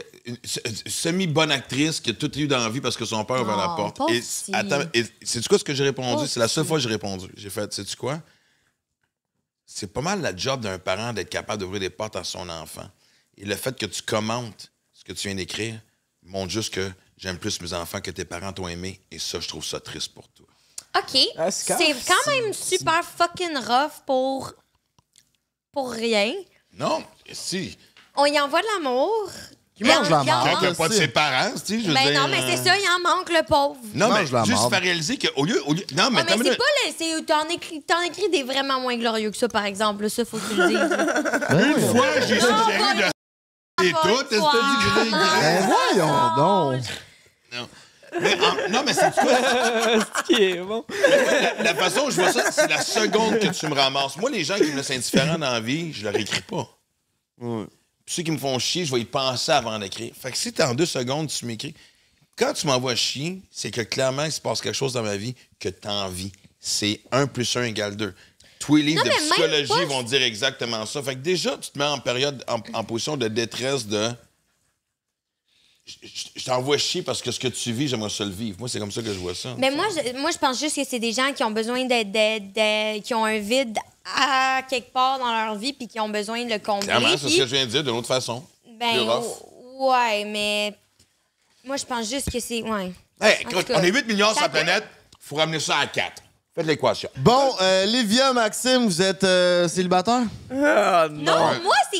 semi-bonne actrice qui a tout eu dans la vie parce que son père ouvre la porte. Et, attends, et, tu quoi ce que j'ai répondu? C'est la seule fois que j'ai répondu. J'ai fait c'est tu quoi? C'est pas mal la job d'un parent d'être capable d'ouvrir des portes à son enfant. Et le fait que tu commentes que tu viens d'écrire montre juste que j'aime plus mes enfants que tes parents t'ont aimé. Et ça, je trouve ça triste pour toi. OK. Ah, c'est quand même super fucking rough pour. pour rien. Non, si. On y envoie de l'amour. Qui mange la mort. Quand il pas de ses parents, tu sais, je ben dire, non, mais c'est euh, ça, il en manque, le pauvre. Non, mais juste faire réaliser qu'au lieu, au lieu... Non, mais, mais c'est pas... T'en écris, écris des vraiment moins glorieux que ça, par exemple. Ça, faut que tu le dises. Une fois, j'ai suggéré de... Et toi, t'es-tu gris, gris? Ben voyons ah, donc! Non. Mais, non, mais c'est quoi? (laughs) qui est bon. La, façon où je vois ça, c'est la seconde que tu me ramasses. Moi, les gens qui me laissent indifférent dans la vie, je leur écris pas. Puis ceux qui me font chier, je vais y penser avant d'écrire. Fait que si t'es en deux secondes, tu m'écris. Quand tu m'envoies chier, c'est que clairement, il se passe quelque chose dans ma vie que t'as envie. C'est 1 plus 1 égale 2 tous les de psychologie vont dire exactement ça. Fait que déjà, tu te mets en période, en, position de détresse de. Je t'envoie chier parce que ce que tu vis, j'aimerais ça le vivre. Moi, c'est comme ça que je vois ça. Mais moi je, moi, je pense juste que c'est des gens qui ont besoin d'être. qui ont un vide à quelque part dans leur vie puis qui ont besoin de le combler. Clairement, c'est ce que je viens de dire d'une autre façon. Ben, ouais, mais moi, je pense juste que c'est. Ouais. Hey, on est 8 millions sur la planète, faut ramener ça à 4 l'équation. Bon, euh, Livia, Maxime, vous êtes euh, célibataire? Ah, non. non, moi, c'est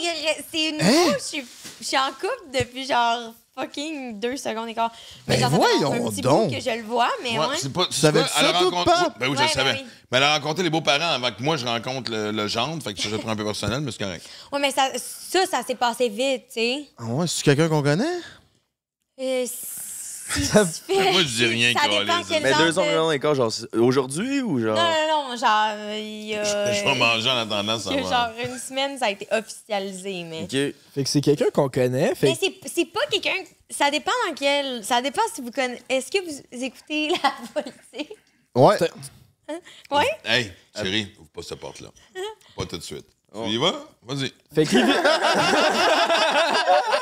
c'est une hein? Je suis- Je suis en couple depuis genre fucking deux secondes et quart. Mais ben un petit bout que je le vois, mais ouais. Ouais, savais ça, elle Ben oui, je savais. Ben mais elle a rencontré les beaux-parents avant que moi je rencontre le, le gendre. Fait que je prends un peu personnel, mais c'est correct. Oui, mais ça, ça, ça s'est passé vite, tu sais. Ah ouais, c'est quelqu'un qu'on connaît? Euh, moi, je dis rien, dépend Mais deux ans, et quart, genre aujourd'hui ou genre. Non, non, non, genre. Euh, il, je, (laughs) je vais manger en attendant ça. Genre une semaine, ça a été officialisé, mais. OK. Fait que c'est quelqu'un qu'on connaît. Mais c'est pas quelqu'un. Ça dépend dans quel. Ça dépend si vous connaissez. Est-ce que vous écoutez la (laughs) politique? Ouais. Hein? Ouais? Hey, chérie, ouvre pas cette porte-là. Hein? pas tout de suite. Oh. Tu y vas? Vas-y. Fait que. (laughs)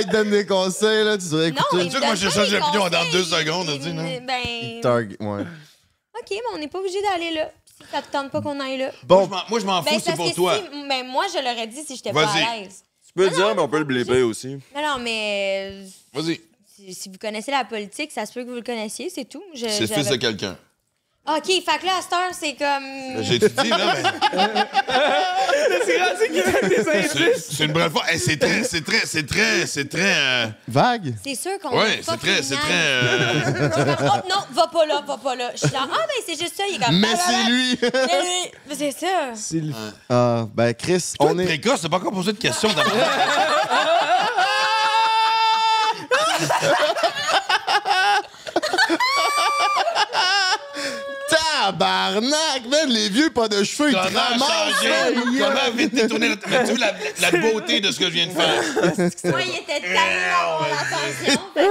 il te donne des conseils, là, tu devrais écouter. Tu sais que moi, j'ai changé d'opinion dans deux secondes, tu non? Ben. ouais. OK, mais on n'est pas obligé d'aller là. Si ça te tente pas qu'on aille là. Bon, moi, je m'en ben, fous, c'est pour toi. Mais ben, moi, je l'aurais dit si j'étais pas à l'aise. Tu peux le dire, mais on peut le bléper aussi. Non, non, mais. Euh, Vas-y. Si vous connaissez la politique, ça se peut que vous le connaissiez, c'est tout. C'est fils de quelqu'un. OK, fait que là, à cette heure, c'est comme. Ben, j'ai tout dit, là, mais. (laughs) c'est c'est des C'est une bonne fois. c'est très, c'est très, c'est très, c'est très. Euh, Vague. C'est sûr qu'on. Oui, c'est très, c'est très. Euh, (laughs) oh, non, va pas là, va pas là. Je suis là, ah, ben c'est juste ça, il est comme. Mais ah, c'est lui. (laughs) Mais lui. c'est ça. C'est lui. Ah, ben, Chris, on est. précoce, t'as pas encore posé de questions d'abord. Tabarnak, Même les vieux pas de cheveux, ils Comment Comment vite détourner Mais tu la, la- beauté de ce que je viens de faire? Moi, il était tellement d'avoir l'attention. (laughs)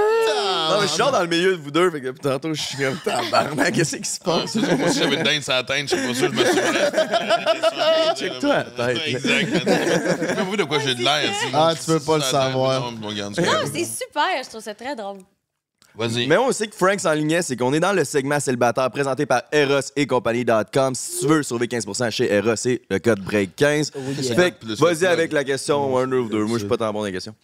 Non, mais je suis genre dans le milieu de vous deux, fait que tantôt, je suis comme tabarnak, qu'est-ce qui se passe? Moi, si j'avais une dinde sur la tête, je suis pas sûr, je me souviens. Check-toi la tête. Exact. sais pas de quoi j'ai de l'air? Ah, tu peux pas le savoir. Non, c'est super, je trouve ça très drôle. Mais on sait que Frank s'enlignait, c'est qu'on est dans le segment célibataire présenté par Eros et compagnie.com. Si tu veux sauver 15 chez Eros, c'est le code break 15. vas-y avec la question, one ou deux. Moi, je suis pas tant bon dans questions.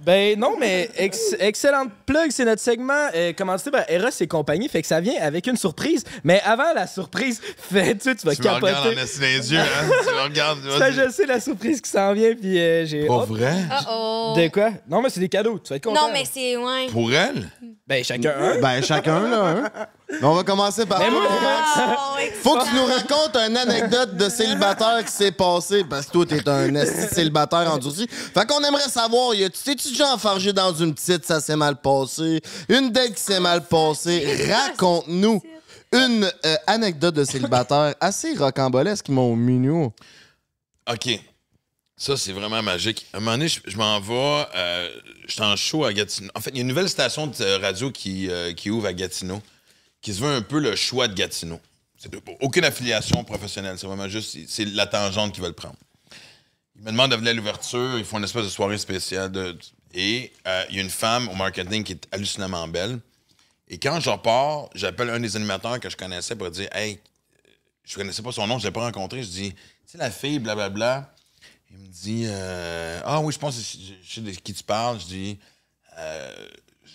Ben non, mais excellente plug, c'est notre segment euh, tu sais Ben Eros et compagnie, fait que ça vient avec une surprise. Mais avant la surprise, (laughs) fait, tu, tu vas tu capoter. Hein? tu regardes en les yeux, tu regardes. Ça, je sais la surprise qui s'en vient, puis euh, j'ai. Pour oh. vrai? De quoi? Non, mais c'est des cadeaux, tu vas être content. Non, mais c'est. Ouais. Pour elle? Ben chacun un. Ben chacun, là, un. Hein. (laughs) on va commencer par toi, Max. Oh, Faut que tu nous racontes une anecdote de célibataire qui s'est passée, parce que toi, t'es un (laughs) célibataire endurci. Fait qu'on aimerait savoir, y a- tu t'es-tu déjà enfargé dans une petite, ça s'est mal passé? Une date qui s'est mal passée? Raconte-nous une euh, anecdote de célibataire assez rocambolesque, mon mignon. OK. Ça, c'est vraiment magique. À un moment donné, je, m'en vais. Euh, je suis en à Gatineau. En fait, il y a une nouvelle station de euh, radio qui ouvre à Gatineau qui se veut un peu le choix de Gatineau. aucune affiliation professionnelle, c'est vraiment juste c'est la tangente qu'ils veulent prendre. Ils me demandent de venir à l'ouverture, ils font une espèce de soirée spéciale. De, et euh, il y a une femme au marketing qui est hallucinamment belle. Et quand je repars, j'appelle un des animateurs que je connaissais pour dire Hey, je connaissais pas son nom, je l'ai pas rencontré. Je dis c'est la fille, blablabla. Bla, bla. Il me dit euh, Ah oui, je pense que je sais de qui tu parles. Je dis euh,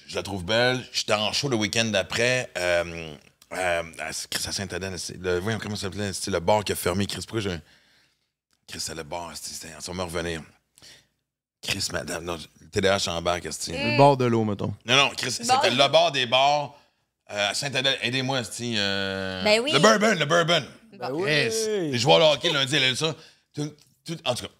je la trouve belle. J'étais en show le week-end d'après. Euh, euh à saint adène le, voyons comment ça s'appelait, c'était le bar qui a fermé. Chris, pourquoi j'ai. Chris, c'est le bar, Ça on me revenir. Chris, madame, non, TDH en bas, qu'est-ce Le bord de l'eau, mettons. Non, non, Chris, c'était le bar des bars euh, à Saint-Adèle. Aidez-moi, c'est euh, ben oui. Le bourbon, le bourbon. Chris, ben ben les joueurs de hockey lundi, elle a eu ça. en tout cas,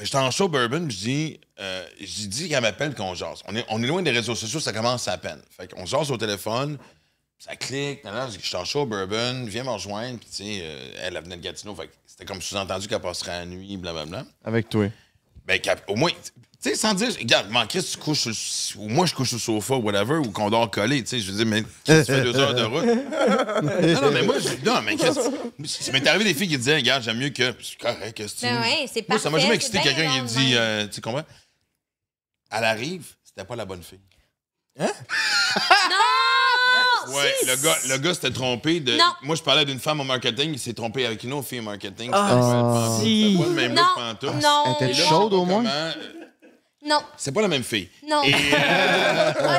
J'étais en show bourbon, je dis, euh, dis qu'elle m'appelle qu'on jase. On est, on est loin des réseaux sociaux, ça commence à peine. Fait qu'on jase au téléphone, ça clique, je suis en show bourbon, viens me rejoindre, puis tu sais, euh, elle, elle venait de Gatineau, fait c'était comme sous-entendu qu'elle passerait la nuit, blablabla. Avec toi. Ben, au moins, tu sais, sans dire, regarde, man, Chris, tu couches, ou moi je couche au sofa ou whatever, ou qu'on dort collé, tu sais, je veux dire, mais Chris, tu fais deux heures de route. non, mais moi, je, non, mais Chris, ça m'est arrivé des filles qui disaient, regarde, j'aime mieux que, c'est correct, que tu. Oui, ben ouais, c'est Moi, ça m'a jamais excité quelqu'un qui dit, euh, tu sais, comment? Elle arrive, c'était pas la bonne fille. Hein? non! Ouais, le gars, le gars s'était trompé. De... Moi, je parlais d'une femme au marketing, il s'est trompé avec une autre fille au marketing. Ah, si. même non, non. Elle était chaude au moins. Non. C'est pas la même fille. Non. Et, euh, ah,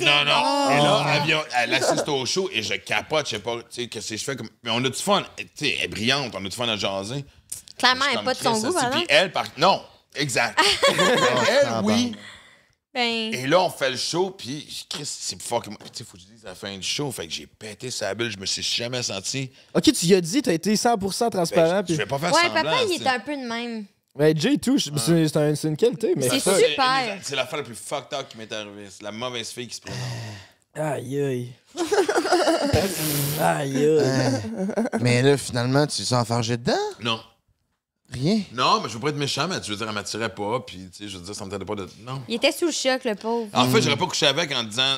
non, non. Et là, elle, elle, assiste au show et je capote, je sais pas, tu sais, qu'est-ce je fais comme. Mais on a du fun. Tu sais, elle est brillante, on a du fun à jaser. Clairement, elle n'est pas de son goût, Puis elle, par... Non, exact. (laughs) elle, ah, oui. Ben... Et là, on fait le show, puis c'est fucking. Tu sais, faut que je dise à la fin du show, fait que j'ai pété sa bulle, je me suis jamais senti. Ok, tu y as dit, t'as été 100% transparent. Ben, je, puis... je vais pas faire ouais, semblant. Ouais, papa, il est un peu de même mais J2, c'est- une qualité, mais. C'est super. C'est l'affaire la plus fucked up qui m'est arrivée. C'est la mauvaise fille qui se présente. Aïe, aïe. (laughs) aïe, aïe. Mais là, finalement, tu sens faire dedans? Non. Rien. Non, mais je veux pas être méchant, mais tu veux dire, elle m'attirait pas. Puis, tu sais, je veux dire, ça me tentait pas de. Non. Il était sous le choc, le pauvre. En fait, j'aurais pas couché avec en disant.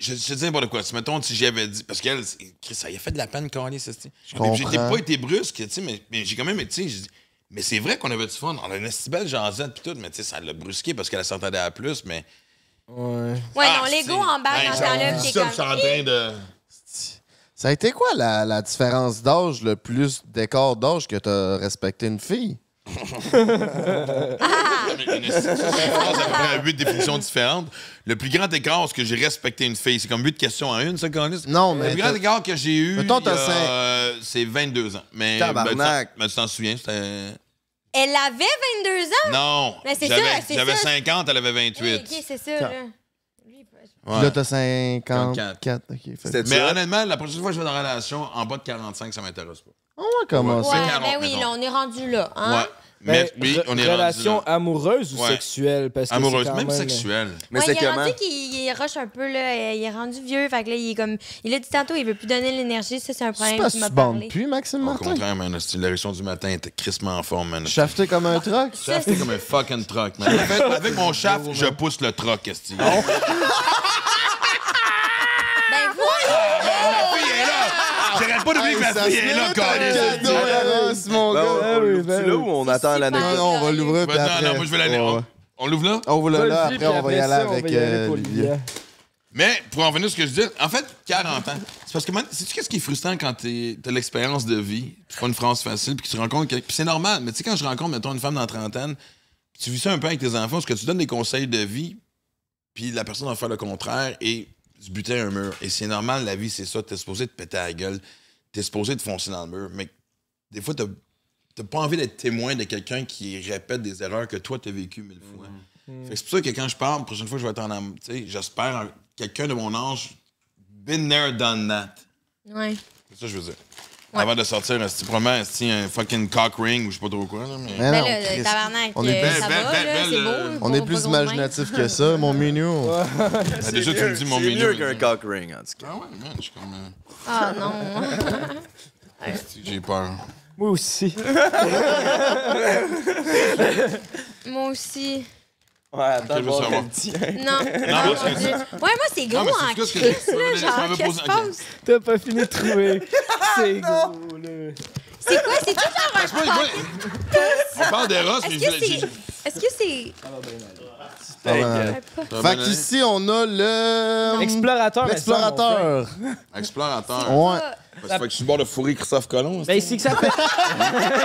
Je, te dis n'importe quoi. tu mettons, si j'avais dit. Parce qu'elle, Chris, ça y a fait de la peine, est, ça, tu sais. pas été brusque, tu sais, mais, j'ai quand même. Tu sais, mais c'est vrai qu'on avait du fun. On a une si belle Z pis tout, mais tu sais, ça l'a brusqué parce qu'elle s'entendait à plus, mais. Ouais. Ouais, ah, non, l'ego en bas on dans là c'est comme... en Ça a été quoi la, différence d'âge, le plus d'écart d'âge que t'as respecté une fille? ah! une, une, à huit définitions différentes. Le plus grand écart, ce que j'ai respecté une fille. C'est comme huit questions en une, ça, dit. Non, mais. Le plus grand écart que j'ai eu. Mettons, t'as C'est 22 ans. Mais. Ben, Tabarnak. Ben, tu t'en souviens, c'était. Elle avait 22 ans? Non. Mais ben, c'est ça, J'avais 50, elle avait 28. OK, c'est ça, là. Là, t'as 54. Mais honnêtement, la prochaine fois que je vais dans la relation, en bas de 45, ça m'intéresse pas. On va commencer. Ouais, mais ben oui, là, on est rendu là. Hein? Ben, Mais, oui, on est relation une relation amoureuse ou sexuelle parce que amoureuse quand même, même, sexuelle. Euh, Mais ouais, c'est comment dit qu'il rush un peu là, il est rendu vieux, fait que là il est comme il a dit tantôt il veut plus donner l'énergie, ça c'est un problème qui m'a parlé. plus Maxime Martin. Au contraire, man, la réaction du matin était crissement en forme, man. Shafté comme un truck. Shafté comme un fucking truck, man. En (laughs) fait, avec mon shaft, je pousse le truck, est ah (laughs) pas que ma fille est là, hein. ah mon ben, gars. on- ah ben là ou on attend l'année Non, on va l'ouvrir, Non, non, moi, je vais l'année On l'ouvre là? On ouvre là, après, on va y aller avec euh, Olivier. Mais pour en venir à ce que je dis, en fait, 40 ans. C'est parce que, moi, sais-tu qu'est-ce qui est frustrant quand t'as l'expérience de vie, tu pas une France facile, puis que tu rencontres quelqu'un. Puis c'est normal, mais tu sais, quand je rencontre, mettons, une femme dans trentaine, pis tu vis ça un peu avec tes enfants, parce que tu donnes des conseils de vie, puis la personne va faire le contraire et tu buter un mur. Et c'est normal, la vie, c'est ça, t'es supposé te péter à la gueule t'es supposé de foncer dans le mur. Mais des fois, t'as pas envie d'être témoin de quelqu'un qui répète des erreurs que toi, t'as as vécues mille fois. Mm-hmm. C'est pour ça que quand je parle, la prochaine fois, je vais être en amour. J'espère quelqu'un de mon âge, been there, done that. Ouais. C'est ça je veux dire. Ouais. Avant de sortir un petit roman, un fucking cock ring ou je sais pas trop quoi. Là, mais... Ben mais le, le tabarnak, on euh, est, plus, ça belle, là, euh, beau, on est plus imaginatif que ça, mon menu. (laughs) Ah, déjà, tu me dis mon menu. C'est mieux qu'un cock ring, en tout cas. Ah ouais, man, je suis quand même. Euh, ah non. (laughs) J'ai peur. Moi aussi. (laughs) Moi aussi. Ouais, attends, je vais tien. Non. (laughs) non Ouais, moi, c'est gros en crise, là, genre, qu'est-ce tu T'as pas fini de trouver. c'est (laughs) ah, gros, là. C'est quoi? C'est tout genre un On parle d'Eros, mais je Est-ce que c'est... Ah, ben, ben, ben, fait qu'ici, on a le... Explorateur. explorateur Explorateur. Ouais. Fait que je suis bord de fourrer Christophe Colomb. Ben, c'est que ça fait... (laughs)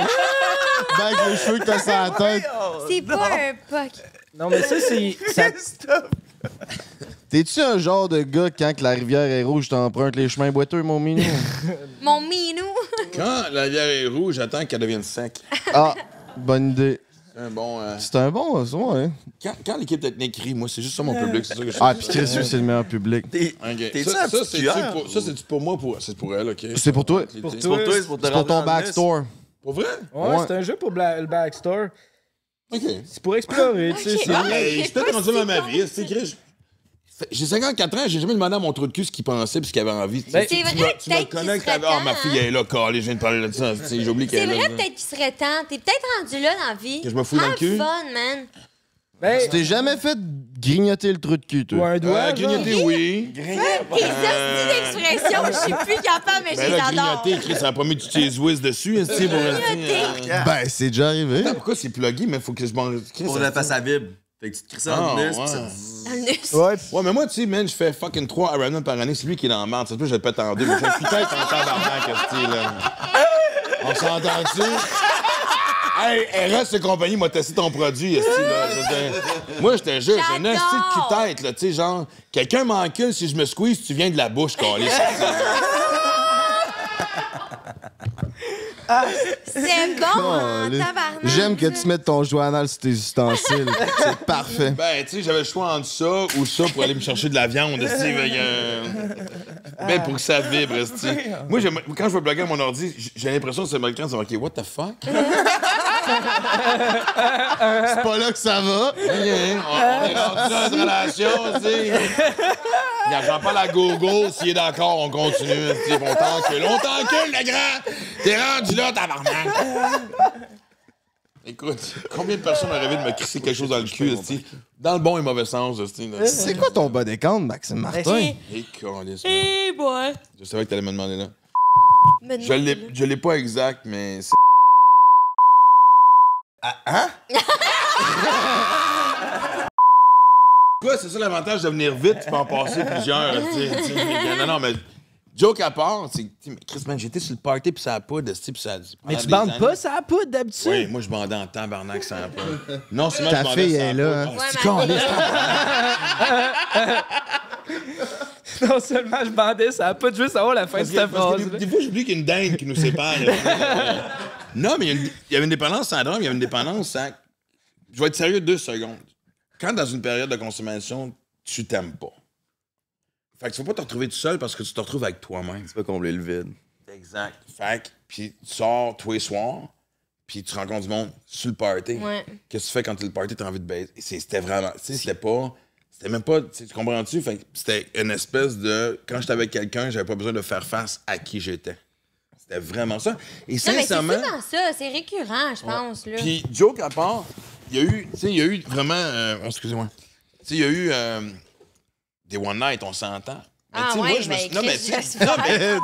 Ben, avec les cheveux que t'as sur la tête. C'est pas un puck. Non, mais ça, c'est. (laughs) ça- T'es-tu un genre de gars quand la rivière est rouge, t'empruntes les chemins boiteux, mon minou? (laughs) Mon minou. (laughs) Quand la rivière est rouge, j'attends qu'elle devienne sec. ah, bonne idée. Euh, un bon. C'est un bon, ça, Quand, l'équipe technique rit, moi, c'est juste ça mon public, c'est ça que je Ah, puis Christian, c'est le meilleur public. T'es- Ça, cest pour, pour moi pour... C'est pour elle, OK? C'est pour toi. Pour C'est toi, c'est pour toi. C'est pour ton backstore. Pour vrai? Ouais, c'est un jeu pour le backstore. C'est pour explorer, tu sais. Okay. Ah, je peut-être rendu dans ma vie. j'ai 54 ans, j'ai jamais demandé à mon trou de cul ce qu'il pensait et ce qu'il avait envie. Ben, c'est vrai, que tu me tu à oh, ma fille elle est là, calée, je viens de parler de ça, j'ai oublié qu'elle est là. C'est vrai peut-être qu'il serait temps, t'es peut-être rendu là dans la vie. Que je me fous dans le cul. fun, man. Ben, tu t'es jamais fait grignoter le truc de cul, toi? Ouais, un doigt? grignoter, oui. Grignoter. Euh... expression, je suis plus capable, mais j'ai ben j'adore. Grignoter, Chris, ça a pas mis du cheese whiz dessus, hein, est-ce que pour euh, Ben, c'est déjà arrivé. pourquoi c'est pluggy? mais faut que je mange. Pour la face à vibre. Fait que tu te crisses ah, ça en pis ça. Ouais. ouais, mais moi, tu sais, man, je fais fucking 3 Ironman par année, c'est lui qui est dans la merde. je le pète en deux. je peut-être en temps On s'entend-tu? Hey, RS et compagnie m'a testé ton produit, là. Moi, je te jure, j'ai un esti de qui tête, là, tu sais, genre, quelqu'un m'encule si je me squeeze, tu viens de la bouche, câlisse. (laughs) C'est bon, hein, tabarnak. J'aime que tu mettes ton joint anal sur tes ustensiles. (laughs) C'est parfait. Ben, tu sais, j'avais le choix entre ça ou ça pour aller me chercher de la viande, euh, Ben, pour que ça vibre, tu sais. Ah. Moi, quand je veux bloguer à mon ordi, j'ai l'impression que c'est mon écran, c'est What the fuck? (laughs) C'est pas là que ça va. » On on est dans une relation, tu sais. Il pas la gogo, s'il est d'accord, on continue, on t'encule. On t'encule, le grand! T'es rendu là, (laughs) Écoute, combien de personnes ont rêvé de me crisser quelque chose dans le cul, dans le bon et mauvais sens, C'est quoi ton bas décompte, Maxime Martin? Eh, Je savais que t'allais me demander là. je l'ai, l'ai pas exact, mais c'est. Ah, hein? quoi, c'est ça l'avantage de venir vite, tu peux en passer plusieurs, Non, non, mais Joke à part, c'est Chris, man, j'étais sur le party puis ça a poudre, puis ça Mais tu bandes pas ça a poudre d'habitude? Oui, moi je bandais en temps tabarnak ça a poudre. Non, c'est Ta fille est là. non seulement je bandais ça a poudre, juste avant la fin de cette phrase. Des, fois, j'oublie qu'il y a une dingue qui nous sépare. (laughs) non, mais il y, avait une dépendance sans drame, il y avait une dépendance Je vais être sérieux deux secondes. Quand dans une période de consommation, tu t'aimes pas fait que tu vas pas te retrouver tout seul parce que tu te retrouves avec toi-même. Tu vas combler le vide. Exact. Fait que, puis tu sors tous les soirs, puis tu rencontres du monde sur le party. Ouais. Qu'est-ce que tu fais quand tu es le party, t'as envie de baiser? C'était vraiment, tu sais, c'était pas, c'était même pas, tu comprends-tu? Fait que c'était une espèce de, quand j'étais avec quelqu'un, j'avais pas besoin de faire face à qui j'étais. C'était vraiment ça. Et non, sincèrement. C'est ça, c'est récurrent, je pense. Puis, joke à part, il y a eu, tu sais, il y a eu vraiment, euh, oh, excusez-moi, tu sais, il y a eu, euh, des One Night, on s'entend. Mais ah tu sais, moi, je me suis. Non, mais tu Non, mais.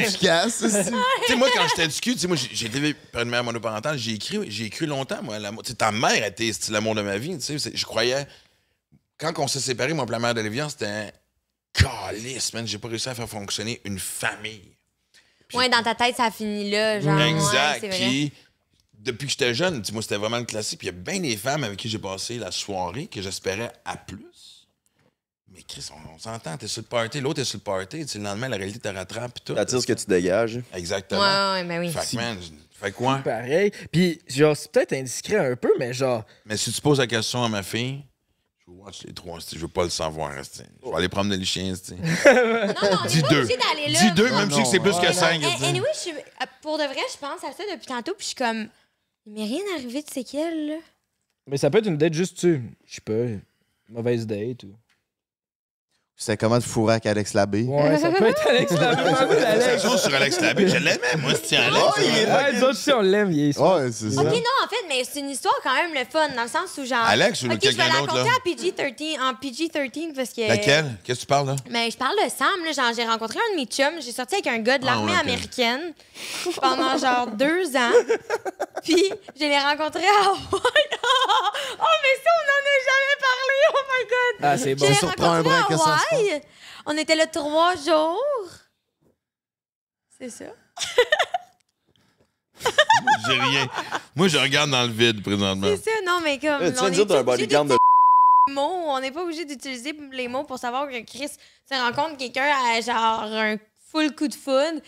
Efficace, Tu sais, moi, quand j'étais du cul, tu sais, moi, j'ai été mère monoparentale, j'ai écrit, j'ai écrit longtemps, moi. ta mère était l'amour de ma vie, tu sais. Je croyais. Quand on s'est séparés, moi la mère d'Olivier, c'était un calice, man. J'ai pas réussi à faire fonctionner une famille. Ouais, dans ta tête, ça finit là, genre. Exact depuis que j'étais jeune, moi, c'était vraiment le classique. Puis il y a bien des femmes avec qui j'ai passé la soirée que j'espérais à plus. Mais Chris, on, on s'entend, t'es sur le party, l'autre est sur le party. Le lendemain, la réalité te rattrape. Tu tout. T'attires ce que tu dégages. Exactement. Ouais, ouais, mais ben oui. Fait man, quoi? Pareil. Puis, genre, c'est peut-être indiscret un peu, mais genre. Mais si tu poses la question à ma fille, je vais watch les trois, je veux pas le savoir. Je vais aller prendre le chiens. (laughs) non, non, Dis deux. Dis deux, même si c'est plus que cinq. Eh, anyway, euh, pour de vrai, je pense à ça depuis tantôt, puis je suis comme. Mais rien rien arrivé de séquelles, là. Mais ça peut être une date juste, tu je sais pas, mauvaise date ou. C'était comment de avec Alex Labbé? Ouais, ça peut être Alex Labbé. moi, (laughs) sur Alex Labbé, je l'aimais, moi, c'est Alex. Oh, il est ouais, d'autres, si on l'aime, il est Ouais, c'est ça. OK, non, en fait, mais c'est une histoire quand même le fun, dans le sens où genre. Alex, ou OK, je vais la raconter en PG-13 parce que. Laquelle? Qu'est-ce que tu parles, là? Mais ben, je parle de Sam, là. Genre, j'ai rencontré un de mes chums, j'ai sorti avec un gars de ah, l'armée américaine pendant genre deux ans. (laughs) Puis, je l'ai rencontré à (laughs) oh, mais ça, on n'en a jamais parlé, oh my God! Ah, c'est bon, ça reprend un brin que on était là trois jours. C'est ça. (laughs) J'ai rien. Moi, je regarde dans le vide présentement. C'est ça, non, mais comme. Mots, on n'est pas obligé d'utiliser les mots pour savoir que Chris se rencontre quelqu'un à genre un full coup de foudre.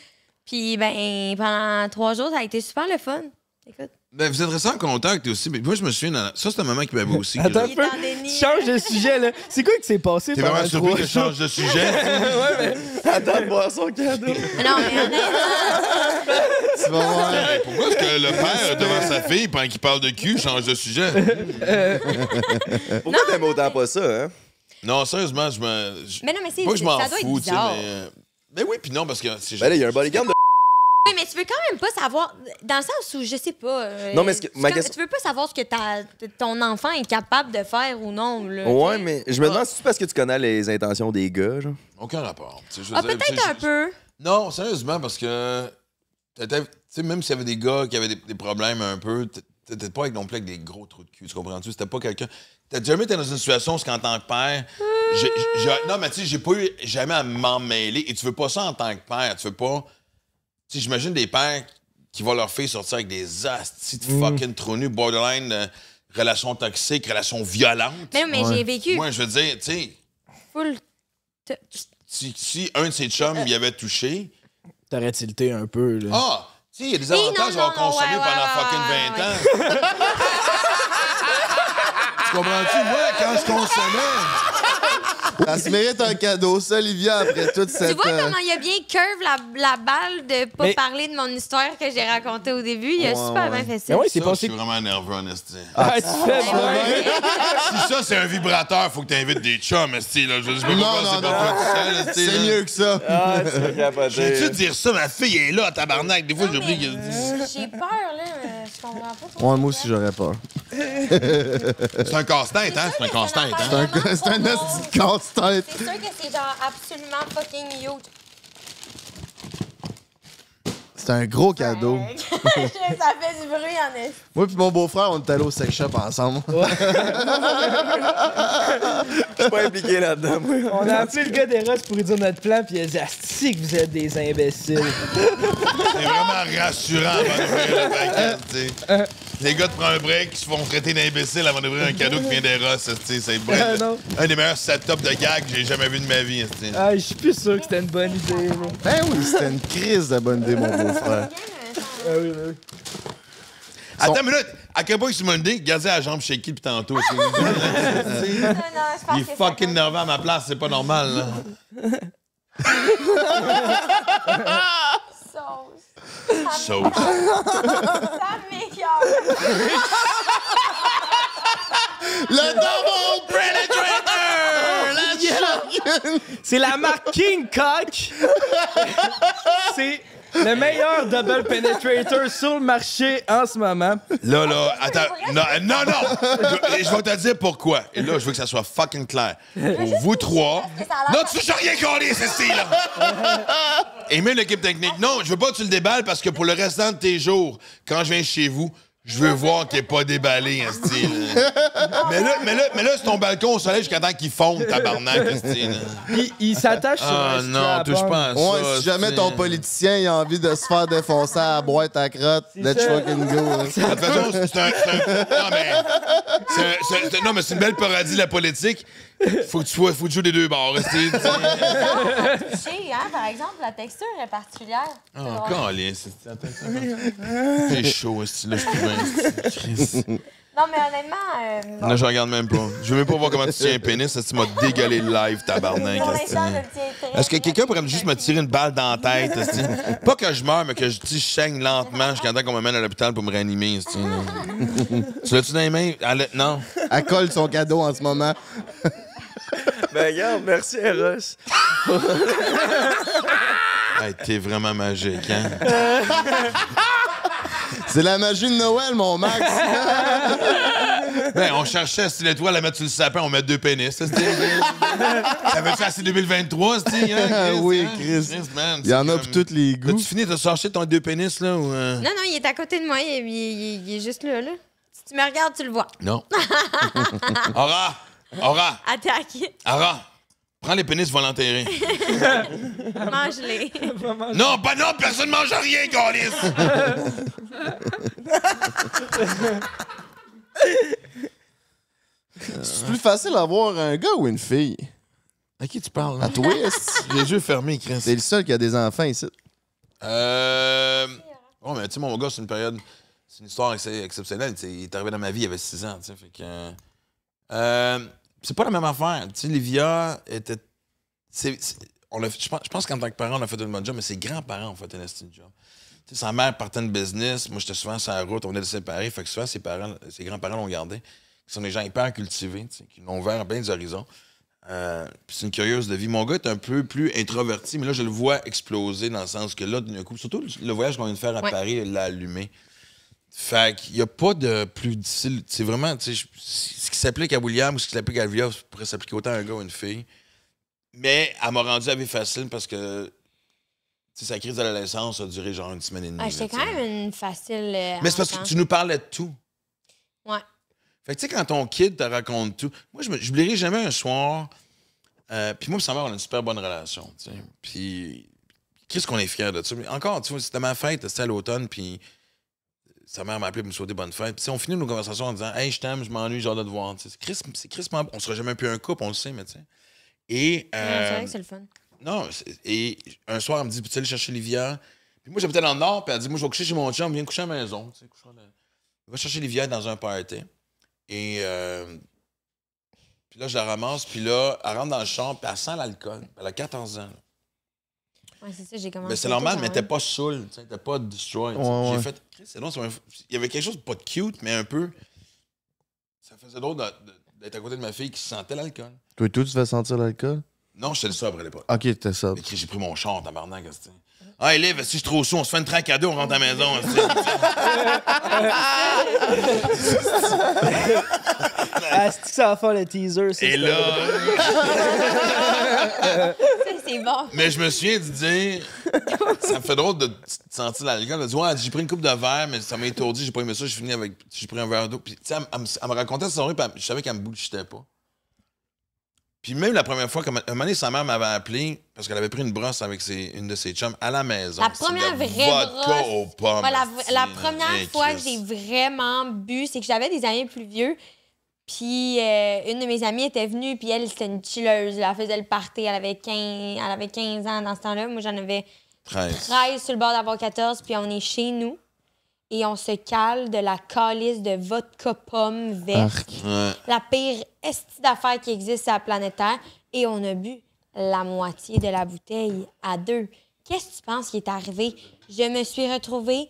Puis, ben, pendant trois jours, ça a été super le fun. Écoute. Ben, vous êtes resté en contact aussi. Mais moi, je me souviens, ça, c'est un moment qui m'avait aussi. (laughs) Attends un peu. Change de sujet, là. C'est quoi qui s'est passé T'es vraiment surpris que je change de sujet? (laughs) ouais, mais attends de son cadeau. Non, mais honnêtement, Tu Pourquoi est-ce que le père, (laughs) devant sa fille, pendant qu'il parle de cul, change de sujet? Euh, pourquoi t'aimes autant pas ça, hein? Non, sérieusement, je me. mais non, mais c'est Ça que je m'en fous, tu sais, mais. Euh, ben oui, puis non, parce que. Ben là, il y a un bodyguard de pas savoir. Dans le sens où je sais pas. Euh, non, mais ma question... tu veux pas savoir ce que ton enfant est capable de faire ou non. Là, ouais, mais je me demande ah. si c'est parce que tu connais les intentions des gars. Genre. Aucun rapport. Ah, peut-être un peu. Non, sérieusement, parce que. Tu sais, même s'il y avait des gars qui avaient des, problèmes un peu, t'étais pas avec non plus avec des gros trous de cul, tu comprends-tu? C'était pas quelqu'un. T'as jamais été dans une situation où, en tant que père, non, mais tu sais, j'ai pas eu jamais à m'en mêler et tu veux pas ça en tant que père. Tu veux pas j'imagine des pères qui vont leur fille sortir avec des astis de mm. fucking trous nus, borderline, euh, relations relation toxique, relation violente. Mais, j'ai vécu. Moi, je veux dire, tu sais. Full. Si, un de ses chums y avait touché. T'aurais été un peu, là. Ah! Tu sais, il y a des avantages à avoir consommer pendant fucking 20 ans. (laughs) tu comprends-tu? Moi, quand je consommais. Ça se mérite un cadeau, ça, Olivia, après toute cette. Tu vois euh, comment il a bien curve la, balle de pas parler de mon histoire que j'ai racontée au début. Il a super bien fait ça. c'est je suis vraiment nerveux, en Ah, (laughs) Si ça, c'est un vibrateur, faut que t'invites des chums, esti, Je je pas Non, c'est pas non. C'est mieux que ça. Ah, tu tu dire ça? Ma fille est là, tabarnak. Des fois, j'oublie qu'elle euh, dit ça. J'ai peur, là. Je comprends pas. moi aussi, j'aurais peur. C'est un casse-tête, hein? C'est un casse-tête, hein? C'est un, casse-tête. C'est sûr que c'est genre absolument fucking huge. C'est un gros cadeau. (laughs) ça fait du bruit en effet. Moi puis mon beau-frère, on est allé au sex shop ensemble. pas impliqué là-dedans. On a appelé le gars des Roches pour lui dire notre plan puis il a dit Asti que vous êtes des imbéciles. c'est vraiment rassurant avant de le t'sais. Les gars te prennent un break, ils se font traiter d'imbécile avant d'ouvrir un cadeau qui vient des Rosses. c'est vrai. Ah, un des meilleurs setups de gag que j'ai jamais vu de ma vie. Ah, je suis plus sûr que c'était une bonne idée. Ben oui, c'était une crise de bonne idée, mon beau-frère. ah oui, Attends une minute! À quel point tu m'as dit, idée? gazé la jambe chez qui puis tantôt? non, Il est fucking nerveux à ma place, c'est pas normal, là. (laughs) Sauce. so. Sammy Le double penetrator! La yeah. C'est la marque King Cock! C'est (laughs) le meilleur double penetrator sur le marché en ce moment. Là, là, ah, attends. Euh, non, non, Je, vais te dire pourquoi. Et là, je veux que ça soit fucking clair. Pour vous trois. Non, tu sais rien collé, ceci, là! Et même l'équipe technique. Non, je veux pas que tu le déballes parce que pour le restant de tes jours, quand je viens chez vous, je veux voir qu'il n'est pas déballé, un hein, style. Hein. (laughs) mais là, mais là, mais là c'est ton balcon au soleil jusqu'à temps qu'il fonde, tabarnak, hein, style. Il, il s'attache Ah sur Ah non, touche pas à ça. si jamais ton politicien a envie de se faire défoncer à la boîte à crotte, let's fucking go. Non, mais. c'est Non, mais c'est une belle paradis, la politique faut que tu sois, faut que tu des deux bords. Restez. Hein, (laughs) hein, par exemple, la texture est particulière. Oh, ah, encore C'est chaud, hein, c'est là, je suis bien. Non, mais honnêtement. Euh, non, je regarde même pas. Je veux même pas voir comment tu tiens un pénis, ça, tu m'as dégueulé live, tabarnak. Est-ce que quelqu'un pourrait juste me tirer une balle dans la tête? Pas que je meure, mais que je, saigne lentement jusqu'à temps qu'on mène à l'hôpital pour me réanimer. Ah. tu l'as-tu dans les mains? non. Elle colle son cadeau en ce moment. (laughs) ben, regarde, merci, Eros. (laughs) hey, T'es vraiment magique, hein? (laughs) C'est la magie de Noël, mon Max. ben, on cherchait si l'étoile à mettre sur le sapin, on met deux pénis. Ça, va tu assez 2023, c'est hein, Oui, hein? Chris. Il y en a pour tous les goûts. tu finis de chercher ton deux pénis, là? Ou, euh? Non, non, il est à côté de moi. Il, il est juste là, là. Si tu me regardes, tu le vois. Non. Aura! Aura. Attaque. Aura. Prends les pénis, va l'enterrer. (laughs) Mange-les. Non, pas non, personne ne mange rien, Gaulis! C'est plus facile d'avoir un gars ou une fille? À qui tu parles? À toi, (laughs) Les yeux fermés, Chris. T'es le seul qui a des enfants ici. Euh. Oh, mais tu sais, mon gars, c'est une période. C'est une histoire exceptionnelle. il est arrivé dans ma vie, il avait 6 ans, Fait que. Euh c'est pas la même affaire. Tu sais, Livia était. on je, pense, qu'en tant que parent, on a fait un bon job, mais ses grands-parents ont fait un estime job. sa mère partait de business. Moi, j'étais souvent sur la route. On venait de séparer. Fait que souvent, ses, parents, ses grands-parents l'ont gardé. Ce sont des gens hyper cultivés, tu qui l'ont ouvert à bien des horizons. Euh, c'est une curieuse de vie. Mon gars est un peu plus introverti, mais là, je le vois exploser dans le sens que là, d'un coup, surtout le voyage qu'on vient de faire à Paris l'a allumé. Fait qu'il n'y a pas de plus difficile. C'est vraiment, tu sais, ce qui s'applique à William ou ce qui s'applique à ça pourrait s'appliquer autant à un gars ou à une fille. Mais elle m'a rendu la vie facile parce que sa crise de d'adolescence a duré genre une semaine et demie. c'est C'était quand même une facile. Euh, mais c'est parce que tu nous parlais de tout. Ouais. Fait que tu sais, quand ton kid te raconte tout, moi, je n'oublierai jamais un soir. Euh, puis moi, ça m'a on a une super bonne relation. Puis, qu'est-ce qu'on est fiers de ça? Encore, tu vois, c'était ma fête, c'était à l'automne, puis sa mère m'a appelé pour me souhaiter bonne fête. Puis on finit nos conversations en disant Hey, je t'aime, je m'ennuie, j'ai hâte de te voir. C'est Chris, Chris on serait jamais plus un couple, on le sait, mais tu sais. Et. Euh, c'est le fun. Non, et un soir, elle me dit Tu vas aller chercher Livia Puis moi, j'habitais dans le Nord, puis elle dit Moi, je vais coucher chez mon chum, viens coucher à la maison. Je vais chercher Livia dans un party. Et. Euh, puis là, je la ramasse, puis là, elle rentre dans le champ, puis elle sent l'alcool. Elle a 14 ans. Là. Ouais, c'est ça, j'ai commencé. Mais c'est normal, mais t'es pas saoul, t'es pas destroyed. j'ai fait. C'est long, il y avait quelque chose pas de cute, mais un peu. Ça faisait drôle d'être à côté de ma fille qui sentait l'alcool. Toi et toi tu vas sentir l'alcool? Non, j'étais le sobre à l'époque. Ok, t'étais sobre. J'ai pris mon chant en tabarnak, ah, hey, Liv, si je suis trop chaud, on se fait une traque à deux, on rentre à la maison. Hein, (laughs) ah, c'est ça va faire le teaser, c'est Et là. (laughs) c'est bon. Mais je me souviens de dire. Ça me fait drôle de sentir l'alcool. De dire, ouais, j'ai pris une coupe de verre, mais ça m'a étourdi, j'ai pas aimé ça, j'ai fini avec. J'ai pris un verre d'eau. Puis, tu sais, elle, me racontait sa je savais qu'elle me bouchait pas. Puis même la première fois, que un moment sa mère m'avait appelé parce qu'elle avait pris une brosse avec une de ses chums à la maison. La première vraie brosse. la, première fois que j'ai vraiment bu, c'est que j'avais des amis plus vieux. Puis euh, une de mes amies était venue, puis elle, c'était une chilleuse. Elle faisait le party. Elle avait 15, elle avait 15 ans dans ce temps-là. Moi, j'en avais 13. 13 sur le bord d'avoir 14, puis on est chez nous et on se cale de la calice de vodka pomme verte. La pire estie d'affaires qui existe sur la planète Terre. Et on a bu la moitié de la bouteille à deux. Qu'est-ce que tu penses qui est arrivé? Je me suis retrouvée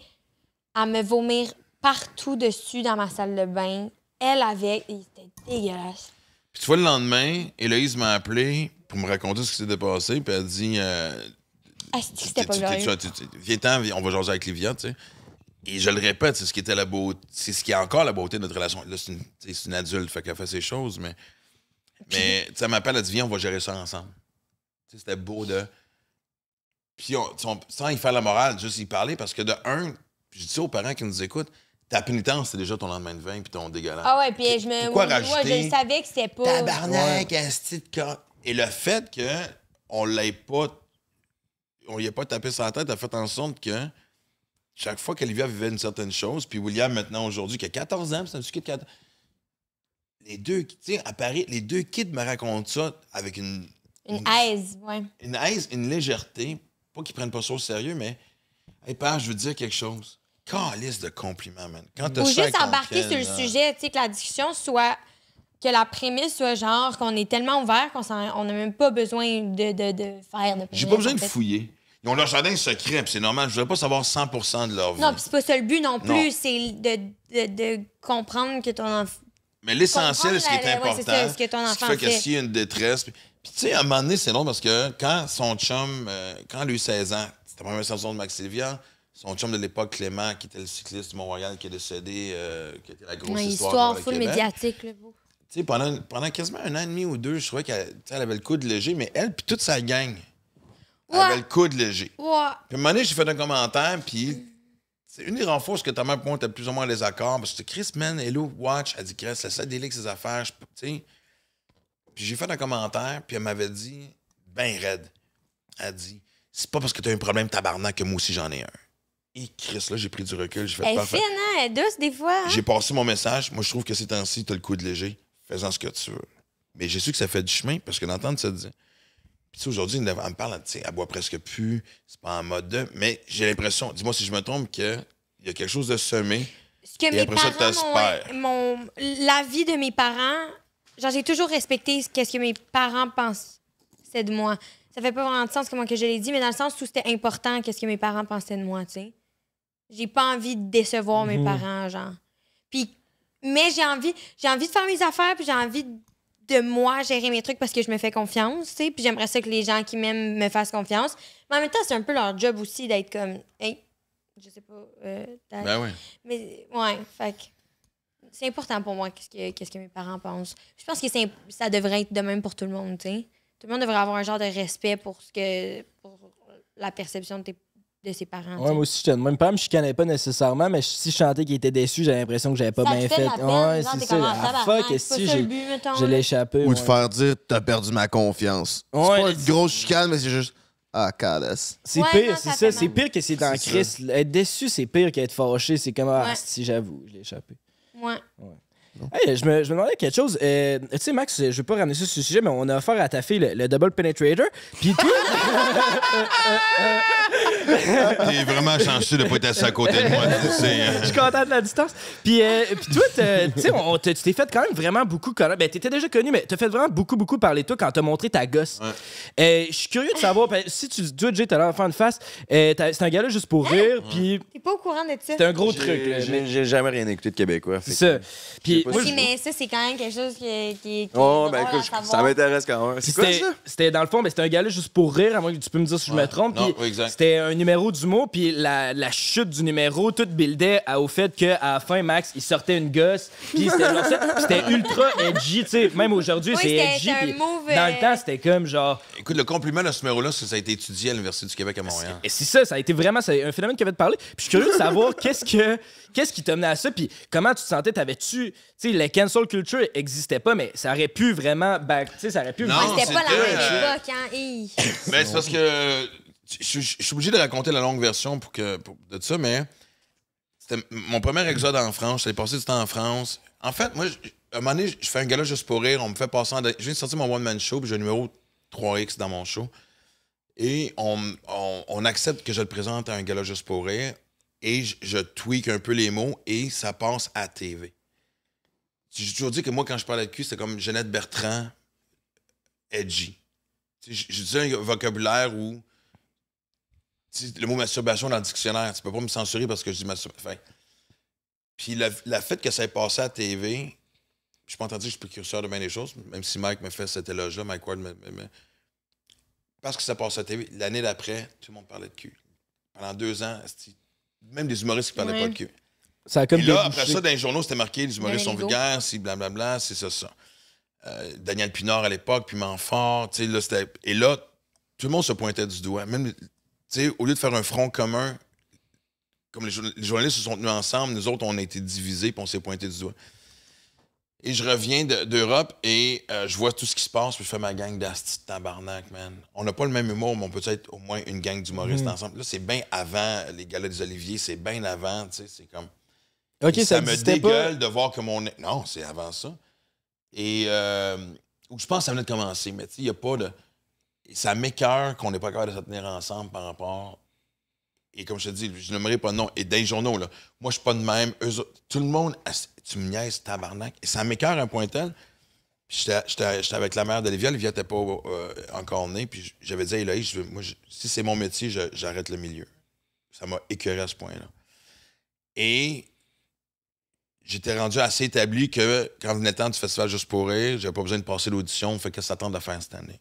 à me vomir partout dessus dans ma salle de bain. Elle avait... C'était dégueulasse. Puis tu vois, le lendemain, Héloïse m'a appelé pour me raconter ce qui s'était passé. Puis elle a dit... Euh, c'était pas grave. Viens-t'en, on va jaser avec Livia, tu sais et je le répète, c'est ce qui était la beauté, c'est ce qui est encore la beauté de notre relation. Là, c'est une, une, adulte, fait qu'elle fait ses choses, mais, mais ça m'appelle, à dire Viens, on va gérer ça ensemble. C'était beau de. Puis, on, sans y faire la morale, juste y parler, parce que de un, je dis ça aux parents qui nous écoutent, ta pénitence, c'est déjà ton lendemain de vin puis ton dégueulasse. Ah ouais, puis je me. Moi, je savais que c'était pas. Tabarnak, Et le fait que on l'ait pas. On y a pas tapé sa tête a fait en sorte que chaque fois qu'Olivia vivait une certaine chose, puis William, maintenant, aujourd'hui, qui a 14 ans, c'est un de 14 Les deux, à Paris, les deux kids me racontent ça avec une. Une, aise, ouais. Une aise, une légèreté. Pas qu'ils prennent pas ça au sérieux, mais. Hey, père, je veux dire quelque chose. liste de compliments, man. Quand Ou juste embarquer sur le sujet, que la discussion soit que la prémisse soit genre qu'on est tellement ouvert qu'on n'a même pas besoin de, de, de faire de J'ai pas besoin de fouiller. Ils ont leur jardin secret, puis c'est normal. Je voudrais pas savoir 100 de leur vie. Non, puis c'est pas ça le but non plus, c'est de, de, comprendre que ton enfant. Mais l'essentiel, ce qui est important, c'est ce que qui fait, que y a une détresse. Puis, tu sais, à un moment donné, c'est long parce que quand son chum, euh, quand lui 16 ans, c'était la première saison de Max Sylvia, son chum de l'époque, Clément, qui était le cycliste du Mont-Royal, qui est décédé, euh, qui était la grosse ouais, histoire. Une histoire full médiatique, là, vous. Pendant, pendant quasiment un an et demi ou deux, je trouvais qu'elle avait le coup de léger, mais elle, puis toute sa gang, elle le coup de léger. Puis un moment donné, j'ai fait un commentaire, puis c'est une des renforces que ta mère pour moi, plus ou moins les accords. Parce que Chris, man, hello, watch. Elle dit, Chris, laisse ça délire ses affaires. sais. puis j'ai fait un commentaire, puis elle m'avait dit, ben raide. Elle dit, c'est pas parce que t'as un problème tabarnak que moi aussi j'en ai un. Et Chris, là, j'ai pris du recul. J'ai fait elle est Fine, hein? Elle douce des fois. Hein? J'ai passé mon message. Moi, je trouve que c'est temps-ci, t'as le coup de léger. faisant ce que tu veux. Mais j'ai su que ça fait du chemin parce que d'entendre ça dire. Puis aujourd'hui, elle me parle, elle boit presque plus, c'est pas en mode de. Mais j'ai l'impression, dis-moi si je me trompe, qu'il y a quelque chose de semé. Ce que mon, La vie de mes parents, genre, j'ai toujours respecté ce, ce que mes parents pensaient de moi. Ça fait pas vraiment de sens comment que je l'ai dit, mais dans le sens où c'était important qu'est-ce que mes parents pensaient de moi, tu sais. J'ai pas envie de décevoir mes mhm. parents, genre. Puis, mais j'ai envie, j'ai envie de faire mes affaires, puis j'ai envie de de moi gérer mes trucs parce que je me fais confiance, tu sais. Puis j'aimerais ça que les gens qui m'aiment me fassent confiance. Mais en même temps, c'est un peu leur job aussi d'être comme, hey, je sais pas. Euh, ben mais ouais, fait c'est important pour moi qu'est-ce que, qu'est-ce que mes parents pensent. Je pense que c'est, ça devrait être de même pour tout le monde, tu sais. Tout le monde devrait avoir un genre de respect pour ce que pour la perception de tes de ses parents. Ouais, moi aussi, j'étais même. Pas, je chicanais pas nécessairement, mais si je chantais qu'il était déçu, j'avais l'impression que j'avais pas bien fait. Ouais, c'est ça. Ah, ah fuck, si j'ai échappé Ou de faire dire, t'as perdu ma confiance. c'est pas une grosse chicane, mais c'est juste. Ah, cadasse. C'est pire, c'est ça. C'est pire que c'est dans Christ. Être déçu, c'est pire qu'être fâché. C'est comme, ah, si j'avoue, je l'ai échappé. Ouais. Hey, je, me, je, me, demandais quelque chose. Euh, tu sais, Max, je veux pas ramener ça sur ce sujet, mais on a offert à ta fille le, Double Penetrator. Puis (laughs) (laughs) (laughs) T'es vraiment chanceux de pas être assis à côté de moi. Hein. Je suis content de la distance. Puis, euh, puis toi, tu sais, tu t'es fait quand même vraiment beaucoup connaître. Ben, t'étais déjà connu, mais t'as fait vraiment beaucoup, beaucoup parler toi quand t'as montré ta gosse. Euh, je suis curieux de savoir, ben, si tu dis, tu as l'enfant de face, euh, c'est un gars là juste pour rire, puis... T'es pas au courant de ça. C'est un gros truc. J'ai jamais rien écouté de Québécois. C'est ça. Puis, oui, mais ça, c'est quand même quelque chose qui, qui, oh, ben, ça m'intéresse quand même. C'était, dans le fond, mais c'était un gars là juste pour rire, à moins que tu peux me dire si je me trompe. Non, oui, C'était numéro du mot puis la, la chute du numéro, tout buildait au fait qu'à la fin, Max, il sortait une gosse, puis c'était ultra edgy, tu sais. Même aujourd'hui, c'est edgy. Dans le temps, c'était comme genre. Écoute, le compliment de ce numéro-là, ça a été étudié à l'Université du Québec à Montréal. Et c'est ça, ça a été vraiment un phénomène qui avait parlé parler. Puis je suis curieux de savoir qu'est-ce que qu'est-ce qui t'amenait à ça, puis comment tu te sentais, t'avais-tu, tu sais, la cancel culture existait pas, mais ça aurait pu vraiment, tu sais, ça aurait pu. Non, c'était pas la même époque, hein. Mais (coughs) ben, c'est parce que je, suis obligé de raconter la longue version pour que de ça, mais c'était mon premier exode en France. J'avais passé du temps en France. En fait, moi, à un moment donné, je fais un gala juste pour rire. On me fait passer Je viens de sortir mon one-man show, puis j'ai le numéro 3X dans mon show. Et on, accepte que je le présente à un gala juste pour rire. Et je, tweak un peu les mots et ça passe à TV. J'ai toujours dit que moi, quand je parle de cul, c'est comme Jeannette Bertrand, edgy. Je dis un vocabulaire où le mot masturbation dans le dictionnaire, tu peux pas me censurer parce que je dis masturbation. Puis la, la fait que ça ait passé à la TV, je suis pas entendu que je suis précurseur de bien des choses, même si Mike me fait cet éloge-là, Mike Ward me, Parce que ça passé à la TV, l'année d'après, tout le monde parlait de cul. Pendant deux ans, même des humoristes qui parlaient pas de cul. Ça a comme Et là, après ça, dans les journaux, c'était marqué les humoristes sont vulgaires, si blablabla, c'est ça, ça. Euh, Daniel Pinard à l'époque, puis Manfort, tu sais, là, c'était. Et là, tout le monde se pointait du doigt. Même sais, au lieu de faire un front commun, comme les, journalistes se sont tenus ensemble, nous autres, on a été divisés puis on s'est pointé du doigt. Et je reviens d'Europe et euh, je vois tout ce qui se passe, puis je fais ma gang d'asti de tabarnak, man. On n'a pas le même humour, mais on peut être au moins une gang d'humoristes mm. ensemble. Là, c'est bien avant les galas des Oliviers, c'est bien avant, tu sais, c'est comme... OK, ça, me dégueule de voir que mon... Non, c'est avant ça. Et... Euh, je pense que ça venait de commencer, mais tu sais, il n'y a pas de ça m'écœure qu'on n'est pas capable de se tenir ensemble par rapport. Et comme je te dis, je n'aimerais pas non. nom. Et des journaux, là, moi, je suis pas de même. tout le monde, ah, tu me niaises, tabarnak. Et ça m'écœure un point tel. J'étais avec la mère d'Olivia, Olivia n'était pas euh, encore né. puis j'avais dit Là, si c'est mon métier, j'arrête le milieu. Ça m'a écœuré à ce point-là. Et j'étais rendu assez établi que quand venait le temps du festival Juste pour rire, n'avais pas besoin de passer l'audition, fait que ça tente de faire cette année.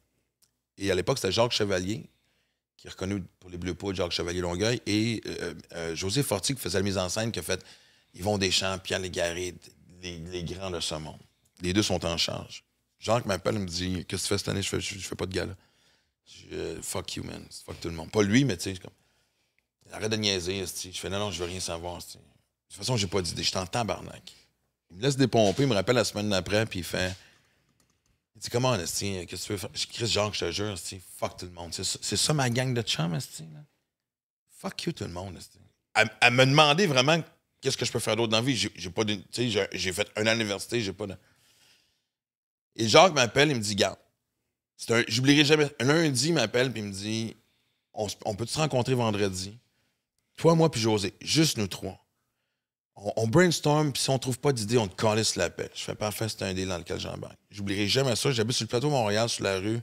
Et à l'époque, c'était Jacques Chevalier, qui est reconnu pour les Bleus poules, Jacques Chevalier Longueuil, et euh, euh, José Forti, qui faisait la mise en scène, qui a fait Yvon Deschamps, Pierre Légaré, les, les grands de ce monde. Les deux sont en charge. Jacques m'appelle il me dit Qu'est-ce que tu fais cette année Je fais, je, fais pas de gala. Je, euh, fuck you, man. Fuck tout le monde. Pas lui, mais tu sais, comme. Arrête de niaiser, Je fais Non, non, je veux rien savoir, De toute façon, j'ai pas d'idée. Je t'entends, barnac. Il me laisse dépomper, il me rappelle la semaine d'après, puis il fait il Comment, Esti, euh, qu'est-ce que tu veux faire Je Jean je te jure, Esti, fuck tout le monde. C'est ça ma gang de chums, Esti. Fuck you tout le monde, Esti. à me demander vraiment qu'est-ce que je peux faire d'autre dans la vie. J'ai pas J'ai fait un an d'université, j'ai pas de. Et Jacques m'appelle, il me dit Garde, j'oublierai jamais. Un lundi, il m'appelle, puis il me dit On, on peut se rencontrer vendredi Toi, moi, puis José, juste nous trois on, brainstorm, puis si on trouve pas d'idée, on te calisse l'appel. Je fais parfait, c'est un deal dans lequel j'embarque. J'oublierai jamais ça. J'habite sur le plateau Montréal, sur la rue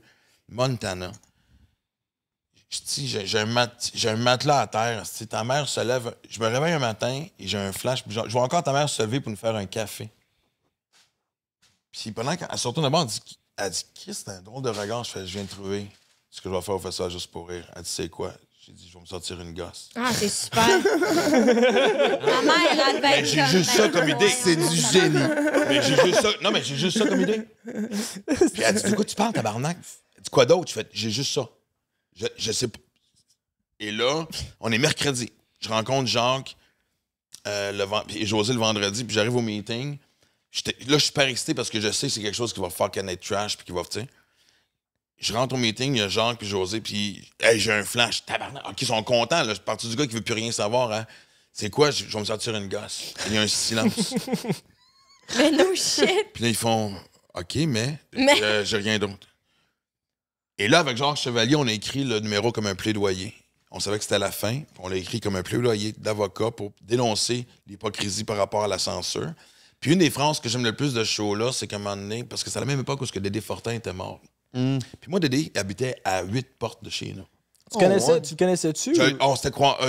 Montana. J'ai un, mat, un, matelas à terre. ta mère se lève. Je me réveille un matin et j'ai un flash. Je, vois encore ta mère se lever pour nous faire un café. Puis pendant qu'elle se d'abord, elle dit, elle dit c'est un drôle de regard. Je fais, je viens de trouver ce que je vais faire au festival juste pour rire. Elle dit, c'est quoi j'ai dit, je vais me sortir une gosse. Ah, c'est super. (laughs) Ma mère de Mais J'ai juste ça comme idée. C'est du génie. mais j'ai juste ça. Non, mais j'ai juste ça comme idée. Puis elle dit, de quoi tu parles, tabarnak? Elle dit, quoi d'autre? Je fais, j'ai juste ça. Je, je sais pas. Et là, on est mercredi. Je rencontre Jacques euh, le, et José le vendredi, puis j'arrive au meeting. Là, je suis super excité parce que je sais que c'est quelque chose qui va fucking être trash, puis qui va, tu sais je rentre au meeting, il y a Jacques puis José, puis hey, j'ai un flash, tabarnak. OK, ils sont contents, là. Je suis parti du gars qui veut plus rien savoir. Hein. C'est quoi? Je, vais me sortir une gosse. Il y a un silence. (laughs) mais shit! Puis là, ils font OK, mais, mais... Euh, j'ai rien d'autre. Et là, avec Jean Chevalier, on a écrit le numéro comme un plaidoyer. On savait que c'était à la fin. On l'a écrit comme un plaidoyer d'avocat pour dénoncer l'hypocrisie par rapport à la censure. Puis une des phrases que j'aime le plus de ce show-là, c'est qu'à un moment donné, parce que c'est à la même époque où que Dédé Fortin était mort. Mm. Puis moi, Dédé, il habitait à huit portes de chez nous. Tu, connaissais, oh, tu connaissais-tu? Euh,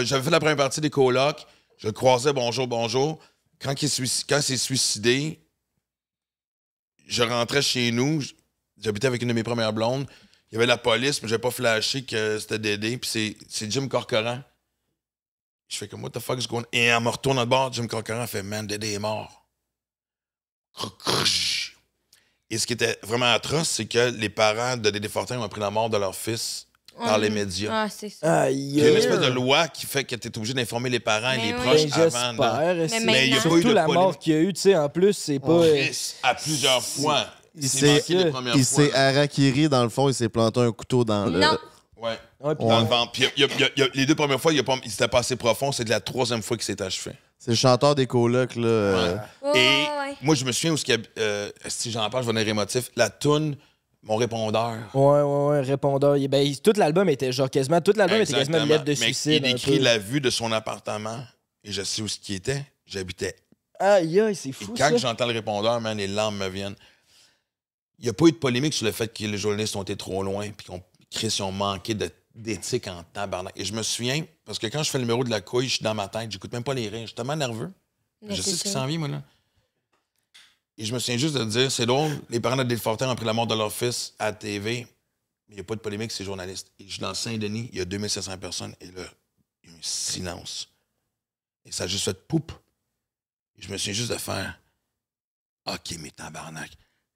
j'avais fait la première partie des colocs. Je le croisais, bonjour, bonjour. Quand il s'est suicidé, je rentrais chez nous. J'habitais avec une de mes premières blondes. Il y avait la police, mais j'ai pas flashé que c'était Dédé. Puis c'est Jim Corcoran. Je fais comme, what the fuck is going Et en me retourne à bord. Jim Corcoran fait, man, Dédé est mort. Et ce qui était vraiment atroce, c'est que les parents de Dédé Fortin ont appris la mort de leur fils par les médias. Ah, c'est ça. Il y a une espèce de loi qui fait que tu es obligé d'informer les parents et les proches ben, avant. Mais, il y a la mort qu'il y a eu, tu sais, en plus, c'est pas. à plusieurs fois. Il s'est Il dans le fond, il s'est planté un couteau dans le. ventre. Puis, les deux premières fois, il, n'était s'était passé profond. C'est de la troisième fois qu'il s'est achevé. C'est le chanteur des colocs, là. Euh. Et moi, je me souviens où ce qu'il y euh, si j'en parle, je vais un émotif. La toune, mon répondeur. Ouais, ouais, ouais, répondeur. Ben, tout l'album était genre quasiment, tout l'album était quasiment une lettre de suicide. il décrit la vue de son appartement et je sais où ce qu'il était. J'habitais. Aïe, c'est fou quand j'entends le répondeur, man, les larmes me viennent. Il n'y a pas eu de polémique sur le fait que les journalistes ont été trop loin puis qu'on Chris, ont manqué de d'éthique en tabarnak. Et je me souviens, parce que quand je fais le numéro de la couille, je suis dans ma tête, j'écoute même pas les rires, je suis tellement nerveux. je sais ce qui s'en vient, moi, là. Et je me souviens juste de dire, c'est drôle, les parents de Fortin ont pris la mort de leur fils à TV, mais il n'y a pas de polémique, c'est journaliste. Et je suis dans Saint-Denis, il y a 2500 personnes, et là, il y a un silence. Et ça a juste fait poupe. je me souviens juste de faire, OK, mais tabarnak.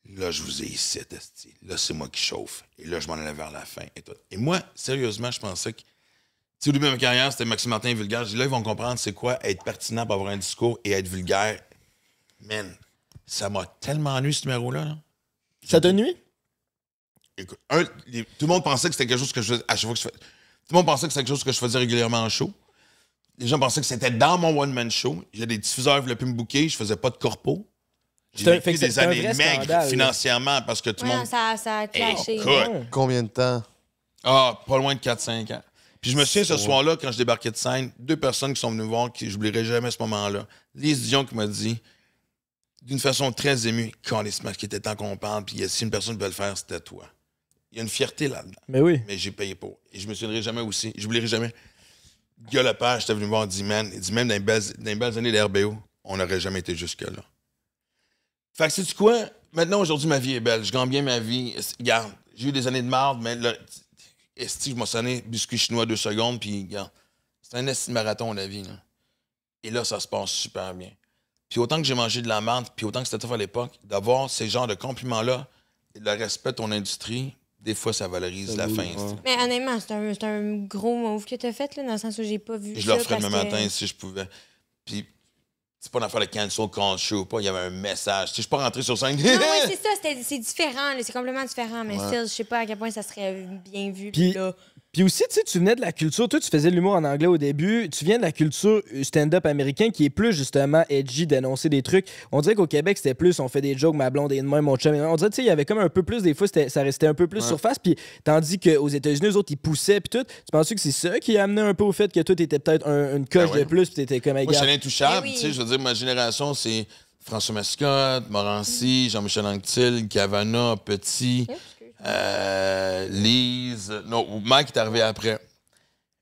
Là, je vous ai ici, tester. Là, c'est moi qui chauffe. Et là, je m'en allais vers la fin. Et, moi, sérieusement, je pensais que. Tu au début de ma carrière, c'était Maxime Martin vulgaire. Je dis, là, ils vont comprendre c'est quoi être pertinent pour avoir un discours et être vulgaire. Man, ça m'a tellement ennuyé ce numéro-là. Ça Ça nuit? Écoute, tout le monde pensait que c'était quelque chose que je faisais. tout le monde pensait que c'était quelque chose que je faisais régulièrement en show. Les gens pensaient que c'était dans mon one-man show. J'ai des diffuseurs qui voulaient me Je faisais pas de corpo. J'ai vécu des années maigres financièrement parce que tout le monde. Ça, ça a clashé. Combien de temps? Ah, pas loin de 4-5 ans. Puis je me souviens ce soir-là, quand je débarquais de scène, deux personnes qui sont venues me voir, qui n'oublierai jamais ce moment-là. Lise Dion qui m'a dit, d'une façon très émue, quand les smash qui était temps qu'on parle, puis si une personne peut le faire, c'était toi. Il y a une fierté là-dedans. Mais oui. Mais j'ai payé pour. Et je me souviendrai jamais aussi, Je n'oublierai jamais. à j'étais j'étais venu voir, dit, man, il dit même dans les belles, dans les belles années on n'aurait jamais été jusque-là. Fait que, sais-tu quoi? Maintenant, aujourd'hui, ma vie est belle. Je gagne bien ma vie. Regarde, j'ai eu des années de marde, mais là, est je m'en sonné biscuit chinois deux secondes, puis regarde, c'est un esti marathon, la vie. Là. Et là, ça se passe super bien. Puis autant que j'ai mangé de la marde, puis autant que c'était tough à l'époque, d'avoir ces genres de compliments-là, le respect de ton industrie, des fois, ça valorise la fin. Mais honnêtement, c'est un, gros move que t'as fait, là, dans le sens où j'ai pas vu. Je le referais demain matin si je pouvais. Puis c'est pas une affaire de cancel culture ou pas, il y avait un message. Tu sais, je suis pas rentré sur scène. non, (laughs) c'est ça, c'est différent, c'est complètement différent, mais still, je sais pas à quel point ça serait bien vu. Puis là, puis aussi, tu sais, tu venais de la culture, toi, tu faisais de l'humour en anglais au début, tu viens de la culture stand-up américain qui est plus justement edgy d'annoncer des trucs. On dirait qu'au Québec, c'était plus on fait des jokes, ma blonde et de moi, mon chum. On dirait, tu sais, il y avait comme un peu plus, des fois, ça restait un peu plus surface. Puis tandis qu'aux États-Unis, eux autres, ils poussaient, puis tout. Tu penses que c'est ça qui amenait un peu au fait que toi, t'étais peut-être une coche ben de plus, puis t'étais comme un Moi, intouchable, eh tu sais, je veux dire, ma génération, c'est. François Mascotte, Morancy, Jean-Michel Anctil, Cavana, Petit. Euh, Lise. Non, Mike est arrivé après.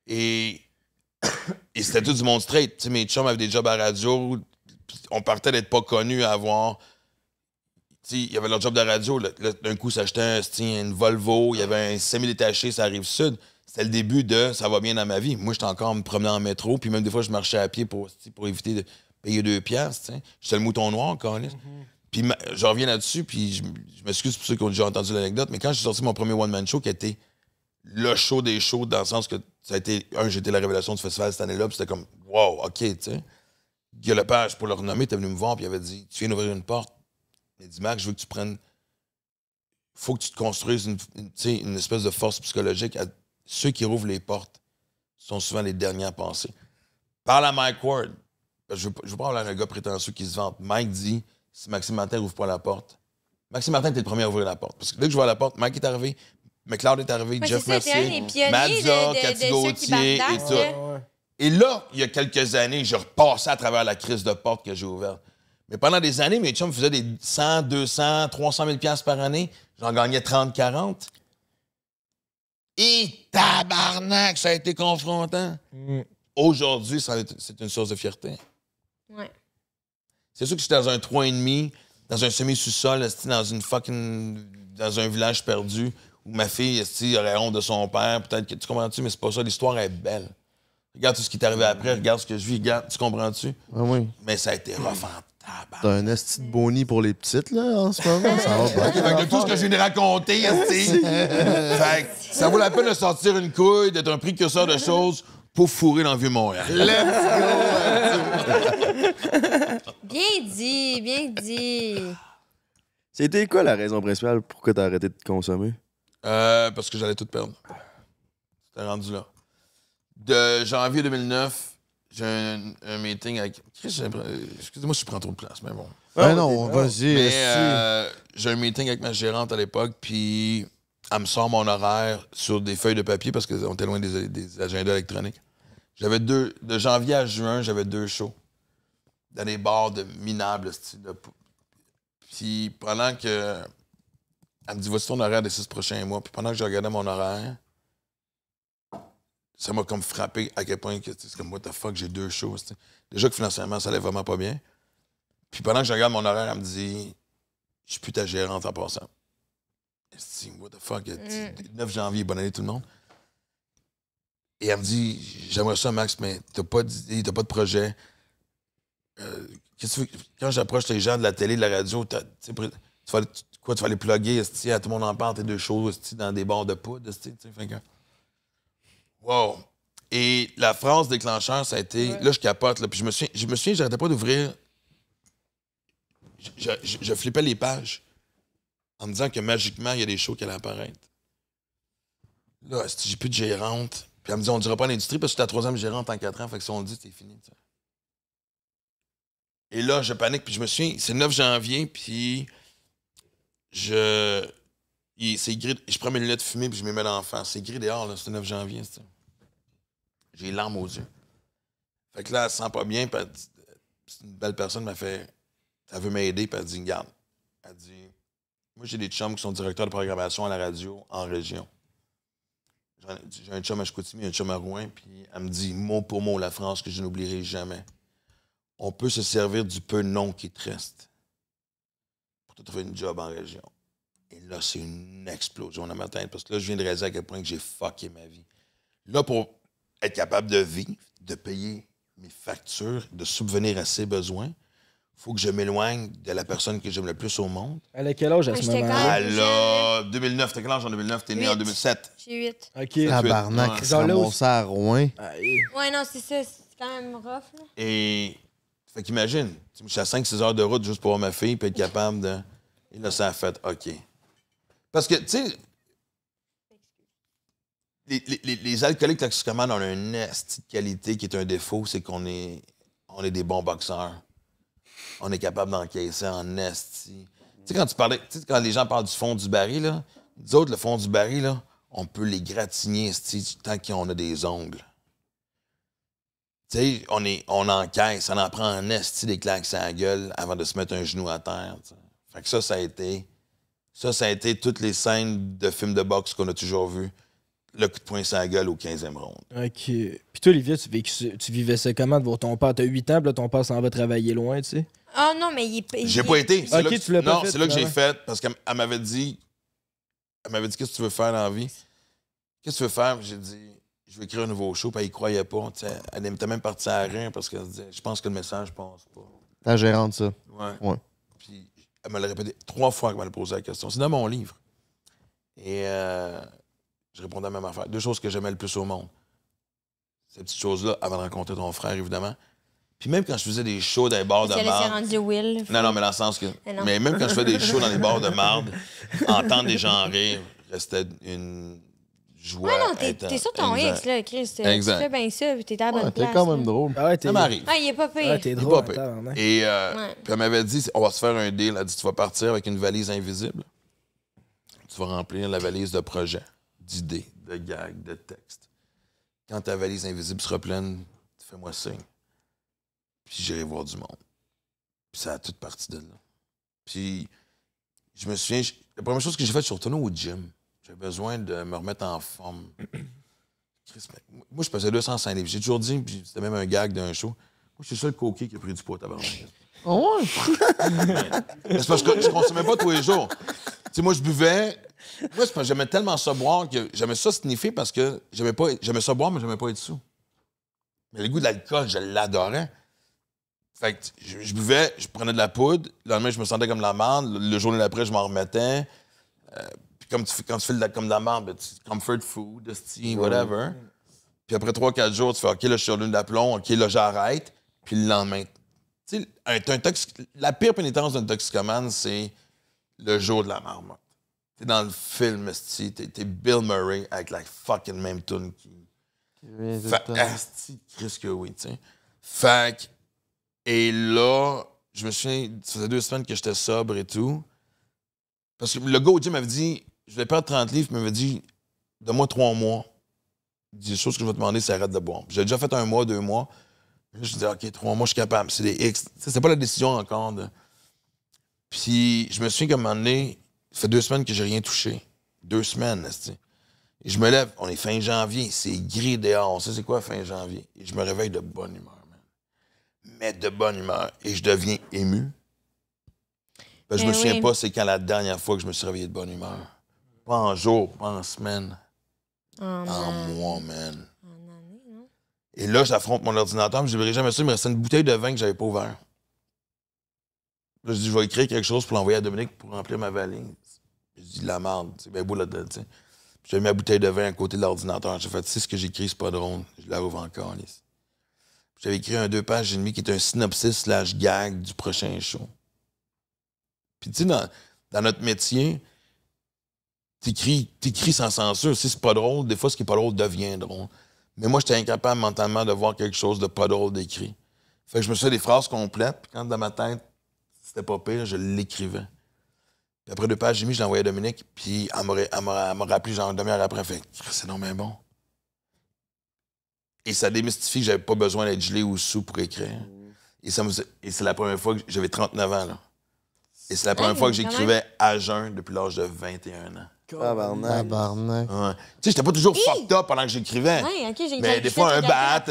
Et, (coughs) et c'était tout du monde straight. mes chums avaient des jobs à radio. On partait d'être pas connus à avoir. Il y avait leur job de radio. D'un coup, s'achetait un, une Volvo. Il y avait un semi-détaché, ça arrive sud. C'était le début de ça va bien dans ma vie. Moi, j'étais encore me promener en métro. Puis même des fois, je marchais à pied pour, pour éviter de payer deux piastres. J'étais le mouton noir, encore. Mm mm-hmm. Puis je reviens là-dessus, puis je, m'excuse pour ceux qui ont déjà entendu l'anecdote, mais quand j'ai sorti mon premier one-man show, qui était le show des shows, dans le sens que ça a été, un, j'étais la révélation du festival cette année-là, puis c'était comme, wow, OK, tu sais. Guy Lepage, pour le renommer, était venu me voir, puis il avait dit, tu viens d'ouvrir une porte. Il dit, Marc, je veux que tu prennes. faut que tu te construises une, espèce de force psychologique. À... Ceux qui rouvrent les portes sont souvent les derniers à penser. Parle à Mike Ward. Je veux, pas à un gars prétentieux qui se vante. Mike dit, si Maxime Martin n'ouvre pas la porte. Maxime Martin était le premier à ouvrir la porte. Parce que dès que je vois la porte, Mike est arrivé, McLeod est arrivé, Jeff est Mercier, Cathy Gauthier et tout. Et là, il y a quelques années, je repassais à travers la crise de porte que j'ai ouverte. Mais pendant des années, mes chums faisaient des 100, 200, 300 000 par année. J'en gagnais 30, 40. Et tabarnak, ça a été confrontant. Mm. Aujourd'hui, c'est une source de fierté. Ouais. C'est sûr que j'étais dans un 3,5, dans un semi-sous-sol, dans une fucking. dans un village perdu où ma fille aurait honte de son père, peut-être que tu comprends-tu, mais c'est pas ça. L'histoire est belle. Regarde tout ce qui est arrivé après, regarde ce que je vis, regarde, tu comprends-tu? Ah oui. Mais ça a été Tu T'as un esti de boni pour les petites, là, en ce moment. Ça va pas. De tout ce que je viens de raconter, esti. ça vaut la peine de sortir une couille, d'être un précurseur de choses pour fourrer dans le Vieux-Montréal. Let's go! Bien dit, bien dit. C'était quoi la raison principale pour que t'as arrêté de consommer? Euh, parce que j'allais tout perdre. C'était rendu là. De janvier 2009, j'ai un, meeting avec. Excusez-moi si je prends trop de place, mais bon. Ah non, vas-y. Euh, j'ai un meeting avec ma gérante à l'époque, puis elle me sort mon horaire sur des feuilles de papier parce qu'on était loin des, des agendas électroniques. J'avais deux. De janvier à juin, j'avais deux shows dans des bars de minables. Puis pendant que. Elle me dit Voici ton horaire des six prochains mois. Puis pendant que je regardais mon horaire, ça m'a comme frappé à quel point que c'est comme What the fuck, j'ai deux choses. Déjà que financièrement, ça allait vraiment pas bien. Puis pendant que je regarde mon horaire, elle me dit Je suis plus ta gérante en passant. dit What the fuck, 9 mm. janvier, bonne année tout le monde. Et elle me dit J'aimerais ça, Max, mais t'as pas d'idée, t'as pas de projet. Euh, que, quand j'approche les gens de la télé, de la radio, tu vas quoi, tu fallait plugger, à tout le monde en parle, tes deux choses, dans des bars de poudre, tu Wow! Et la phrase déclencheur, ça a été, là, je capote, là, puis je me souviens, je me j'arrêtais pas d'ouvrir, je, je, flippais les pages en me disant que magiquement, il y a des shows qui allaient apparaître. Là, j'ai plus de gérante, puis elle me dit, on dira pas l'industrie parce que tu la troisième gérante en quatre ans, fait que si on le dit, c'est fini, et là, je panique, puis je me suis. c'est le 9 janvier, puis je. c'est gris, je prends mes lunettes fumées, puis je me mets dans face. C'est gris dehors, là, c'est le 9 janvier, ça. J'ai les larmes aux yeux. Fait que là, elle se sent pas bien, puis une belle personne m'a fait. Elle veut m'aider, puis elle dit Garde. Elle dit Moi, j'ai des chums qui sont directeurs de programmation à la radio en région. J'ai un chum à Chicoutimi, un chum à Rouen, puis elle me dit mot pour mot la France que je n'oublierai jamais on peut se servir du peu nom qui te reste pour te trouver une job en région. Et là, c'est une explosion ma tête parce que là, je viens de réaliser à quel point que j'ai fucké ma vie. Là, pour être capable de vivre, de payer mes factures, de subvenir à ses besoins, faut que je m'éloigne de la personne que j'aime le plus au monde. Elle a quel âge à ce moment-là? Elle a 2009. T'as quel âge en 2009? T'es né en 2007? J'ai 8. OK. Tabarnak, ah, ils à Rouen. Ouais, non, c'est ça. C'est quand même rough. Là. Et fait qu'imagine, je suis à 5-6 heures de route juste pour voir ma fille, puis être capable de. Et là, ça a fait OK. Parce que, tu sais, les, les, les, alcooliques toxicomanes ont un est de qualité qui est un défaut, c'est qu'on est, on est des bons boxeurs. On est capable d'encaisser en est. Tu sais, quand tu parlais, quand les gens parlent du fond du baril, là, nous le fond du baril, là, on peut les gratigner, tant qu'on a des ongles. Tu sais, on, est, on encaisse, ça en prend un esti des claques sur la gueule avant de se mettre un genou à terre. Fait que ça, ça a été. Ça, ça a été toutes les scènes de films de boxe qu'on a toujours vues. Le coup de poing sur la gueule au 15e round. OK. Puis toi, Olivia, tu, vivais ça comment de voir ton père? T'as 8 ans, puis là, ton père s'en va travailler loin, tu sais? Ah non, mais il est. J'ai pas été. tu pas Non, c'est là que j'ai fait, parce qu'elle m'avait dit. Elle m'avait dit, qu'est-ce que tu veux faire dans la vie? Qu'est-ce que tu veux faire? J'ai dit, je vais écrire un nouveau show, puis elle croyait pas. elle était même partie à rien parce qu'elle se disait, je pense que le message pense pas. Ta gérante, ça. Ouais. ouais. Puis elle me l'a répété trois fois qu'elle m'a posé la question. C'est dans mon livre. Et euh, je répondais à ma même Deux choses que j'aimais le plus au monde. Ces petites choses-là, avant de rencontrer ton frère, évidemment. Puis même quand je faisais des shows dans les bars de marde. rendu Will. Non, non, mais dans le sens que. Ah mais, même quand je faisais des shows dans les bars de marde, (laughs) entendre des gens rire restait une joie. Ouais, non, t'es, sur ton ex, là, Chris. Exact. Tu fais bien ça, puis t'es à la bonne place. T'es quand même drôle. Ah t'es... Ça m'arrive. Ah, il est pas pire. t'es drôle. Il est pas Et euh, puis elle m'avait dit, on va se faire un deal. Elle a dit, tu vas partir avec une valise invisible. Tu vas remplir la valise de projets, d'idées, de gags, de textes. Quand ta valise invisible sera pleine, fais-moi signe. Puis j'irai voir du monde. Puis ça a toute partie de là. Puis je me souviens, la première chose que j'ai faite, je suis retourné au gym. J'ai besoin de me remettre en forme. (clears throat) moi, je pesais 205 livres. J'ai toujours dit, c'était même un gag d'un show, moi, je suis le seul coquet qui a pris du poids, tabarnak. Oh ouais? (laughs) c'est parce que je consommais pas tous les jours. Tu moi, je buvais. Moi, c'est parce que j'aimais tellement ça boire que j'aimais ça sniffer parce que j'aimais pas j'aimais ça boire, mais j'aimais pas être sous. Mais le goût de l'alcool, je l'adorais. Fait que je, buvais, je prenais de la poudre. Le lendemain, je me sentais comme la merde. Le, jour jour d'après, je m'en remettais. Euh, comme tu, quand tu fais de la, comme de la marde, ben, tu, comfort food, steam, whatever. Puis après 3-4 jours, tu fais OK, là, je suis sur l'une d'aplomb, OK, là, j'arrête. Puis le lendemain, tu sais, un, la pire pénitence d'un toxicomane, c'est le jour de la marmotte. T'es dans le film, t'es, t'es Bill Murray avec la fucking même tune qui. Oui, fait, que oui, tu Fait et là, je me souviens, ça faisait deux semaines que j'étais sobre et tout. Parce que le gars au gym m'avait dit je vais perdre 30 livres, mais il me dit, donne-moi trois mois. Des choses que je vais te demander, c'est arrête de boire. J'ai déjà fait un mois, deux mois. Je dis, OK, trois mois, je suis capable. C'est des C'est pas la décision encore. Puis, je me souviens qu'à un moment donné, ça fait deux semaines que j'ai rien touché. Deux semaines, Et je me lève, on est fin janvier, c'est gris dehors. On sait c'est quoi fin janvier. Et je me réveille de bonne humeur, man. Mais de bonne humeur. Et je deviens ému. Ben, je me eh souviens pas c'est quand la dernière fois que je me suis réveillé de bonne humeur. Pas en jour, pas en semaine. en oh, mois, man. En non? Et là, j'affronte mon ordinateur, mais je n'oublierai jamais ça. Il me une bouteille de vin que j'avais pas ouvert. Là, je dis, je vais écrire quelque chose pour l'envoyer à Dominique pour remplir ma valise. Je dis, la merde, c'est bien beau là-dedans, tu sais. J'ai mis ma bouteille de vin à côté de l'ordinateur. J'ai fait, si ce que j'écris, c'est pas drôle. Je la ouvre encore, J'avais écrit un deux pages et demi qui est un synopsis slash gag du prochain show. Puis tu sais, dans notre métier, t'écris, t'écris sans censure. Si c'est pas drôle, des fois, ce qui est pas drôle devient drôle. Mais moi, j'étais incapable mentalement de voir quelque chose de pas drôle d'écrit. Fait que je me faisais des phrases complètes, quand dans ma tête, c'était pas pire, je l'écrivais. Puis après deux pages, j'ai mis, je l'envoyais à Dominique, puis elle m'a rappelé genre une demi-heure après, fait c'est non mais bon. Et ça démystifie que j'avais pas besoin d'être gelé ou sous pour écrire. Et, ça et c'est la première fois que j'avais 39 ans, là. Et c'est la première fois que j'écrivais à jeun depuis l'âge de 21 ans. Tabarnak. Tabarnak. Ouais. Tu sais, j'étais pas toujours fucked up pendant que j'écrivais. Ouais, OK, mais des fois, un bat,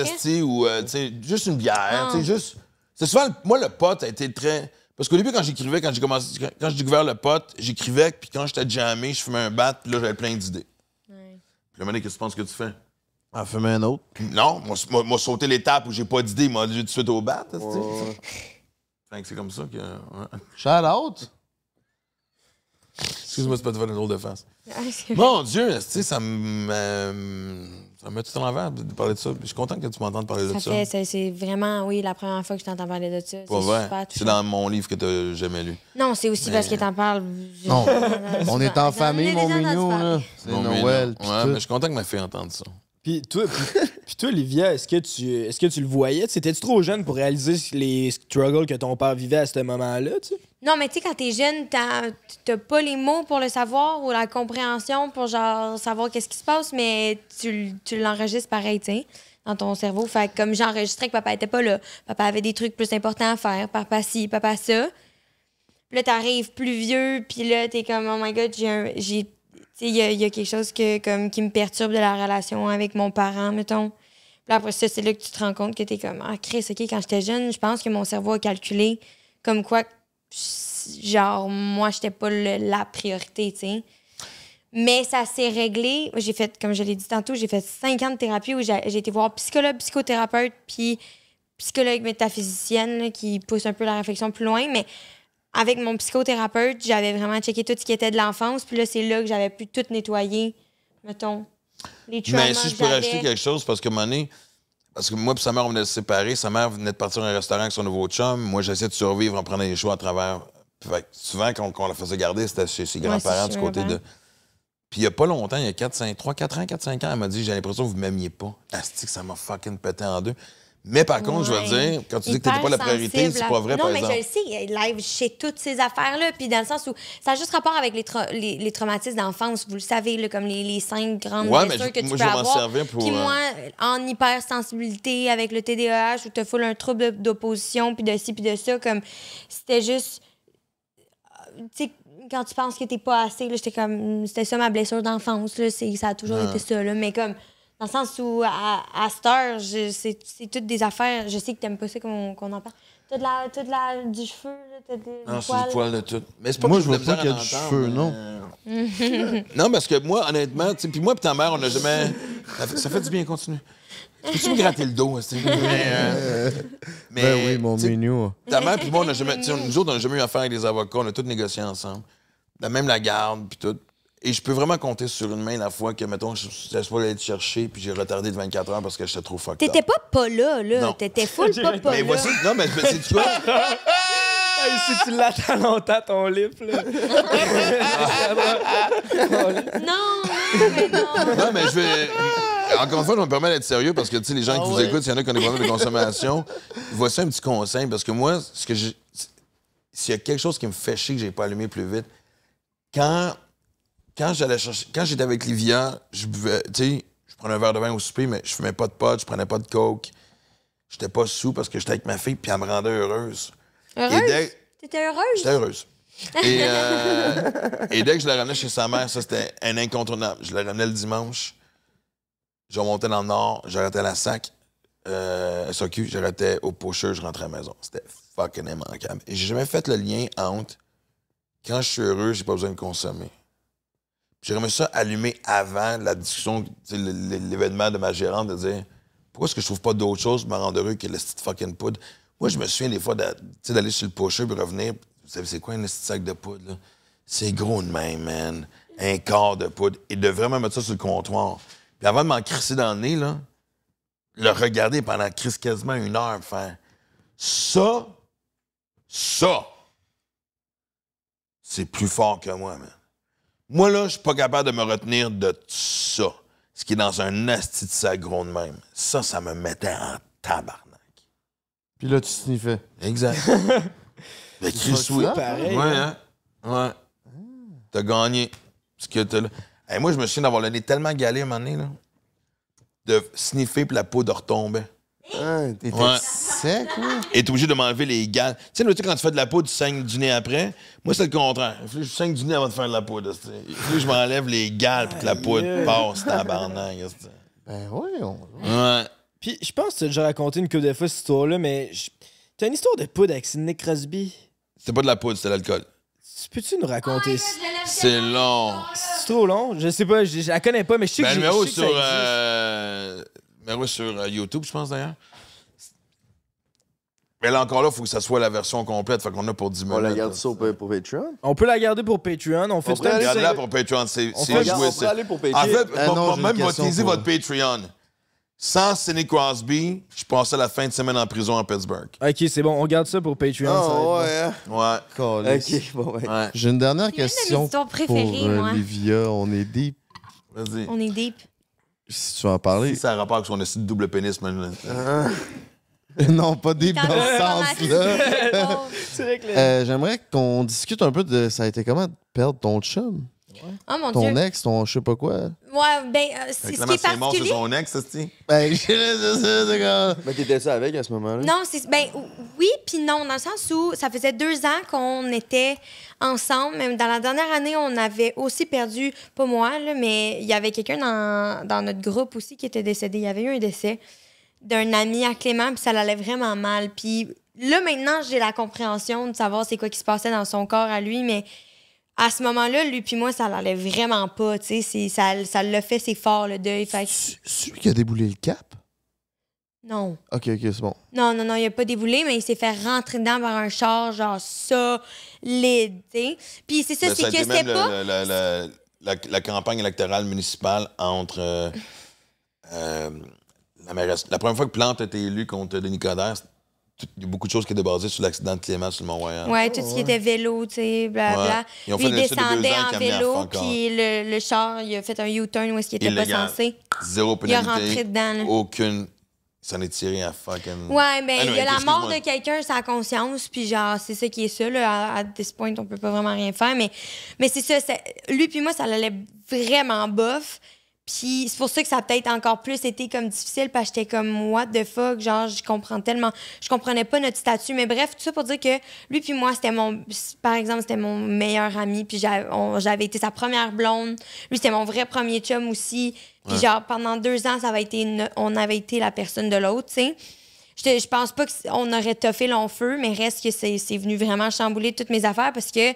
ou euh, sais juste une bière. sais ah. juste. C'est souvent. Moi, le pote a été très. Parce qu'au début, quand j'écrivais, quand j'ai commencé, quand j'ai découvert le pote, j'écrivais, puis quand j'étais jamé, je fumais un bat, pis là, j'avais plein d'idées. Ouais. Puis le moment, qu'est-ce que tu penses que tu fais? En fumer un autre. non, moi, moi, sauter l'étape où j'ai pas d'idées, m'a dit tout de suite au bat. Fait que c'est comme ça que. Shout out! Excuse-moi, c'est pas de faire une drôle de face. (laughs) Ah, mon Dieu, ça me. Euh, ça me met tout en l'envers de parler de ça. Je suis content que tu m'entendes parler de ça Ça fait, C'est vraiment, oui, la première fois que je t'entends parler de ça. C'est dans mon livre que tu n'as jamais lu. Non, c'est aussi parce que t'en parles. Non. (laughs) On est en famille, mon mignon. C'est Noël. Ouais, mais je suis content que ma fille entende ça. Puis toi, Olivia, est-ce que, tu, est-ce que tu le voyais? C'était-tu trop jeune pour réaliser les struggles que ton père vivait à ce moment-là? Tu? Non, mais tu sais, quand t'es jeune, t'as pas les mots pour le savoir ou la compréhension pour genre savoir qu'est-ce qui se passe, mais tu, l'enregistres pareil, tu dans ton cerveau. Fait comme j'enregistrais que papa était pas là, papa avait des trucs plus importants à faire, papa ci, papa ça. Puis là, t'arrives plus vieux, puis là, t'es comme, oh my god, j'ai il y a, quelque chose que, comme, qui me perturbe de la relation avec mon parent, mettons. Puis après ça, c'est là que tu te rends compte que tu es comme, ah, Chris, OK, quand j'étais jeune, je pense que mon cerveau a calculé comme quoi, genre, moi, j'étais pas la priorité, tu sais. Mais ça s'est réglé. J'ai fait, comme je l'ai dit tantôt, j'ai fait cinq ans de thérapie où j'ai été voir psychologue, psychothérapeute, puis psychologue métaphysicienne qui pousse un peu la réflexion plus loin. Mais avec mon psychothérapeute, j'avais vraiment checké tout ce qui était de l'enfance. Puis là, c'est là que j'avais pu tout nettoyer, mettons, les traumas Mais si je peux racheter quelque chose, parce que nez parce que moi et sa mère, on venait de se séparer. Sa mère venait de partir dans un restaurant avec son nouveau chum. Moi, j'essayais de survivre en prenant les choix à travers. Fait souvent, quand, on la faisait garder, c'était chez ses grands-parents du côté hein. de... Puis il n'y a pas longtemps, il y a 4, 5, 3, 4 ans, 4, 5 ans, elle m'a dit J'ai l'impression que vous ne m'aimiez pas. Astique, ça m'a fucking pété en deux. Mais par contre, je veux dire, quand tu dis que t'étais pas la priorité, c'est pas vrai, hein. par exemple. Non, mais je le sais, il live chez toutes ces affaires-là, puis dans le sens où ça a juste rapport avec les, les, traumatismes d'enfance, vous le savez, comme les, les, cinq grandes ouais, blessures que tu moi, peux avoir. Pour, puis euh, moi, en hypersensibilité avec le TDAH, où te full un trouble d'opposition, puis de ci, puis de ça, comme c'était juste... Euh, tu sais, quand tu penses que t'es pas assez, j'étais comme... C'était ça ma blessure d'enfance, là, ça a toujours été ça, là, mais comme dans le sens où, à, à cette heure, c'est toutes des affaires. Je sais que t'aimes pas ça qu'on en parle. T'as de la, as la, du cheveu, t'as des. Non, c'est du poil de tout. Mais c'est pas Moi, je vois pas qu'il y a du cheveu, non. Euh, (laughs) non, parce que moi, honnêtement, puis moi, puis ta mère, on n'a jamais. Ça fait, du bien, continue. Peux-tu me gratter le dos? Hein, mais, euh, ben mais, oui, mon mignon. Ta mère puis moi, on a jamais, nous autres, on n'a jamais eu affaire avec des avocats. On a tout négocié ensemble. même la garde, puis tout. Et je peux vraiment compter sur une main la fois que, mettons, je ne pas aller te chercher, puis j'ai retardé de 24 heures parce que j'étais trop fucked T'étais pas pas là, là. T'étais full pas (laughs) pas mais Voici... Non, mais c'est quoi? (laughs) si tu l'attends longtemps, ton lip, là. (laughs) non, mais non. Non, mais je vais... Encore une fois, je me permets d'être sérieux parce que, tu sais, les gens qui ah vous écoutent, il y en a qui ont des problèmes de consommation. Voici un petit conseil parce que moi, ce que j'ai... S'il y a quelque chose qui me fait chier que j'ai pas allumé plus vite, quand quand j'allais quand j'étais avec Livia, je tu sais, je prenais un verre de vin au souper, mais je fumais pas de pot, je prenais pas de coke. J'étais pas sous parce que j'étais avec ma fille, puis elle me rendait heureuse. Heureuse? T'étais heureuse? J'étais heureuse. Euh, (laughs) et, dès que je la ramenais chez sa mère, ça c'était un incontournable. Je la ramenais le dimanche, je remontais dans le nord, j'arrêtais la sac, euh, SOQ, j'arrêtais au pocheur, je rentrais à la maison. C'était fucking immanquable. j'ai jamais fait le lien entre quand je suis heureux, j'ai pas besoin de consommer. J'ai remis ça allumé avant la discussion, l'événement de ma gérante, de dire pourquoi est-ce que je trouve pas d'autre chose me rendre heureux que le petit fucking poudre. Moi, je me souviens des fois d'aller sur le pocher puis revenir. Vous savez, c'est quoi un petit sac de poudre? C'est gros de même, man. Un quart de poudre. Et de vraiment mettre ça sur le comptoir. Puis avant de m'en crisser dans le nez, là, le regarder pendant quasiment une heure, faire ça, ça, c'est plus fort que moi, man. Moi, là, je suis pas capable de me retenir de ça. Ce qui est dans un asti de sac gros de même. Ça, ça me mettait en tabarnak. Puis là, tu sniffais. Exact. (laughs) Mais Chris, oui. ouais, hein. hein? Ouais. T'as gagné. Ce que là. moi, je me souviens d'avoir le nez tellement galé à un moment donné, là. De sniffer, puis la peau de retomber. Hein, ouais sec, oui. Et t'es obligé de m'enlever les gales. Tu sais, quand tu fais de la poudre, tu saignes du nez après. Moi, c'est le contraire. Je saigne du nez avant de faire de la poudre. Plus je m'enlève les gales, pour que la poudre passe, tabarnak. Ben oui, on... Ouais. Puis je pense que déjà raconté une queue de fois cette histoire-là, mais t'as une histoire de poudre avec Sidney Crosby. C'était pas de la poudre, c'était de l'alcool. Peux-tu nous raconter c'est long. C'est trop long. Je sais pas, je, la connais pas, mais je sais que j'ai numéro, sur, euh, sur YouTube, je pense d'ailleurs. Mais là encore, là, il faut que ça soit la version complète. Fait qu'on a pour 10 minutes. On la garde pour, Patreon? On peut la garder pour Patreon. On fait on peut la garder pour Patreon. C'est On peut aller pour Patreon. En fait, eh même utiliser votre Patreon. Sans Sidney Crosby, je passais la fin de semaine en prison à Pittsburgh. OK, c'est bon. On garde ça pour Patreon. Oh, ouais. Ouais. OK, bon, J'ai une dernière question pour euh, Olivia. On est deep. On est deep. Si tu veux en parler. Si ça a rapport avec son de double pénis, (laughs) non, pas des dans sens, là. J'aimerais qu'on discute un peu de ça a été comment perdre ton chum. Oh mon ton ex, ton je sais pas quoi. Ouais, ben, euh, c'est ce qui est mort, c'est son ex, c'est Ben, (laughs) je sais, c'est Mais t'étais ça avec à ce moment-là? Non, c'est ben oui puis non dans le sens où ça faisait deux ans qu'on était ensemble. Même dans la dernière année, on avait aussi perdu pas moi là, mais il y avait quelqu'un dans, dans notre groupe aussi qui était décédé. Il y avait eu un décès d'un ami à Clément, puis ça l'allait vraiment mal. Puis là, maintenant, j'ai la compréhension de savoir c'est quoi qui se passait dans son corps à lui, mais à ce moment-là, lui puis moi, ça l'allait vraiment pas. Tu sais, ça, l'a fait, c'est fort le deuil. Fait... Celui qui a déboulé le cap? Non. OK, OK, c'est bon. Non, non, non, il a pas déboulé, mais il s'est fait rentrer dedans par un char, genre ça, l'aider. Puis c'est ça, ben, c'est que c'était pas... La, la, campagne électorale municipale entre... Euh, euh, la première fois que Plante a été élu contre Denis Coderre, il y a beaucoup de choses qui étaient basées sur l'accident de Clément sur le Mont-Royal. Oui, tout ce qui était vélo, tu sais, blablabla. Puis il descendait en vélo, puis le, char, il a fait un U-turn où est-ce qu'il était pas censé. Zéro pénalité. Il a rentré dedans. Aucune ça n'est tiré à fucking. Ouais, mais il y a la mort de quelqu'un, sa conscience, puis genre, c'est ça qui est ça, là. À, ce point, on peut pas vraiment rien faire, mais, mais c'est ça, Lui, puis moi, ça allait vraiment bof. Puis c'est pour ça que ça a peut-être encore plus été comme difficile parce que j'étais comme what the fuck, genre je comprends tellement, je comprenais pas notre statut. Mais bref, tout ça pour dire que lui puis moi c'était mon, par exemple c'était mon meilleur ami puis j'avais été sa première blonde. Lui c'était mon vrai premier chum aussi. Puis genre pendant deux ans ça avait été on avait été la personne de l'autre, tu sais. Je, je pense pas qu'on aurait toffé long feu, mais reste que c'est venu vraiment chambouler toutes mes affaires parce que